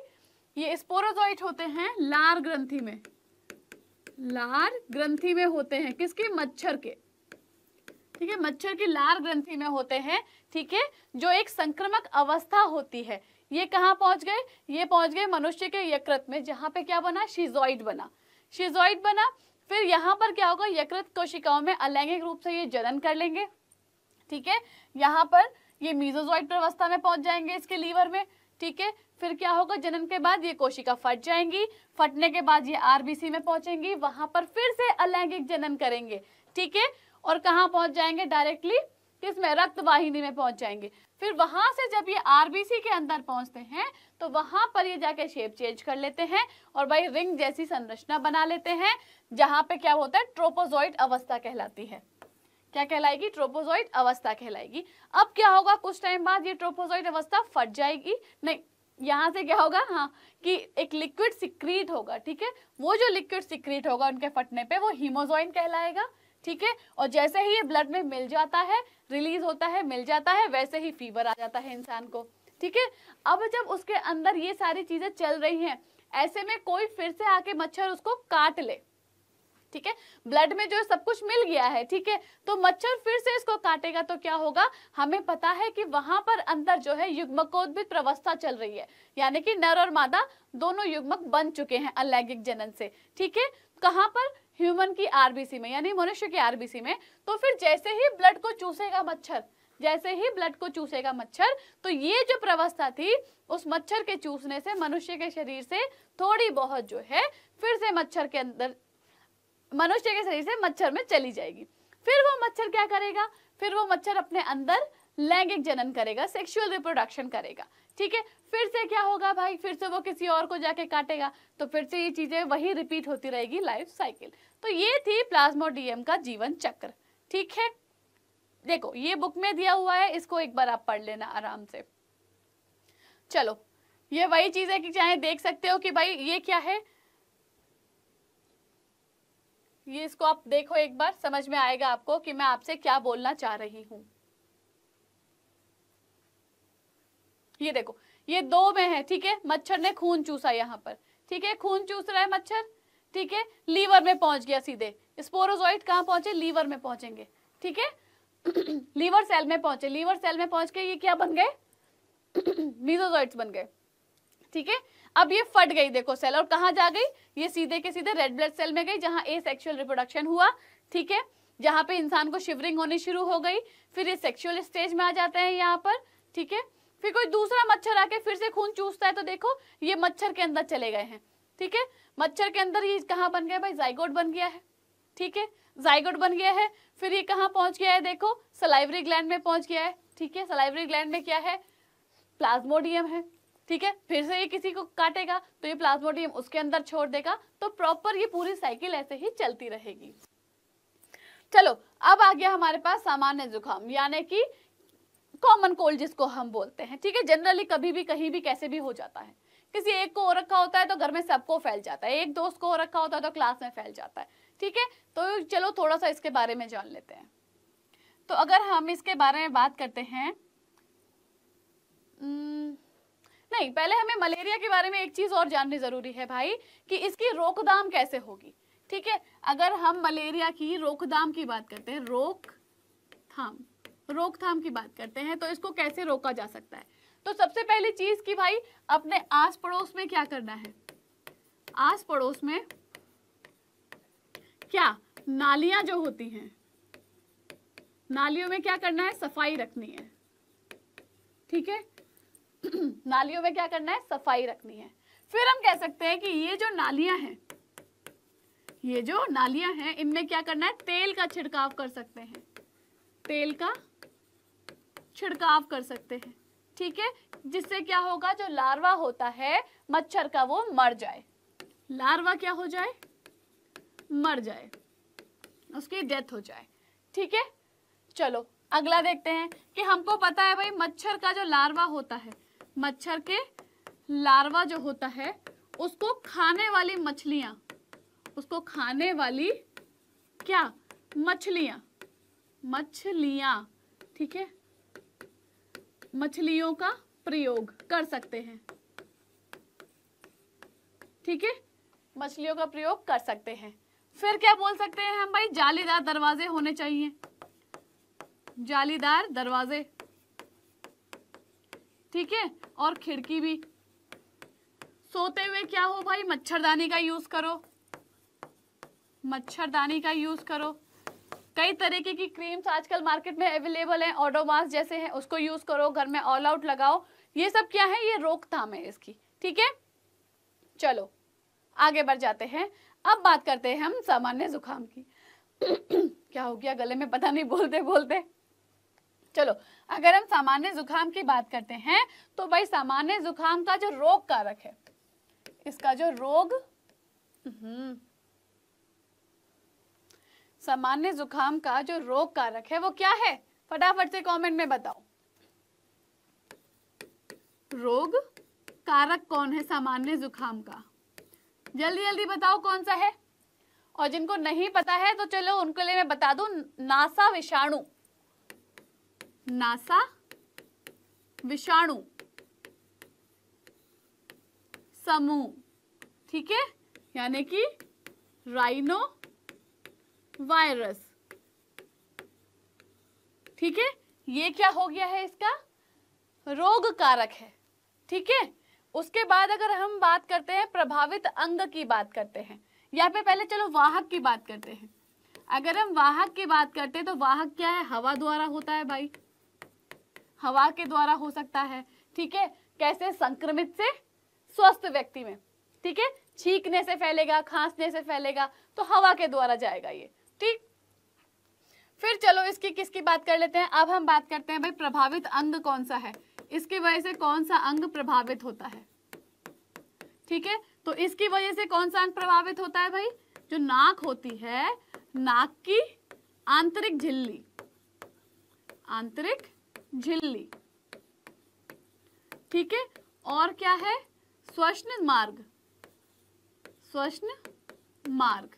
ये स्पोरोजॉइड होते हैं लार ग्रंथि में लार ग्रंथि में होते हैं किसके मच्छर के ठीक है मच्छर की लार ग्रंथि में होते हैं ठीक है जो एक संक्रमक अवस्था होती है ये कहाँ पहुंच गए ये पहुंच गए मनुष्य के यकृत में जहां पे क्या बना शिजोइड बना शिजोइड बना फिर यहाँ पर क्या होगा यकृत कोशिकाओं में अलैंगिक रूप से ये जनन कर लेंगे ठीक है यहाँ पर ये मीजोजॉइट प्रवस्था में पहुंच जाएंगे इसके लीवर में ठीक है फिर क्या होगा जन्म के बाद ये कोशिका फट जाएंगी फटने के बाद ये आरबीसी में पहुंचेंगी वहां पर फिर से अलैंगिक जनन करेंगे ठीक है और कहा पहुंच जाएंगे डायरेक्टली किसमें रक्त वाहिनी में पहुंच जाएंगे फिर वहां से जब ये आरबीसी के अंदर पहुंचते हैं तो वहां पर ये जाके शेप चेंज कर लेते हैं और भाई रिंग जैसी संरचना बना लेते हैं जहां पे क्या होता है ट्रोपोजॉइट अवस्था कहलाती है क्या कहलाएगी ट्रोपोजॉइड अवस्था कहलाएगी अब क्या होगा कुछ टाइम बाद ये ट्रोपोजॉइड अवस्था फट जाएगी नहीं यहाँ से क्या होगा हाँ कि एक लिक्विड सिक्रीट होगा ठीक है वो जो लिक्विड सिक्रीट होगा उनके फटने पे वो हीमोजॉइन कहलाएगा ठीक है और जैसे ही ये ब्लड में मिल जाता है रिलीज होता है मिल जाता है वैसे ही फीवर आ जाता है इंसान को ठीक है अब जब उसके अंदर ये सारी चीजें चल रही हैं ऐसे में कोई फिर से आके मच्छर उसको काट ले ठीक है ब्लड में जो सब कुछ मिल गया है ठीक है तो मच्छर फिर से इसको काटेगा तो क्या होगा हमें पता है कि वहां पर अंदर जो है युग्मकोद्भित प्रवस्था चल रही है यानी कि नर और मादा दोनों युग्मक बन चुके हैं अलैंगिक जनन से ठीक है कहाँ पर ह्यूमन की आरबीसी में यानी मनुष्य की आरबीसी में तो फिर जैसे ही ब्लड को चूसेगा मच्छर जैसे ही ब्लड को चूसेगा मच्छर तो ये जो प्रवस्था थी उस मच्छर के चूसने से मनुष्य के शरीर से थोड़ी बहुत जो है फिर से मच्छर के अंदर मनुष्य के शरीर से मच्छर में चली जाएगी फिर वो मच्छर क्या करेगा फिर वो मच्छर अपने अंदर लैंगिक जनन करेगा सेक्सुअल रिप्रोडक्शन करेगा ठीक है फिर से क्या होगा भाई फिर से वो किसी और को जाके काटेगा तो फिर से ये चीजें वही रिपीट होती रहेगी लाइफ साइकिल तो ये थी प्लाज्मोडियम का जीवन चक्र ठीक है देखो ये बुक में दिया हुआ है इसको एक बार आप पढ़ लेना आराम से चलो ये वही चीज है कि चाहे देख सकते हो कि भाई ये क्या है ये इसको आप देखो एक बार समझ में आएगा आपको कि मैं आपसे क्या बोलना चाह रही हूं ये देखो ये दो में है ठीक है मच्छर ने खून चूसा यहाँ पर ठीक है खून चूस रहा है मच्छर ठीक है लीवर में पहुंच गया सीधे स्पोरोजॉइट कहाँ पहुंचे लीवर में पहुंचेंगे ठीक है लीवर सेल में पहुंचे लीवर सेल में पहुंच के ये क्या बन गए मीजोजॉइड्स बन गए ठीक है अब ये फट गई देखो सेल और कहाँ जा गई ये सीधे के सीधे रेड ब्लड सेल में गई जहाँ ए सेक्शुअल रिप्रोडक्शन हुआ ठीक है जहाँ पे इंसान को शिवरिंग होनी शुरू हो गई फिर ये सेक्शुअल स्टेज में आ जाते हैं यहाँ पर ठीक है फिर कोई दूसरा मच्छर आके फिर से खून चूसता है तो देखो ये मच्छर के अंदर चले गए हैं ठीक है मच्छर के अंदर ये कहाँ बन गया भाई जाइगोट बन गया है ठीक है जाइगोट बन गया है फिर ये कहाँ पहुंच गया है देखो सलाइवरी ग्लैंड में पहुंच गया है ठीक है सलाइवरी ग्लैंड में क्या है प्लाज्मोडियम है ठीक है फिर से ये किसी को काटेगा तो ये प्लाज्मोडियम उसके अंदर छोड़ देगा तो प्रॉपर ये पूरी साइकिल ऐसे ही चलती रहेगी चलो अब आ गया हमारे पास सामान्य जुकाम यानी कि कॉमन कोल्ड जिसको हम बोलते हैं ठीक है जनरली कभी भी कहीं भी कैसे भी हो जाता है किसी एक को हो रखा होता है तो घर में सबको फैल जाता है एक दोस्त को हो रखा होता है तो क्लास में फैल जाता है ठीक है तो चलो थोड़ा सा इसके बारे में जान लेते हैं तो अगर हम इसके बारे में बात करते हैं न, नहीं पहले हमें मलेरिया के बारे में एक चीज और जाननी जरूरी है भाई कि इसकी रोकदाम कैसे होगी ठीक है अगर हम मलेरिया की रोकदाम की बात करते हैं रोकथाम रोकथाम की बात करते हैं तो इसको कैसे रोका जा सकता है तो सबसे पहली चीज की भाई अपने आस पड़ोस में क्या करना है आस पड़ोस में क्या नालियां जो होती हैं नालियों में क्या करना है सफाई रखनी है ठीक है नालियों में क्या करना है सफाई रखनी है फिर हम कह सकते हैं कि ये जो नालियां हैं ये जो नालियां हैं इनमें क्या करना है तेल का छिड़काव कर सकते हैं तेल का छिड़काव कर सकते हैं ठीक है जिससे क्या होगा जो लार्वा होता है मच्छर का वो मर जाए लार्वा क्या हो जाए मर जाए उसकी डेथ हो जाए ठीक है चलो अगला देखते हैं कि हमको पता है भाई मच्छर का जो लार्वा होता है मच्छर के लार्वा जो होता है उसको खाने वाली मछलियां उसको खाने वाली क्या मछलियां मछलियां ठीक है मछलियों का प्रयोग कर सकते हैं ठीक है मछलियों का प्रयोग कर सकते हैं फिर क्या बोल सकते हैं हम भाई जालीदार दरवाजे होने चाहिए जालीदार दरवाजे ठीक है और खिड़की भी सोते हुए क्या हो भाई मच्छरदानी का यूज करो मच्छरदानी का यूज करो कई तरीके की क्रीम्स आजकल मार्केट में अवेलेबल हैं ऑडोमास जैसे हैं उसको यूज करो घर में ऑल आउट लगाओ ये सब क्या है ये रोकथाम है इसकी ठीक है चलो आगे बढ़ जाते हैं अब बात करते हैं हम सामान्य जुकाम की क्या हो गया गले में पता नहीं बोलते बोलते चलो अगर हम सामान्य जुकाम की बात करते हैं तो भाई सामान्य जुकाम का जो रोग कारक है इसका जो रोग हम्म, सामान्य जुकाम का जो रोग कारक है वो क्या है फटाफट से कमेंट में बताओ रोग कारक कौन है सामान्य जुकाम का जल्दी जल्दी बताओ कौन सा है और जिनको नहीं पता है तो चलो उनके लिए मैं बता दू नासा विषाणु नासा विषाणु समूह ठीक है यानी कि राइनो वायरस ठीक है ये क्या हो गया है इसका रोग कारक है ठीक है उसके बाद अगर हम बात करते हैं प्रभावित अंग की बात करते हैं यहाँ पे पहले चलो वाहक की बात करते हैं अगर हम वाहक की बात करते हैं तो वाहक क्या है हवा द्वारा होता है भाई हवा के द्वारा हो सकता है ठीक है कैसे संक्रमित से स्वस्थ व्यक्ति में ठीक है छींकने से फैलेगा खांसने से फैलेगा तो हवा के द्वारा जाएगा ये ठीक फिर चलो इसकी किसकी बात कर लेते हैं अब हम बात करते हैं भाई प्रभावित अंग कौन सा है इसकी वजह से कौन सा अंग प्रभावित होता है ठीक है तो इसकी वजह से कौन सा अंग प्रभावित होता है भाई जो नाक होती है नाक की आंतरिक झिल्ली आंतरिक झिल्ली ठीक है और क्या है स्वश्न मार्ग स्वश्न मार्ग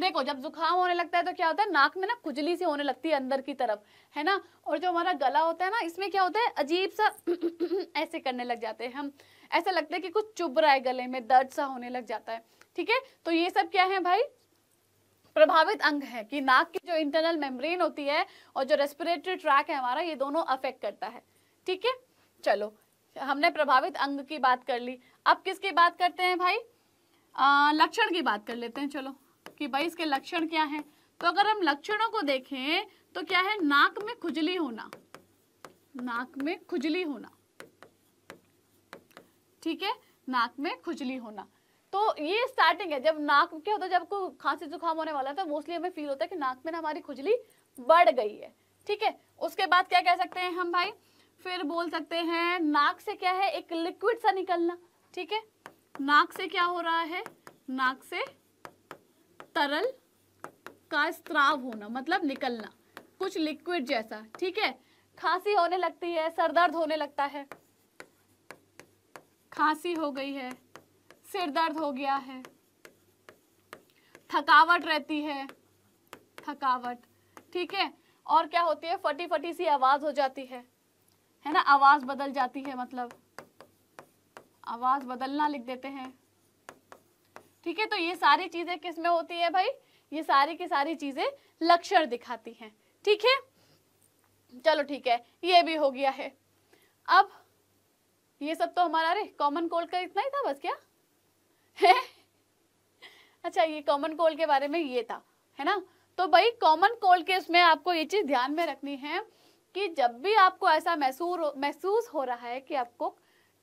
देखो जब जुकाम होने लगता है तो क्या होता है नाक में ना खुजली सी होने लगती है अंदर की तरफ है ना और जो हमारा गला होता है ना इसमें क्या होता है अजीब सा ऐसे करने लग जाते हैं हम ऐसा लगता है कि कुछ चुभ रहा है गले में दर्द सा होने लग जाता है ठीक है तो ये सब क्या है भाई प्रभावित अंग है कि नाक की जो इंटरनल मेम्ब्रेन होती है और जो रेस्पिरेटरी ट्रैक है हमारा ये दोनों अफेक्ट करता है ठीक है चलो हमने प्रभावित अंग की बात कर ली अब किसकी बात करते हैं भाई लक्षण की बात कर लेते हैं चलो कि भाई इसके लक्षण क्या है तो अगर हम लक्षणों को देखें तो क्या है नाक में खुजली होना नाक में खुजली होना ठीक है नाक में खुजली होना तो ये स्टार्टिंग है जब नाक क्या होता है जब कोई खांसी जुकाम होने वाला है तो मोस्टली हमें फील होता है कि नाक में ना हमारी खुजली बढ़ गई है ठीक है उसके बाद क्या कह सकते हैं हम भाई फिर बोल सकते हैं नाक से क्या है एक लिक्विड सा निकलना ठीक है नाक से क्या हो रहा है नाक से तरल का स्त्राव होना मतलब निकलना कुछ लिक्विड जैसा ठीक है खांसी होने लगती है सर दर्द होने लगता है खांसी हो गई है सिर दर्द हो गया है थकावट रहती है थकावट ठीक है और क्या होती है फटी फटी सी आवाज हो जाती है है ना आवाज बदल जाती है मतलब आवाज बदलना लिख देते हैं ठीक है तो ये सारी चीजें किस में होती है भाई ये सारी की सारी चीजें लक्षण दिखाती हैं ठीक है चलो ठीक है ये भी हो गया है अब ये सब तो हमारा अरे कॉमन कोल्ड का इतना ही था बस क्या अच्छा ये कॉमन कोल के बारे में ये था है ना तो भाई कॉमन कोल के इसमें आपको ये चीज ध्यान में रखनी है कि जब भी आपको ऐसा महसूस महसूस हो रहा है कि आपको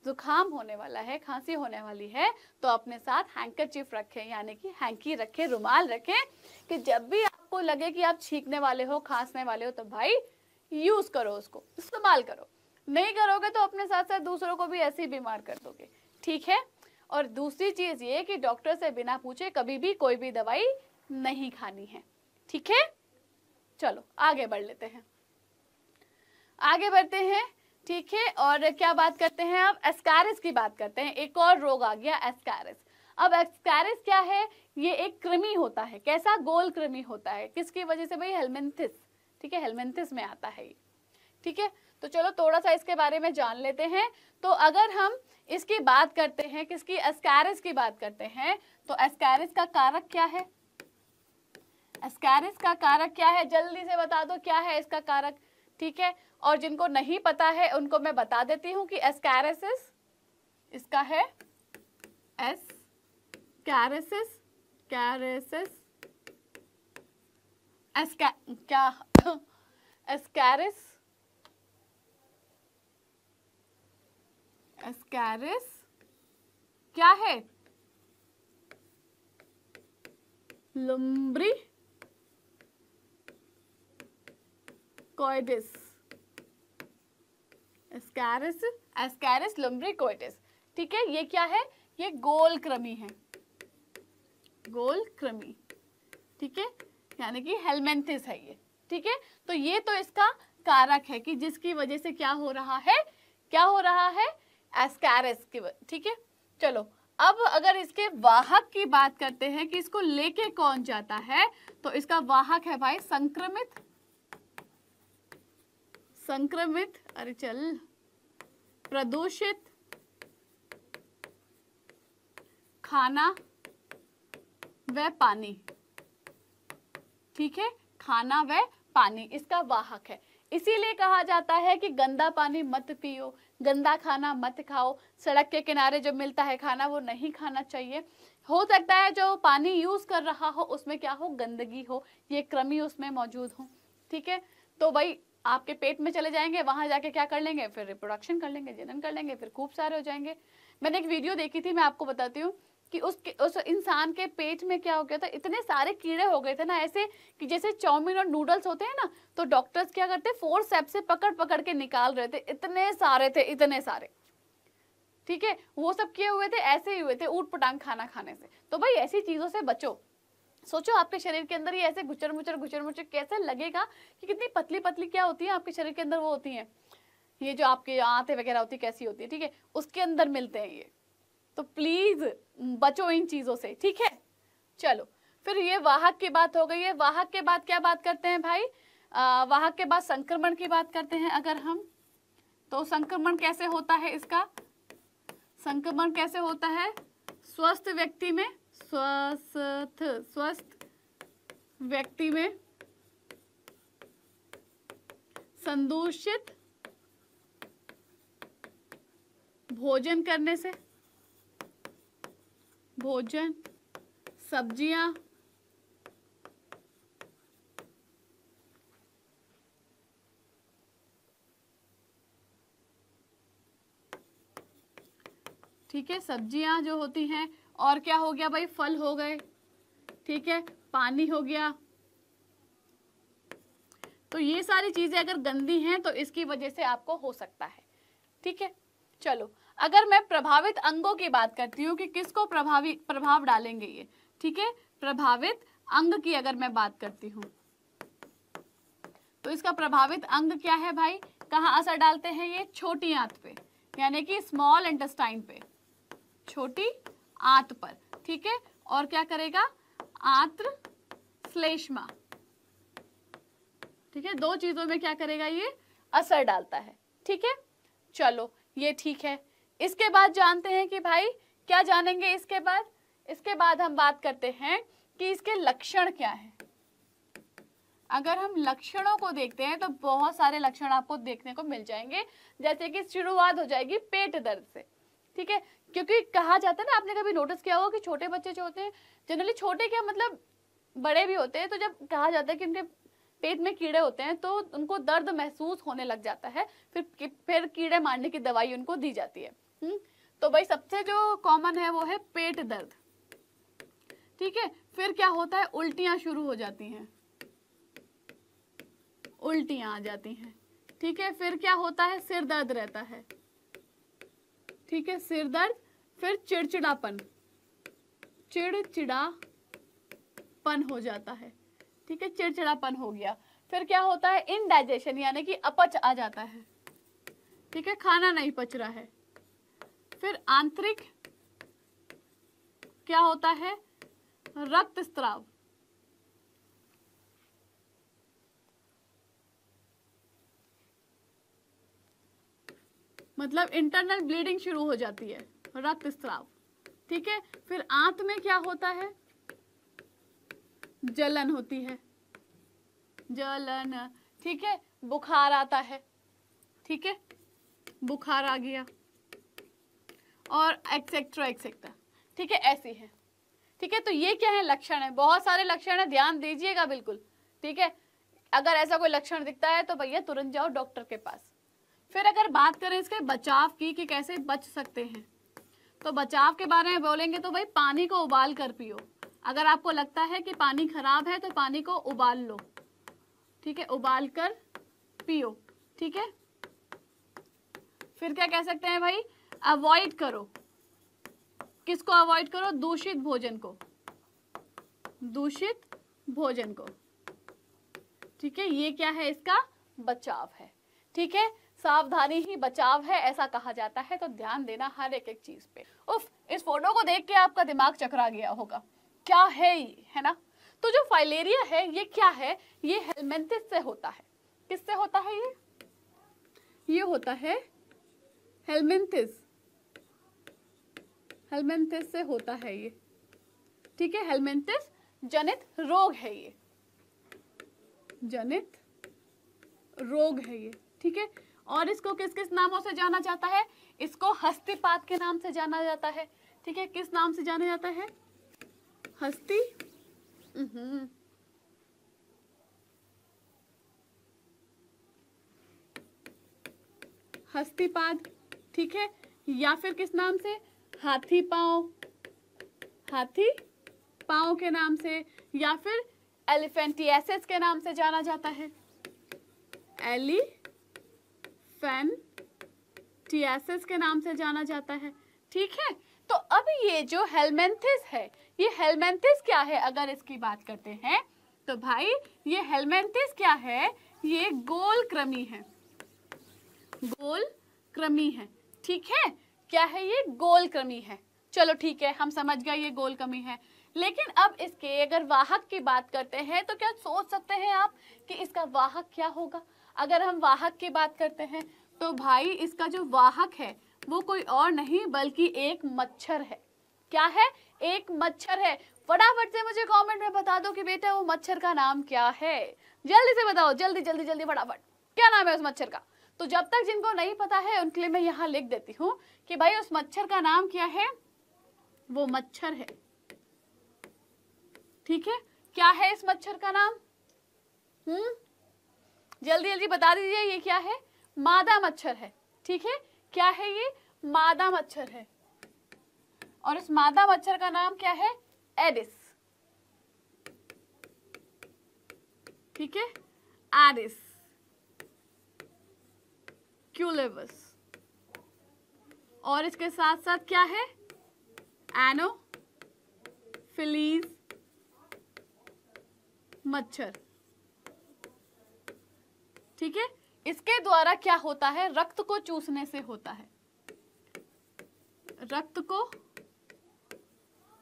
जुकाम होने वाला है खांसी होने वाली है तो अपने साथ हैंकर चिप रखें यानी कि हैंकी रखें रुमाल रखें कि जब भी आपको लगे कि आप छींकने वाले हो खांसने वाले हो तो भाई यूज करो उसको इस्तेमाल करो नहीं करोगे तो अपने साथ साथ दूसरों को भी ऐसे ही बीमार कर दोगे ठीक है और दूसरी चीज़ ये कि डॉक्टर से बिना पूछे कभी भी कोई भी दवाई नहीं खानी है ठीक है चलो आगे बढ़ लेते हैं आगे बढ़ते हैं ठीक है और क्या बात करते हैं अब एस्कारिस की बात करते हैं एक और रोग आ गया एस्कारिस अब एस्कारिस क्या है ये एक कृमि होता है कैसा गोल कृमि होता है किसकी वजह से भाई हेलमेंथिस ठीक है हेलमेंथिस में आता है ये ठीक है तो चलो थोड़ा सा इसके बारे में जान लेते हैं तो अगर हम इसकी बात करते हैं किसकी एस्कैरिस की बात करते हैं तो एस्कैरिस का कारक क्या है एस्कैरिस का कारक क्या है जल्दी से बता दो क्या है इसका कारक ठीक है और जिनको नहीं पता है उनको मैं बता देती हूं कि एस्कैरेसिस इसका है एस कैरेसिस कैरेसिस एस्का क्या एस्कैरिस एस्कैरिस क्या है लुम्ब्री कोइडिस एस्कैरिस एस्कैरिस लुम्ब्री कोइडिस ठीक है ये क्या है ये गोल क्रमी है गोल क्रमी ठीक है यानी कि हेलमेंथिस है ये ठीक है तो ये तो इसका कारक है कि जिसकी वजह से क्या हो रहा है क्या हो रहा है एस्कैरस की ठीक है चलो अब अगर इसके वाहक की बात करते हैं कि इसको लेके कौन जाता है तो इसका वाहक है भाई संक्रमित संक्रमित अरे चल प्रदूषित खाना व पानी ठीक है खाना व पानी इसका वाहक है इसीलिए कहा जाता है कि गंदा पानी मत पियो गंदा खाना मत खाओ सड़क के किनारे जो मिलता है खाना वो नहीं खाना चाहिए हो सकता है जो पानी यूज़ कर रहा हो उसमें क्या हो गंदगी हो ये क्रमी उसमें मौजूद हो ठीक है तो भाई आपके पेट में चले जाएंगे वहां जाके क्या कर लेंगे फिर रिप्रोडक्शन कर लेंगे जनन कर लेंगे फिर खूब सारे हो जाएंगे मैंने एक वीडियो देखी थी मैं आपको बताती हूँ कि उस उस इंसान के पेट में क्या हो गया था इतने सारे कीड़े हो गए थे ना ऐसे कि जैसे चाउमीन और नूडल्स होते हैं ना तो डॉक्टर्स क्या करते फोर सेप से पकड़ पकड़ के निकाल रहे थे इतने सारे थे इतने सारे ठीक है वो सब किए हुए थे ऐसे ही हुए थे ऊट पटांग खाना खाने से तो भाई ऐसी चीज़ों से बचो सोचो आपके शरीर के अंदर ये ऐसे गुचर मुचर गुचर मुचर कैसे लगेगा कि कितनी पतली पतली क्या होती है आपके शरीर के अंदर वो होती है ये जो आपके आते वगैरह होती है कैसी होती है ठीक है उसके अंदर मिलते हैं ये तो प्लीज बचो इन चीजों से ठीक है चलो फिर ये वाहक की बात हो गई है वाहक के बाद क्या बात करते हैं भाई आ, वाहक के बाद संक्रमण की बात करते हैं अगर हम तो संक्रमण कैसे होता है इसका संक्रमण कैसे होता है स्वस्थ व्यक्ति में स्वस्थ स्वस्थ व्यक्ति में संदूषित भोजन करने से भोजन सब्जियां ठीक है सब्जियां जो होती हैं और क्या हो गया भाई फल हो गए ठीक है पानी हो गया तो ये सारी चीज़ें अगर गंदी हैं तो इसकी वजह से आपको हो सकता है ठीक है चलो अगर मैं प्रभावित अंगों की बात करती हूँ कि किसको प्रभावी प्रभाव डालेंगे ये ठीक है प्रभावित अंग की अगर मैं बात करती हूँ तो इसका प्रभावित अंग क्या है भाई कहाँ असर डालते हैं ये छोटी आंत पे यानी कि स्मॉल इंटेस्टाइन पे छोटी आंत पर ठीक है और क्या करेगा आंत्र श्लेष्मा ठीक है दो चीजों में क्या करेगा ये असर डालता है ठीक है चलो ये ठीक है इसके बाद जानते हैं कि भाई क्या जानेंगे इसके बाद इसके बाद हम बात करते हैं कि इसके लक्षण क्या है अगर हम लक्षणों को देखते हैं तो बहुत सारे लक्षण आपको देखने को मिल जाएंगे जैसे कि शुरुआत हो जाएगी पेट दर्द से ठीक है क्योंकि कहा जाता है ना आपने कभी नोटिस किया होगा कि छोटे बच्चे जो होते हैं जनरली छोटे क्या मतलब बड़े भी होते हैं तो जब कहा जाता है कि उनके पेट में कीड़े होते हैं तो उनको दर्द महसूस होने लग जाता है फिर फिर कीड़े मारने की दवाई उनको दी जाती है हम्म, तो भाई सबसे जो कॉमन है वो है पेट दर्द ठीक है फिर क्या होता है उल्टियां शुरू हो जाती हैं उल्टियां आ जाती हैं ठीक है फिर क्या होता है सिर दर्द रहता है ठीक है सिर दर्द फिर चिड़चिड़ापन चिड़चिड़ापन हो जाता है ठीक है चिड़चिड़ापन हो गया फिर क्या होता है इनडाइजेशन यानी कि अपच आ जाता है ठीक है खाना नहीं पच रहा है फिर आंतरिक क्या होता है रक्त स्त्राव मतलब इंटरनल ब्लीडिंग शुरू हो जाती है रक्त स्त्राव ठीक है फिर आंत में क्या होता है जलन होती है जलन ठीक है बुखार आता है ठीक है बुखार आ गया और एक्सेट्रा एक्सेट्रा ठीक है ऐसी है ठीक है तो ये क्या है लक्षण है बहुत सारे लक्षण है ध्यान दीजिएगा बिल्कुल ठीक है अगर ऐसा कोई लक्षण दिखता है तो भैया तुरंत जाओ डॉक्टर के पास फिर अगर बात करें इसके बचाव की कि कैसे बच सकते हैं तो बचाव के बारे में बोलेंगे तो भाई पानी को उबाल कर पियो अगर आपको लगता है कि पानी खराब है तो पानी को उबाल लो ठीक है उबाल कर पियो ठीक है फिर क्या कह सकते हैं भाई अवॉइड करो किसको अवॉइड करो दूषित भोजन को दूषित भोजन को ठीक है ये क्या है इसका बचाव है ठीक है सावधानी ही बचाव है ऐसा कहा जाता है तो ध्यान देना हर एक एक चीज पे उफ इस फोटो को देख के आपका दिमाग चकरा गया होगा क्या है ये है ना तो जो फाइलेरिया है ये क्या है ये हेलमेंथिस से होता है किससे होता है ये ये होता है हेलमेंथिस हेलमेंथिस से होता है ये ठीक है हेलमेंथिस जनित रोग है ये जनित रोग है ये ठीक है और इसको किस किस नामों से जाना जाता है इसको हस्तीपात के नाम से जाना जाता है ठीक है किस नाम से जाना जाता है हस्ती हस्तीपाद ठीक है या फिर किस नाम से हाथी पाओ हाथी पाओ के नाम से या फिर एलिफेंटियासिस के नाम से जाना जाता है एलिफेंटियासिस के नाम से जाना जाता है ठीक है तो अब ये जो हेलमेंथिस है ये हेलमेंथिस क्या है अगर इसकी बात करते हैं तो भाई ये हेलमेंथिस क्या है ये गोल क्रमी है गोल क्रमी है ठीक है क्या है ये गोल कमी है चलो ठीक है हम समझ गए ये गोल कमी है लेकिन अब इसके अगर वाहक की बात करते हैं तो क्या सोच सकते हैं आप कि इसका वाहक क्या होगा अगर हम वाहक की बात करते हैं तो भाई इसका जो वाहक है वो कोई और नहीं बल्कि एक मच्छर है क्या है एक मच्छर है फटाफट से मुझे कमेंट में बता दो कि बेटा वो मच्छर का नाम क्या है जल्दी से बताओ जल्दी जल्दी जल्दी फटाफट क्या नाम है उस मच्छर का तो जब तक जिनको नहीं पता है उनके लिए मैं यहाँ लिख देती हूँ कि भाई उस मच्छर का नाम क्या है वो मच्छर है ठीक है क्या है इस मच्छर का नाम हम्म जल्दी जल्दी बता दीजिए ये क्या है मादा मच्छर है ठीक है क्या है ये मादा मच्छर है और इस मादा मच्छर का नाम क्या है एडिस ठीक है एडिस क्यूलेवस और इसके साथ साथ क्या है एनो फिलीज मच्छर ठीक है इसके द्वारा क्या होता है रक्त को चूसने से होता है रक्त को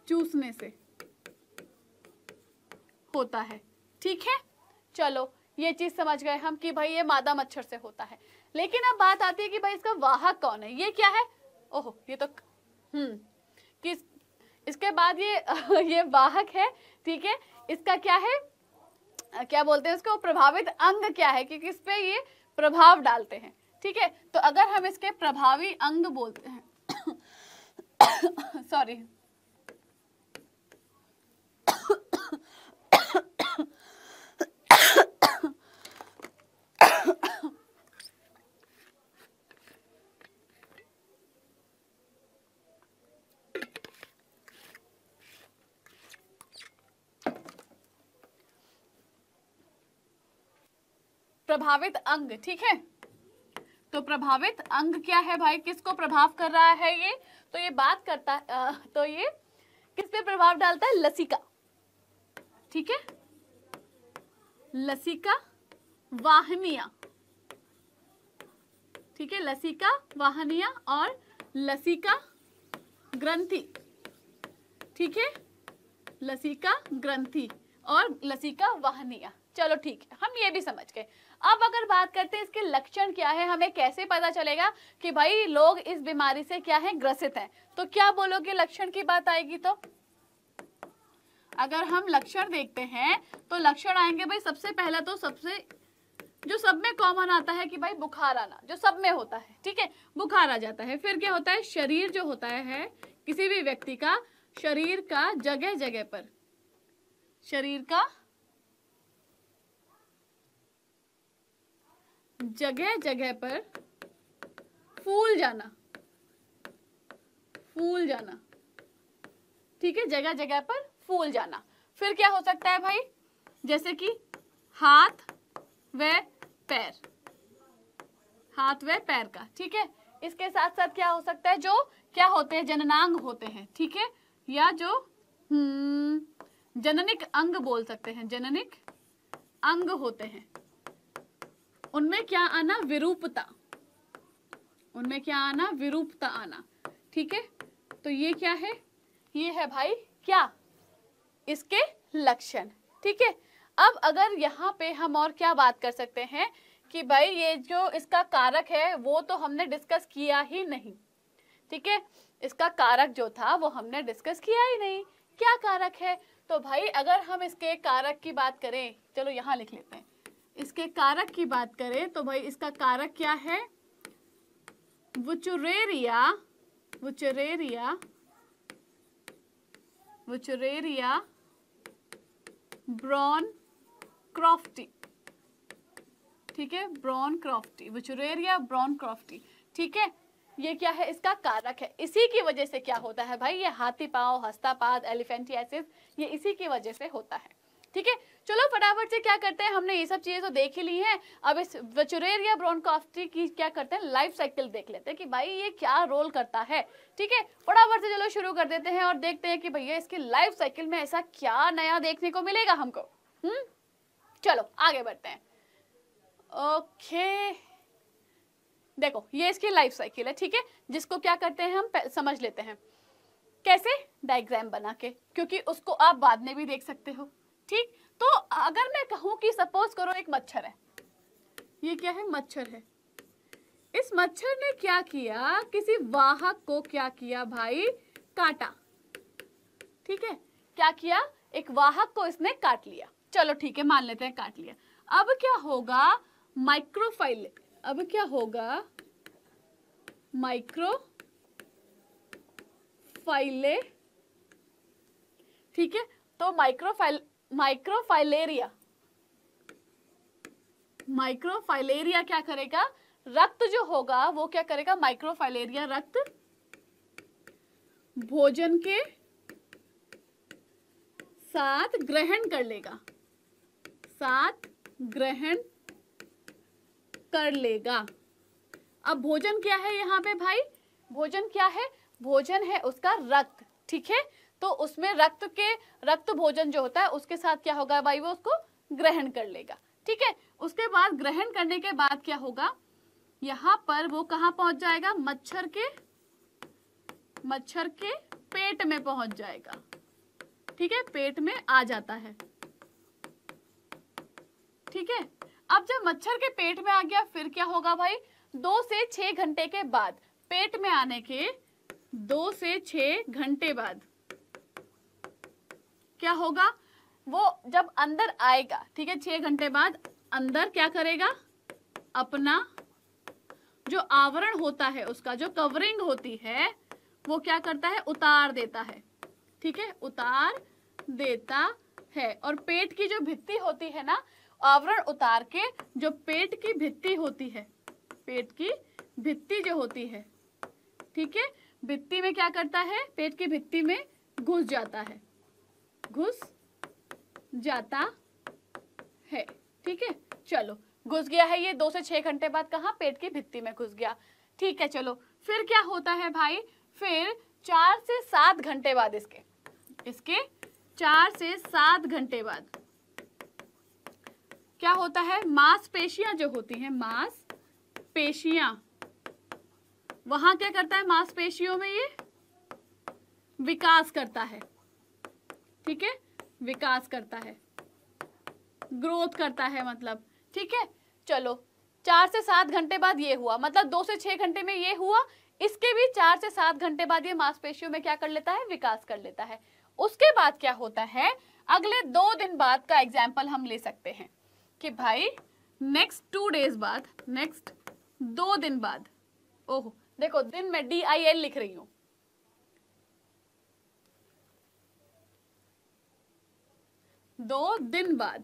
चूसने से होता है ठीक है चलो ये चीज समझ गए हम कि भाई ये मादा मच्छर से होता है लेकिन अब बात आती है कि भाई इसका वाहक कौन है ये क्या है ओहो ये तो हम्म किस इसके बाद ये ये वाहक है ठीक है इसका क्या है क्या बोलते हैं इसको प्रभावित अंग क्या है कि किस पे ये प्रभाव डालते हैं ठीक है तो अगर हम इसके प्रभावी अंग बोलते हैं सॉरी प्रभावित अंग ठीक है तो प्रभावित अंग क्या है भाई किसको प्रभाव कर रहा है ये तो ये बात करता है तो ये किस पे प्रभाव डालता है लसिका ठीक है लसिका वाहनिया ठीक है लसिका वाहनिया और लसिका ग्रंथि ठीक है लसिका ग्रंथि और लसिका वाहनिया चलो ठीक है हम ये भी समझ गए अब अगर बात करते हैं इसके लक्षण क्या है हमें कैसे पता चलेगा कि भाई लोग इस बीमारी से क्या है ग्रसित हैं तो क्या बोलोगे लक्षण की बात आएगी तो अगर हम लक्षण देखते हैं तो लक्षण आएंगे भाई सबसे पहला तो सबसे जो सब में कॉमन आता है कि भाई बुखार आना जो सब में होता है ठीक है बुखार आ जाता है फिर क्या होता है शरीर जो होता है किसी भी व्यक्ति का शरीर का जगह जगह पर शरीर का जगह जगह पर फूल जाना फूल जाना ठीक है जगह जगह पर फूल जाना फिर क्या हो सकता है भाई जैसे कि हाथ व पैर हाथ व पैर का ठीक है इसके साथ साथ क्या हो सकता है जो क्या होते हैं जननांग होते हैं ठीक है या जो हम्म जननिक अंग बोल सकते हैं जननिक अंग होते हैं उनमें क्या आना विरूपता उनमें क्या आना विरूपता आना ठीक है तो ये क्या है ये है भाई क्या इसके लक्षण ठीक है अब अगर यहाँ पे हम और क्या बात कर सकते हैं कि भाई ये जो इसका कारक है वो तो हमने डिस्कस किया ही नहीं ठीक है इसका कारक जो था वो हमने डिस्कस किया ही नहीं क्या कारक है तो भाई अगर हम इसके कारक की बात करें चलो यहाँ लिख लेते हैं इसके कारक की बात करें तो भाई इसका कारक क्या है वुचुरेरिया वुचुरेरिया वुचुरेरिया ब्रॉन क्रॉफ्टी ठीक है ब्रॉन क्रॉफ्टी वुचुरेरिया ब्रॉन क्रॉफ्टी ठीक है ये क्या है इसका कारक है इसी की वजह से क्या होता है भाई ये हाथी पाव हस्तापाद एलिफेंटियासिस ये इसी की वजह से होता है ठीक है चलो फटाफट से क्या करते हैं हमने ये सब चीजें तो देख ही ली हैं अब इस वचुरेरिया ब्रॉनकॉफ्टी की क्या करते हैं लाइफ साइकिल देख लेते हैं कि भाई ये क्या रोल करता है ठीक है फटाफट से चलो शुरू कर देते हैं और देखते हैं कि भैया इसके लाइफ साइकिल में ऐसा क्या नया देखने को मिलेगा हमको हम्म चलो आगे बढ़ते हैं ओके देखो ये इसकी लाइफ साइकिल है ठीक है जिसको क्या करते हैं हम समझ लेते हैं कैसे डायग्राम बना के क्योंकि उसको आप बाद में भी देख सकते हो ठीक तो अगर मैं कहूं कि सपोज करो एक मच्छर है ये क्या है मच्छर है इस मच्छर ने क्या किया किसी वाहक को क्या किया भाई काटा ठीक है क्या किया एक वाहक को इसने काट लिया चलो ठीक है मान लेते हैं काट लिया अब क्या होगा माइक्रोफाइल अब क्या होगा माइक्रो फाइले ठीक है तो माइक्रोफाइल माइक्रोफाइलेरिया माइक्रोफाइलेरिया क्या करेगा रक्त जो होगा वो क्या करेगा माइक्रोफाइलेरिया रक्त भोजन के साथ ग्रहण कर लेगा साथ ग्रहण कर लेगा अब भोजन क्या है यहां पे भाई भोजन क्या है भोजन है उसका रक्त ठीक है तो उसमें रक्त के रक्त भोजन जो होता है उसके साथ क्या होगा भाई वो उसको ग्रहण कर लेगा ठीक है उसके बाद ग्रहण करने के बाद क्या होगा यहाँ पर वो कहा पहुंच जाएगा मच्छर के मच्छर के पेट में पहुंच जाएगा ठीक है पेट में आ जाता है ठीक है अब जब मच्छर के पेट में आ गया फिर क्या होगा भाई दो से छह घंटे के बाद पेट में आने के दो से छह घंटे बाद क्या होगा वो जब अंदर आएगा ठीक है छह घंटे बाद अंदर क्या करेगा अपना जो आवरण होता है उसका जो कवरिंग होती है वो क्या करता है उतार देता है ठीक है उतार देता है और पेट की जो भित्ति होती है ना आवरण उतार के जो पेट की भित्ति होती है पेट की भित्ति जो होती है ठीक है भित्ति में क्या करता है पेट की भित्ति में घुस जाता है घुस जाता है ठीक है चलो घुस गया है ये दो से छह घंटे बाद कहा पेट की भित्ती में घुस गया ठीक है चलो फिर क्या होता है भाई फिर चार से सात घंटे बाद इसके इसके चार से सात घंटे बाद क्या होता है मांसपेशियां जो होती हैं मांसपेशियां वहां क्या करता है मांसपेशियों में ये विकास करता है ठीक है विकास करता है ग्रोथ करता है मतलब ठीक है चलो चार से सात घंटे बाद ये हुआ मतलब दो से छह घंटे में ये हुआ इसके भी चार से सात घंटे बाद ये मांसपेशियों में क्या कर लेता है विकास कर लेता है उसके बाद क्या होता है अगले दो दिन बाद का एग्जाम्पल हम ले सकते हैं कि भाई नेक्स्ट टू डेज बाद नेक्स्ट दो दिन बाद ओहो देखो दिन में डी आई एल लिख रही हूँ दो दिन बाद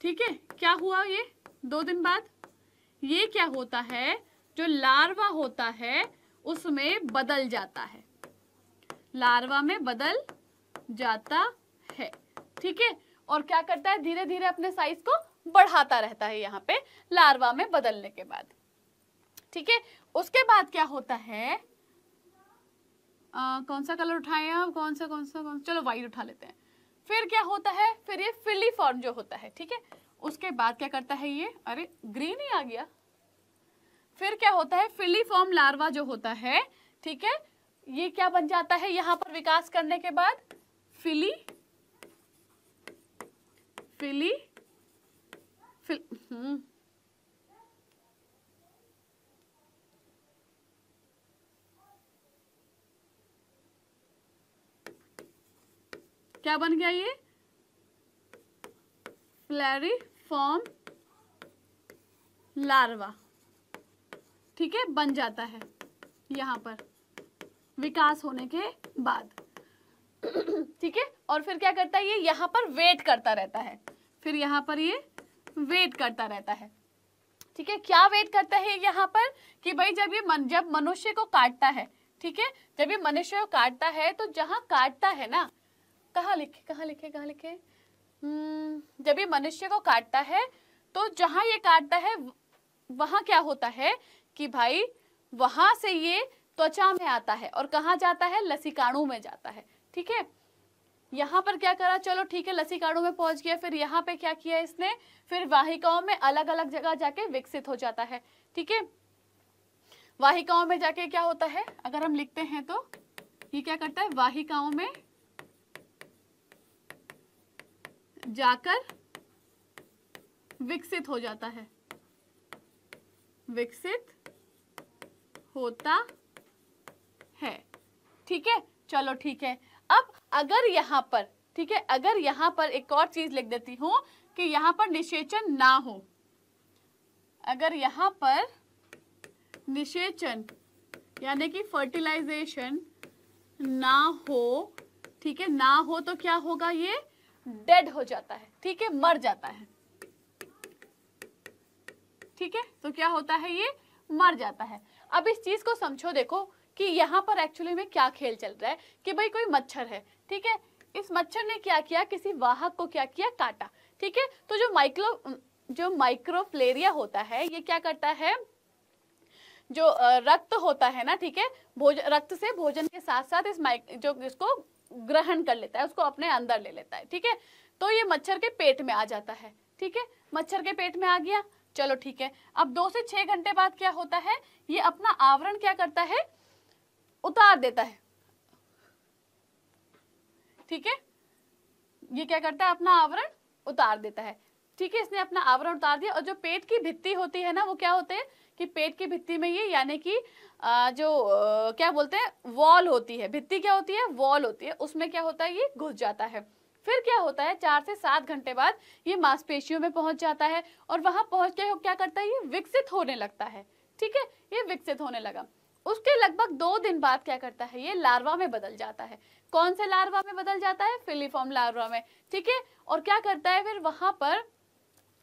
ठीक है क्या हुआ ये दो दिन बाद ये क्या होता है जो लार्वा होता है उसमें बदल जाता है लार्वा में बदल जाता है ठीक है और क्या करता है धीरे धीरे अपने साइज को बढ़ाता रहता है यहाँ पे लार्वा में बदलने के बाद ठीक है उसके बाद क्या होता है आ, कौन सा कलर उठाए कौन सा कौन सा कौन सा चलो वाइट उठा लेते हैं फिर क्या होता है फिर ये फिली फॉर्म जो होता है ठीक है उसके बाद क्या करता है ये अरे ग्रीन ही आ गया फिर क्या होता है फिली फॉर्म लार्वा जो होता है ठीक है ये क्या बन जाता है यहां पर विकास करने के बाद फिली फिली फिल हम्म, क्या बन गया ये फॉर्म लार्वा ठीक है बन जाता है यहाँ पर विकास होने के बाद ठीक है और फिर क्या करता है ये यहां पर वेट करता रहता है फिर यहां पर ये वेट करता रहता है ठीक है क्या वेट करता है यहाँ पर कि भाई जब ये मन जब मनुष्य को काटता है ठीक है जब ये मनुष्य को काटता है तो जहां काटता है ना कहा लिखे कहा लिखे कहा लिखे हम्म, जब ये मनुष्य को काटता है तो जहां ये काटता है वहां क्या होता है कि भाई वहां से ये त्वचा में आता है और कहा जाता है लसीकाणु में जाता है ठीक है यहाँ पर क्या करा चलो ठीक है लसीकाणु में पहुंच गया फिर यहाँ पे क्या किया इसने फिर वाहिकाओं में अलग अलग जगह जाके विकसित हो जाता है ठीक है वाहिकाओं में जाके क्या होता है अगर हम लिखते हैं तो ये क्या करता है वाहिकाओं में जाकर विकसित हो जाता है विकसित होता है ठीक है चलो ठीक है अब अगर यहां पर ठीक है अगर यहां पर एक और चीज लिख देती हूं कि यहां पर निषेचन ना हो अगर यहां पर निषेचन यानी कि फर्टिलाइजेशन ना हो ठीक है ना हो तो क्या होगा ये डेड हो जाता है ठीक है मर जाता है ठीक है तो क्या होता है ये मर जाता है अब इस चीज को समझो देखो कि यहाँ पर एक्चुअली में क्या खेल चल रहा है कि भाई कोई मच्छर है ठीक है इस मच्छर ने क्या किया किसी वाहक को क्या किया काटा ठीक है तो जो माइक्रो जो माइक्रोफ्लेरिया होता है ये क्या करता है जो रक्त होता है ना ठीक है भोज रक्त से भोजन के साथ साथ इस माइक जो इसको ग्रहण कर लेता है उसको अपने अंदर ले लेता है ठीक है तो ये मच्छर के पेट में आ जाता है ठीक है मच्छर के पेट में आ गया चलो ठीक है अब दो से छह घंटे बाद क्या होता है ये अपना आवरण क्या करता है उतार देता है ठीक है ये क्या करता है अपना आवरण उतार देता है ठीक है इसने अपना आवरण उतार दिया और जो पेट की भित्ती होती है ना वो क्या होते हैं कि पेट की भित्ति में ये यानी कि जो क्या बोलते हैं वॉल होती है भित्ती क्या होती है वॉल होती है उसमें क्या होता है ये घुस जाता है फिर क्या होता है चार से सात घंटे बाद ये मांसपेशियों में पहुंच जाता है और वहां पहुंच के क्या करता है ये विकसित होने लगता है ठीक है ये विकसित होने लगा उसके लगभग दो दिन बाद क्या करता है ये लार्वा में बदल जाता है कौन से लार्वा में बदल जाता है फिलीफॉर्म लार्वा में ठीक है और क्या करता है फिर वहां पर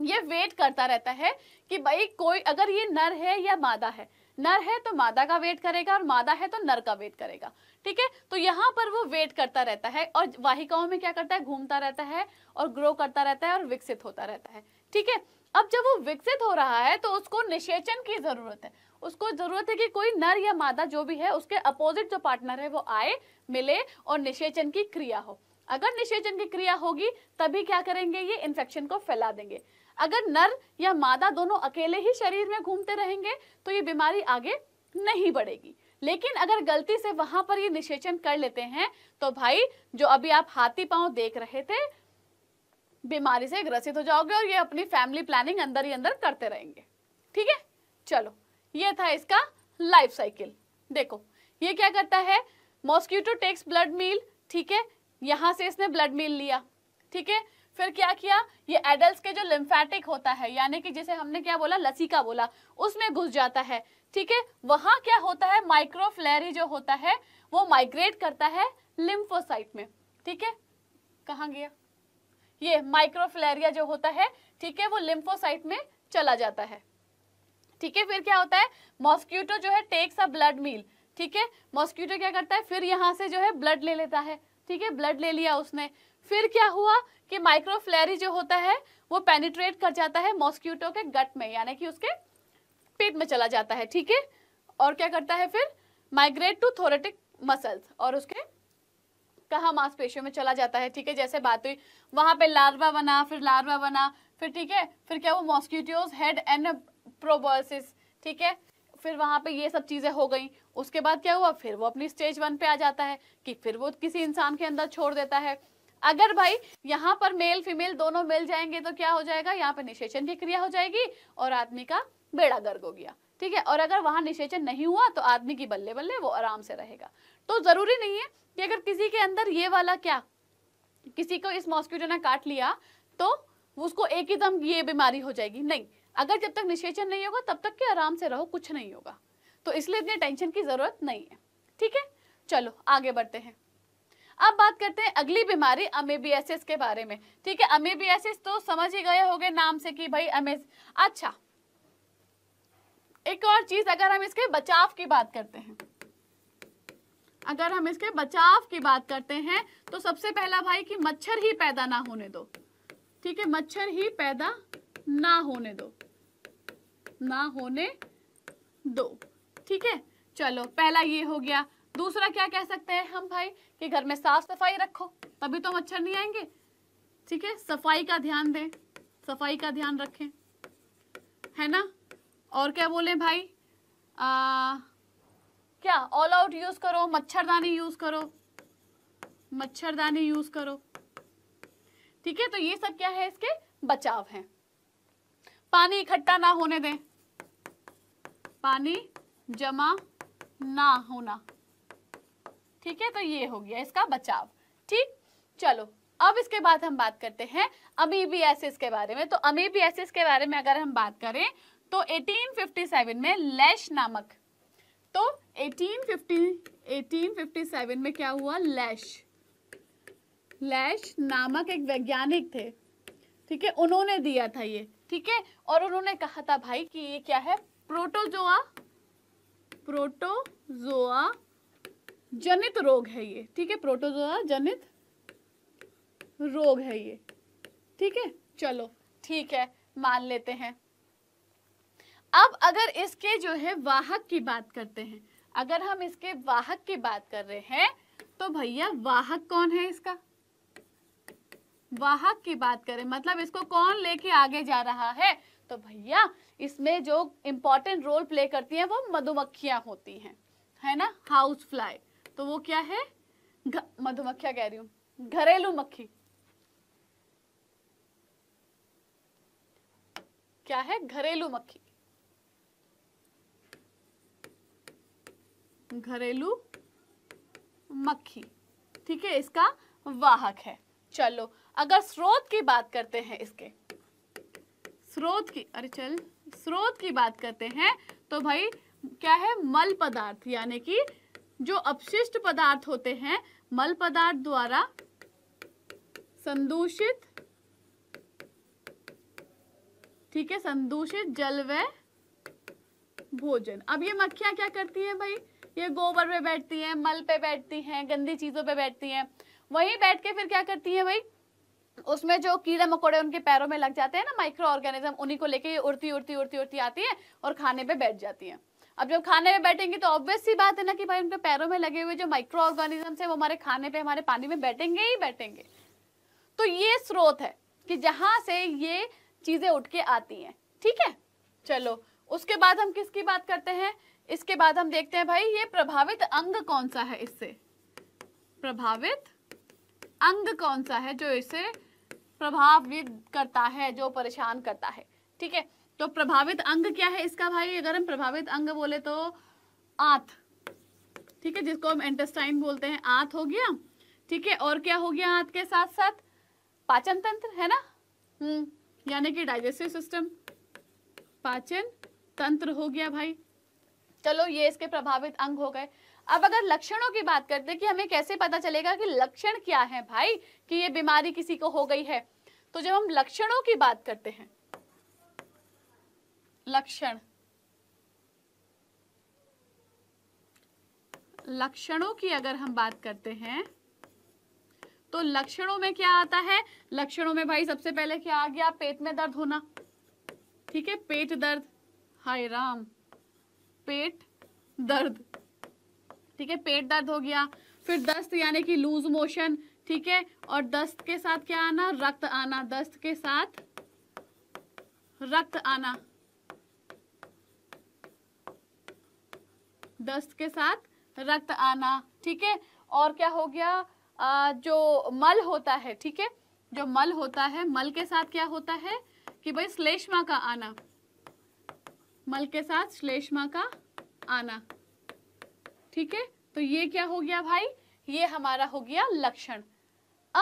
ये वेट करता रहता है कि भाई कोई अगर ये नर है या मादा है नर है तो मादा का वेट करेगा और मादा है तो नर का वेट करेगा ठीक है तो यहाँ पर वो वेट करता रहता है और वाहिकाओं में क्या करता है घूमता रहता है और ग्रो करता रहता है और विकसित होता रहता है ठीक है अब जब वो विकसित हो रहा है तो उसको निषेचन की जरूरत है उसको जरूरत है कि कोई नर या मादा जो भी है उसके अपोजिट जो पार्टनर है वो आए मिले और निषेचन की क्रिया हो अगर निषेचन की क्रिया होगी तभी क्या करेंगे ये इन्फेक्शन को फैला देंगे अगर नर या मादा दोनों अकेले ही शरीर में घूमते रहेंगे तो ये बीमारी आगे नहीं बढ़ेगी लेकिन अगर गलती से वहां पर ये निषेचन कर लेते हैं तो भाई जो अभी आप हाथी पांव देख रहे थे बीमारी से ग्रसित हो जाओगे और ये अपनी फैमिली प्लानिंग अंदर ही अंदर करते रहेंगे ठीक है चलो ये था इसका लाइफ साइकिल देखो ये क्या करता है मॉस्क्यूटो टेक्स ब्लड मील ठीक है यहां से इसने ब्लड मील लिया ठीक है फिर क्या किया ये एडल्ट के जो लिम्फेटिक होता है यानी कि जिसे हमने क्या बोला लसीका बोला उसमें घुस जाता है ठीक है वहां क्या होता है माइक्रोफ्लैरी जो होता है वो माइग्रेट करता है लिम्फोसाइट में ठीक है कहा गया ये माइक्रोफ्लैरिया जो होता है ठीक है वो लिम्फोसाइट में चला जाता है ठीक है फिर क्या होता है मॉस्क्यूटो जो है टेक्स अ ब्लड मील ठीक है मॉस्क्यूटो क्या करता है फिर यहां से जो है ब्लड ले लेता है ठीक है ब्लड ले लिया उसने फिर क्या हुआ कि माइक्रोफ्लेरी जो होता है वो पेनिट्रेट कर जाता है मॉस्क्यूटो के गट में यानी कि उसके पेट में चला जाता है ठीक है और क्या करता है फिर माइग्रेट टू थोरेटिक मसल्स और उसके कहा मांसपेशियों में चला जाता है ठीक है जैसे बात हुई वहां पे लार्वा बना फिर लार्वा बना फिर ठीक है फिर क्या वो मॉस्क्यूटोज हेड एंड प्रोबोसिस ठीक है फिर वहां पे ये सब चीज़ें हो गई उसके बाद क्या हुआ फिर वो अपनी स्टेज वन पे आ जाता है कि फिर वो किसी इंसान के अंदर छोड़ देता है अगर भाई यहाँ पर मेल फीमेल दोनों मिल जाएंगे तो क्या हो जाएगा यहाँ पर निषेचन की क्रिया हो जाएगी और आदमी का बेड़ा गर्ग हो गया ठीक है और अगर वहां निषेचन नहीं हुआ तो आदमी की बल्ले बल्ले वो आराम से रहेगा तो जरूरी नहीं है कि अगर किसी के अंदर ये वाला क्या किसी को इस मॉस्किटो ने काट लिया तो उसको एक ही दम ये बीमारी हो जाएगी नहीं अगर जब तक निषेचन नहीं होगा तब तक के आराम से रहो कुछ नहीं होगा तो इसलिए इतनी टेंशन की जरूरत नहीं है ठीक है चलो आगे बढ़ते हैं अब बात करते हैं अगली बीमारी अमेबियासिस के बारे में ठीक है अमेबियासिस तो समझ ही गए होंगे नाम से कि भाई अमेज अच्छा एक और चीज अगर हम इसके बचाव की बात करते हैं अगर हम इसके बचाव की बात करते हैं तो सबसे पहला भाई कि मच्छर ही पैदा ना होने दो ठीक है मच्छर ही पैदा ना होने दो ना होने दो ठीक है चलो पहला ये हो गया दूसरा क्या कह सकते हैं हम भाई कि घर में साफ सफाई रखो तभी तो मच्छर नहीं आएंगे ठीक है सफाई का ध्यान दें सफाई का ध्यान रखें है ना और क्या बोले भाई आ, क्या ऑल आउट यूज करो मच्छरदानी यूज करो मच्छरदानी यूज करो ठीक है तो ये सब क्या है इसके बचाव हैं पानी इकट्ठा ना होने दें पानी जमा ना होना ठीक है तो ये हो गया इसका बचाव ठीक चलो अब इसके बाद हम बात करते हैं अमीबियासिस के बारे में तो अमीबियासिस के बारे में अगर हम बात करें तो 1857 में लैश नामक तो 1850 1857 में क्या हुआ लैश लैश नामक एक वैज्ञानिक थे ठीक है उन्होंने दिया था ये ठीक है और उन्होंने कहा था भाई कि ये क्या है प्रोटोजोआ प्रोटोजोआ जनित रोग है ये ठीक है प्रोटोजोआ जनित रोग है ये ठीक है चलो ठीक है मान लेते हैं अब अगर इसके जो है वाहक की बात करते हैं अगर हम इसके वाहक की बात कर रहे हैं तो भैया वाहक कौन है इसका वाहक की बात करें मतलब इसको कौन लेके आगे जा रहा है तो भैया इसमें जो इंपॉर्टेंट रोल प्ले करती हैं वो मधुमक्खियां होती हैं है ना हाउस फ्लाई तो वो क्या है मधुमक्खिया कह रही हूं घरेलू मक्खी क्या है घरेलू मक्खी घरेलू मक्खी ठीक है इसका वाहक है चलो अगर स्रोत की बात करते हैं इसके स्रोत की अरे चल स्रोत की बात करते हैं तो भाई क्या है मल पदार्थ यानी कि जो अपशिष्ट पदार्थ होते हैं मल पदार्थ द्वारा संदूषित ठीक है संदूषित जल व भोजन अब ये मक्खिया क्या करती है भाई ये गोबर पे बैठती हैं मल पे बैठती हैं गंदी चीजों पे बैठती हैं वहीं बैठ के फिर क्या करती है भाई उसमें जो कीड़े मकोड़े उनके पैरों में लग जाते हैं ना माइक्रो ऑर्गेनिज्म उन्हीं को लेके ये उड़ती उड़ती उड़ती उड़ती आती है और खाने पे बैठ जाती है अब जब खाने में बैठेंगे तो ऑब्वियस सी बात है ना कि भाई उनके पैरों में लगे हुए जो माइक्रो ऑर्गेनिज्म है वो हमारे खाने पे हमारे पानी में बैठेंगे ही बैठेंगे तो ये स्रोत है कि जहां से ये चीज़ें उठ के आती हैं ठीक है चलो उसके बाद हम किसकी बात करते हैं इसके बाद हम देखते हैं भाई ये प्रभावित अंग कौन सा है इससे प्रभावित अंग कौन सा है जो इसे प्रभावित करता है जो परेशान करता है ठीक है तो प्रभावित अंग क्या है इसका भाई अगर हम प्रभावित अंग बोले तो आंत ठीक है जिसको हम इंटेस्टाइन बोलते हैं आत हो गया ठीक है और क्या हो गया आंत के साथ साथ पाचन तंत्र है ना हम्म यानी कि डाइजेस्टिव सिस्टम पाचन तंत्र हो गया भाई चलो ये इसके प्रभावित अंग हो गए अब अगर लक्षणों की बात करते कि हमें कैसे पता चलेगा कि लक्षण क्या है भाई कि ये बीमारी किसी को हो गई है तो जब हम लक्षणों की बात करते हैं लक्षण लक्षणों की अगर हम बात करते हैं तो लक्षणों में क्या आता है लक्षणों में भाई सबसे पहले क्या आ गया पेट में दर्द होना ठीक है पेट दर्द हाय राम पेट दर्द ठीक है पेट दर्द हो गया फिर दस्त यानी कि लूज मोशन ठीक है और दस्त के साथ क्या आना रक्त आना दस्त के साथ रक्त आना दस्त के साथ रक्त आना ठीक है और क्या हो गया आ, जो मल होता है ठीक है जो मल होता है मल के साथ क्या होता है कि भाई श्लेष्मा का आना मल के साथ श्लेष्मा का आना ठीक है तो ये क्या हो गया भाई ये हमारा हो गया लक्षण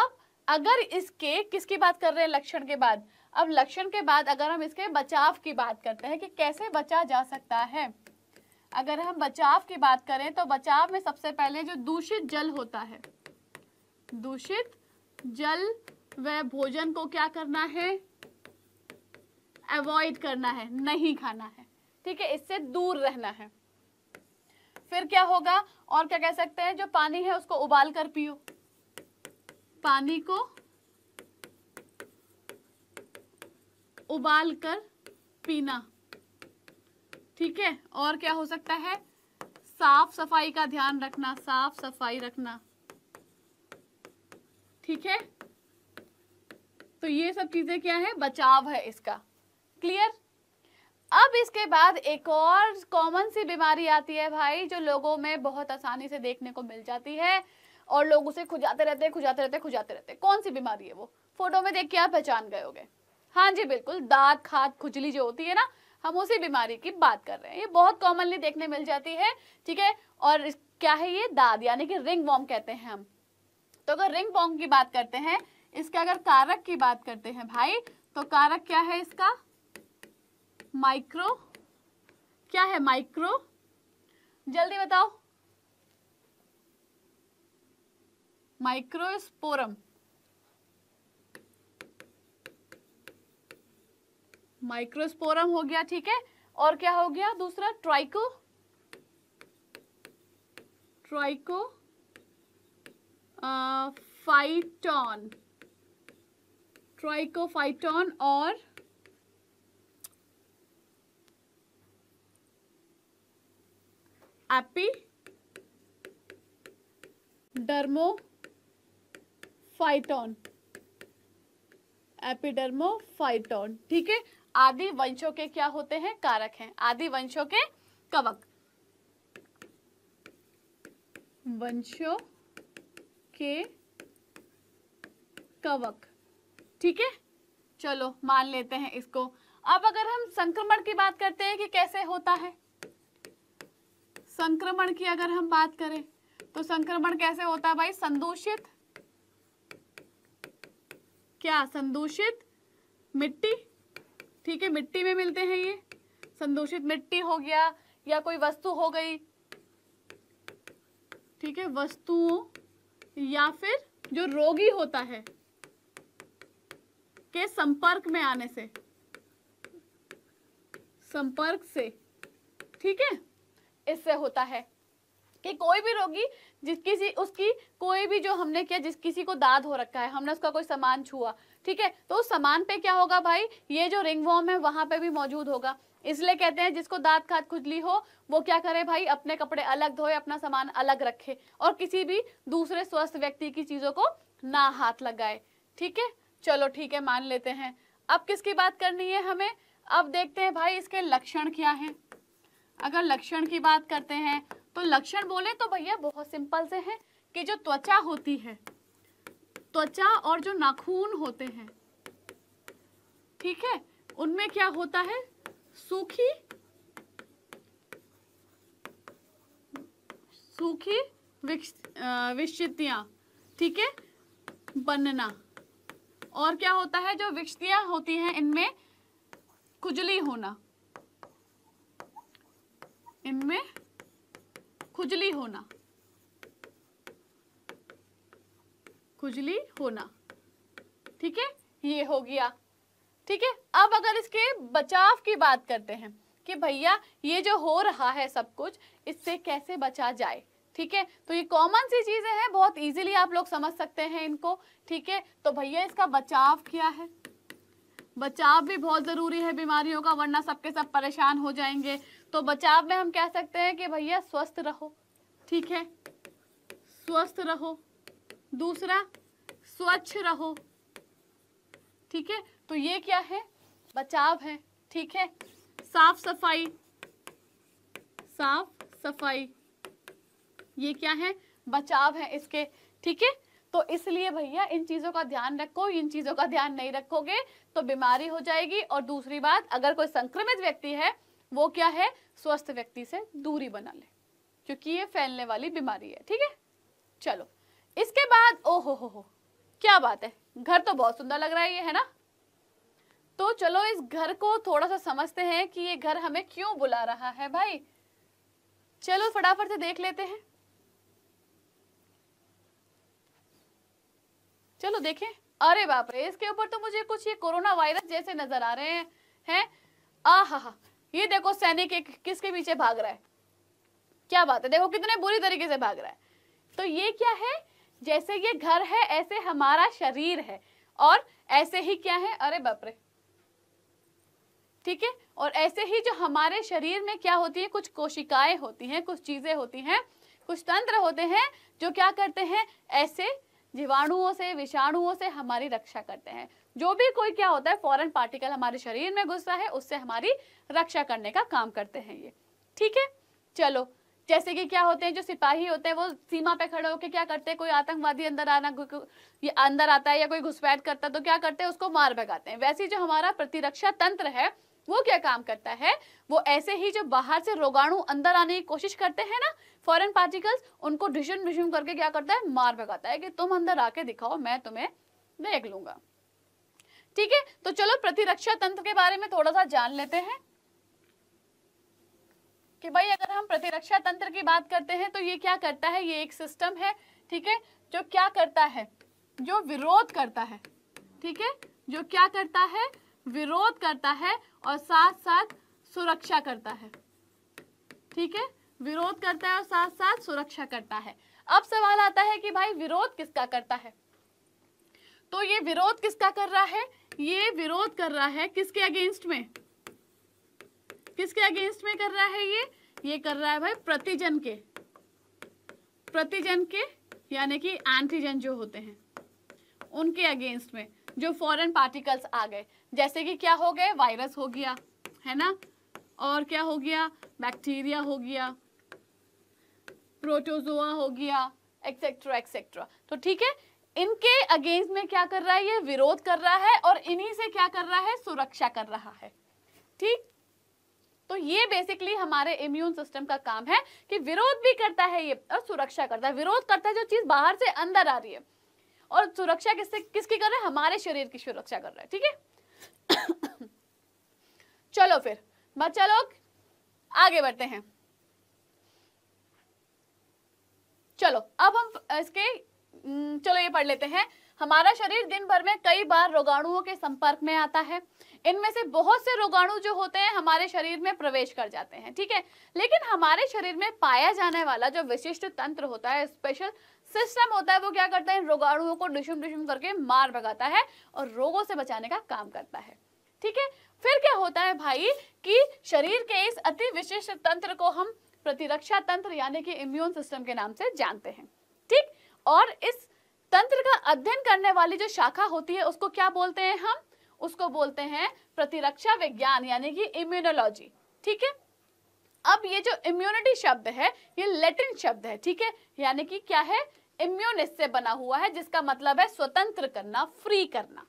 अब अगर इसके किसकी बात कर रहे हैं लक्षण के बाद अब लक्षण के बाद अगर हम इसके बचाव की बात करते हैं कि कैसे बचा जा सकता है अगर हम बचाव की बात करें तो बचाव में सबसे पहले जो दूषित जल होता है दूषित जल व भोजन को क्या करना है अवॉइड करना है नहीं खाना है ठीक है इससे दूर रहना है फिर क्या होगा और क्या कह सकते हैं जो पानी है उसको उबाल कर पियो पानी को उबाल कर पीना ठीक है और क्या हो सकता है साफ सफाई का ध्यान रखना साफ सफाई रखना ठीक है तो ये सब चीजें क्या है बचाव है इसका क्लियर अब इसके बाद एक और कॉमन सी बीमारी आती है भाई जो लोगों में बहुत आसानी से देखने को मिल जाती है और लोग उसे खुजाते रहते खुजाते रहते खुजाते रहते कौन सी बीमारी है वो फोटो में देख के आप पहचान गए होगे हाँ जी बिल्कुल दांत खाद खुजली जो होती है ना हम उसी बीमारी की बात कर रहे हैं ये बहुत कॉमनली देखने मिल जाती है ठीक है और क्या है ये दाद यानी कि रिंग वॉम कहते हैं हम तो अगर रिंग वॉम की बात करते हैं इसके अगर कारक की बात करते हैं भाई तो कारक क्या है इसका माइक्रो क्या है माइक्रो जल्दी बताओ माइक्रोस्पोरम माइक्रोस्पोरम हो गया ठीक है और क्या हो गया दूसरा tricho trichophyton trichophyton और एपी डर्मोफाइटॉन फाइटॉन ठीक है आदि वंशों के क्या होते हैं कारक हैं आदि वंशों के कवक वंशों के कवक ठीक है चलो मान लेते हैं इसको अब अगर हम संक्रमण की बात करते हैं कि कैसे होता है संक्रमण की अगर हम बात करें तो संक्रमण कैसे होता है भाई संदूषित क्या संदूषित मिट्टी ठीक है मिट्टी में मिलते हैं ये संदूषित मिट्टी हो गया या कोई वस्तु हो गई ठीक है वस्तुओं या फिर जो रोगी होता है के संपर्क में आने से संपर्क से ठीक है इससे होता है कि कोई भी रोगी जिस किसी उसकी कोई भी जो हमने किया जिस किसी को दाद हो रखा है हमने उसका कोई सामान छुआ ठीक है तो उस सामान पे क्या होगा भाई ये जो रिंग वॉम है वहां पे भी मौजूद होगा इसलिए कहते हैं जिसको दांत खात खुजली हो वो क्या करे भाई अपने कपड़े अलग धोए अपना सामान अलग रखे और किसी भी दूसरे स्वस्थ व्यक्ति की चीजों को ना हाथ लगाए ठीक है चलो ठीक है मान लेते हैं अब किसकी बात करनी है हमें अब देखते हैं भाई इसके लक्षण क्या है अगर लक्षण की बात करते हैं तो लक्षण बोले तो भैया बहुत सिंपल से है कि जो त्वचा होती है त्वचा और जो नाखून होते हैं ठीक है उनमें क्या होता है सूखी सूखी विक्षितियाँ ठीक है बनना और क्या होता है जो विक्षतियाँ होती हैं इनमें खुजली होना इनमें खुजली होना खुजली होना ठीक है ये हो गया ठीक है अब अगर इसके बचाव की बात करते हैं कि भैया ये जो हो रहा है सब कुछ इससे कैसे बचा जाए ठीक है तो ये कॉमन सी चीजें हैं बहुत इजीली आप लोग समझ सकते हैं इनको ठीक है तो भैया इसका बचाव क्या है बचाव भी बहुत ज़रूरी है बीमारियों का वरना सबके सब परेशान हो जाएंगे तो बचाव में हम कह सकते हैं कि भैया स्वस्थ रहो ठीक है स्वस्थ रहो दूसरा स्वच्छ रहो ठीक है तो ये क्या है बचाव है ठीक है साफ सफाई साफ सफाई ये क्या है बचाव है इसके ठीक है तो इसलिए भैया इन चीज़ों का ध्यान रखो इन चीज़ों का ध्यान नहीं रखोगे तो बीमारी हो जाएगी और दूसरी बात अगर कोई संक्रमित व्यक्ति है वो क्या है स्वस्थ व्यक्ति से दूरी बना ले क्योंकि ये फैलने वाली बीमारी है ठीक है चलो इसके बाद ओहो हो हो हो क्या बात है घर तो बहुत सुंदर लग रहा है ये है ना तो चलो इस घर को थोड़ा सा समझते हैं कि ये घर हमें क्यों बुला रहा है भाई चलो फटाफट से देख लेते हैं चलो देखें अरे बाप रे इसके ऊपर तो मुझे कुछ ये कोरोना वायरस जैसे नजर आ रहे हैं हैं आहा ये देखो सैनिक एक किसके पीछे भाग रहा है क्या बात है देखो कितने बुरी तरीके से भाग रहा है तो ये क्या है जैसे ये घर है ऐसे हमारा शरीर है और ऐसे ही क्या है अरे बपरे ठीक है और ऐसे ही जो हमारे शरीर में क्या होती है कुछ कोशिकाएं होती हैं कुछ चीजें होती हैं कुछ तंत्र होते हैं जो क्या करते हैं ऐसे जीवाणुओं से विषाणुओं से हमारी रक्षा करते हैं जो भी कोई क्या होता है फॉरन पार्टिकल हमारे शरीर में घुसता है उससे हमारी रक्षा करने का काम करते हैं ये ठीक है चलो जैसे कि क्या होते हैं जो सिपाही होते हैं वो सीमा पे खड़े होकर क्या करते हैं कोई आतंकवादी अंदर आना ये अंदर आता है या कोई घुसपैठ करता है तो क्या करते हैं उसको मार भगाते हैं वैसे जो हमारा प्रतिरक्षा तंत्र है वो क्या काम करता है वो ऐसे ही जो बाहर से रोगाणु अंदर आने की कोशिश करते हैं ना फॉरेन पार्टिकल्स उनको डिशन डिशन करके क्या करता है मार भगाता है कि तुम अंदर आके दिखाओ मैं तुम्हें देख लूंगा ठीक है तो चलो प्रतिरक्षा तंत्र के बारे में थोड़ा सा जान लेते हैं कि भाई अगर हम प्रतिरक्षा तंत्र की बात करते हैं तो ये क्या करता है ये एक सिस्टम है ठीक है जो क्या करता है जो विरोध करता है ठीक है जो क्या करता है विरोध करता है और साथ साथ सुरक्षा करता है ठीक है विरोध करता है और साथ साथ सुरक्षा करता है अब सवाल आता है कि भाई विरोध किसका करता है तो ये विरोध किसका कर रहा है ये विरोध कर रहा है किसके अगेंस्ट में किसके अगेंस्ट में कर रहा है ये ये कर रहा है भाई प्रतिजन के प्रतिजन के यानी कि एंटीजन जो होते हैं उनके अगेंस्ट में जो फॉरेन पार्टिकल्स आ गए जैसे कि क्या हो गए वायरस हो गया है ना और क्या हो गया बैक्टीरिया हो गया प्रोटोजोआ हो गया एक्सेट्रा एक्सेट्रा तो ठीक है इनके अगेंस्ट में क्या कर रहा है ये विरोध कर रहा है और इन्हीं से क्या कर रहा है सुरक्षा कर रहा है ठीक तो ये बेसिकली हमारे इम्यून सिस्टम का काम है कि विरोध भी करता है ये और सुरक्षा करता है विरोध करता है जो चीज़ बाहर से अंदर आ रही है और सुरक्षा किससे किसकी कर रहा है हमारे शरीर की सुरक्षा कर रहा है ठीक है चलो फिर बच्चा लोग आगे बढ़ते हैं चलो अब हम इसके हम्म, चलो ये पढ़ लेते हैं हमारा शरीर दिन भर में कई बार रोगाणुओं के संपर्क में आता है इनमें से बहुत से रोगाणु जो होते हैं हमारे शरीर में प्रवेश कर जाते हैं ठीक है लेकिन हमारे शरीर में पाया जाने वाला जो विशिष्ट तंत्र होता है स्पेशल सिस्टम होता है वो क्या करता है इन रोगाणुओं को डिशुम डिशुम करके मार भगाता है और रोगों से बचाने का काम करता है ठीक है फिर क्या होता है भाई कि शरीर के इस अति विशिष्ट तंत्र को हम प्रतिरक्षा तंत्र यानी कि इम्यून सिस्टम के नाम से जानते हैं ठीक और इस तंत्र का अध्ययन करने वाली जो शाखा होती है उसको क्या बोलते हैं हम उसको बोलते हैं प्रतिरक्षा विज्ञान यानी कि इम्यूनोलॉजी ठीक है अब ये जो इम्यूनिटी शब्द है ये लेटिन शब्द है ठीक है यानी कि क्या है इम्यून इससे बना हुआ है जिसका मतलब है स्वतंत्र करना फ्री करना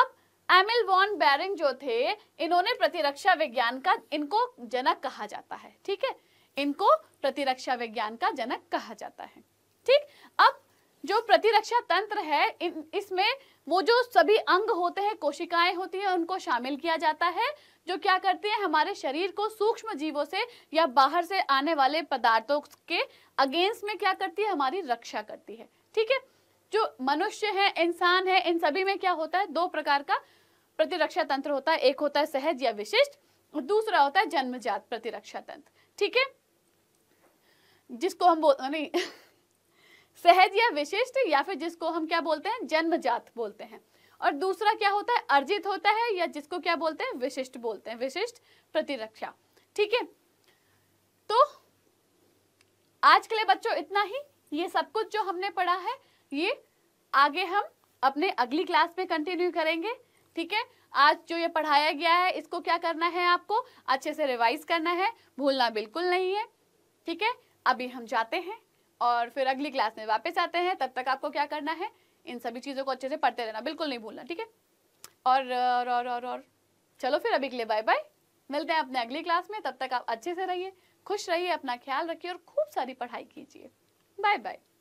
अब एमिल वॉन बैरिंग जो थे इन्होंने प्रतिरक्षा विज्ञान का इनको जनक कहा जाता है ठीक है इनको प्रतिरक्षा विज्ञान का जनक कहा जाता है ठीक अब जो प्रतिरक्षा तंत्र है इसमें वो जो सभी अंग होते हैं कोशिकाएं होती हैं उनको शामिल किया जाता है जो क्या करती है हमारे शरीर को सूक्ष्म जीवों से या बाहर से आने वाले पदार्थों के अगेंस्ट में क्या करती है हमारी रक्षा करती है ठीक है जो मनुष्य है इंसान है इन सभी में क्या होता है दो प्रकार का प्रतिरक्षा तंत्र होता है एक होता है सहज या विशिष्ट और दूसरा होता है जन्मजात प्रतिरक्षा तंत्र ठीक है जिसको हम बोल नहीं सहज या विशिष्ट या फिर जिसको हम क्या बोलते हैं जन्मजात बोलते हैं और दूसरा क्या होता है अर्जित होता है या जिसको क्या बोलते हैं विशिष्ट बोलते हैं विशिष्ट प्रतिरक्षा ठीक है तो आज के लिए बच्चों इतना ही ये सब कुछ जो हमने पढ़ा है ये आगे हम अपने अगली क्लास में कंटिन्यू करेंगे ठीक है आज जो ये पढ़ाया गया है इसको क्या करना है आपको अच्छे से रिवाइज करना है भूलना बिल्कुल नहीं है ठीक है अभी हम जाते हैं और फिर अगली क्लास में वापस आते हैं तब तक आपको क्या करना है इन सभी चीज़ों को अच्छे से पढ़ते रहना बिल्कुल नहीं भूलना ठीक है और और और और और चलो फिर अभी के लिए बाय बाय मिलते हैं अपने अगली क्लास में तब तक आप अच्छे से रहिए खुश रहिए अपना ख्याल रखिए और खूब सारी पढ़ाई कीजिए बाय बाय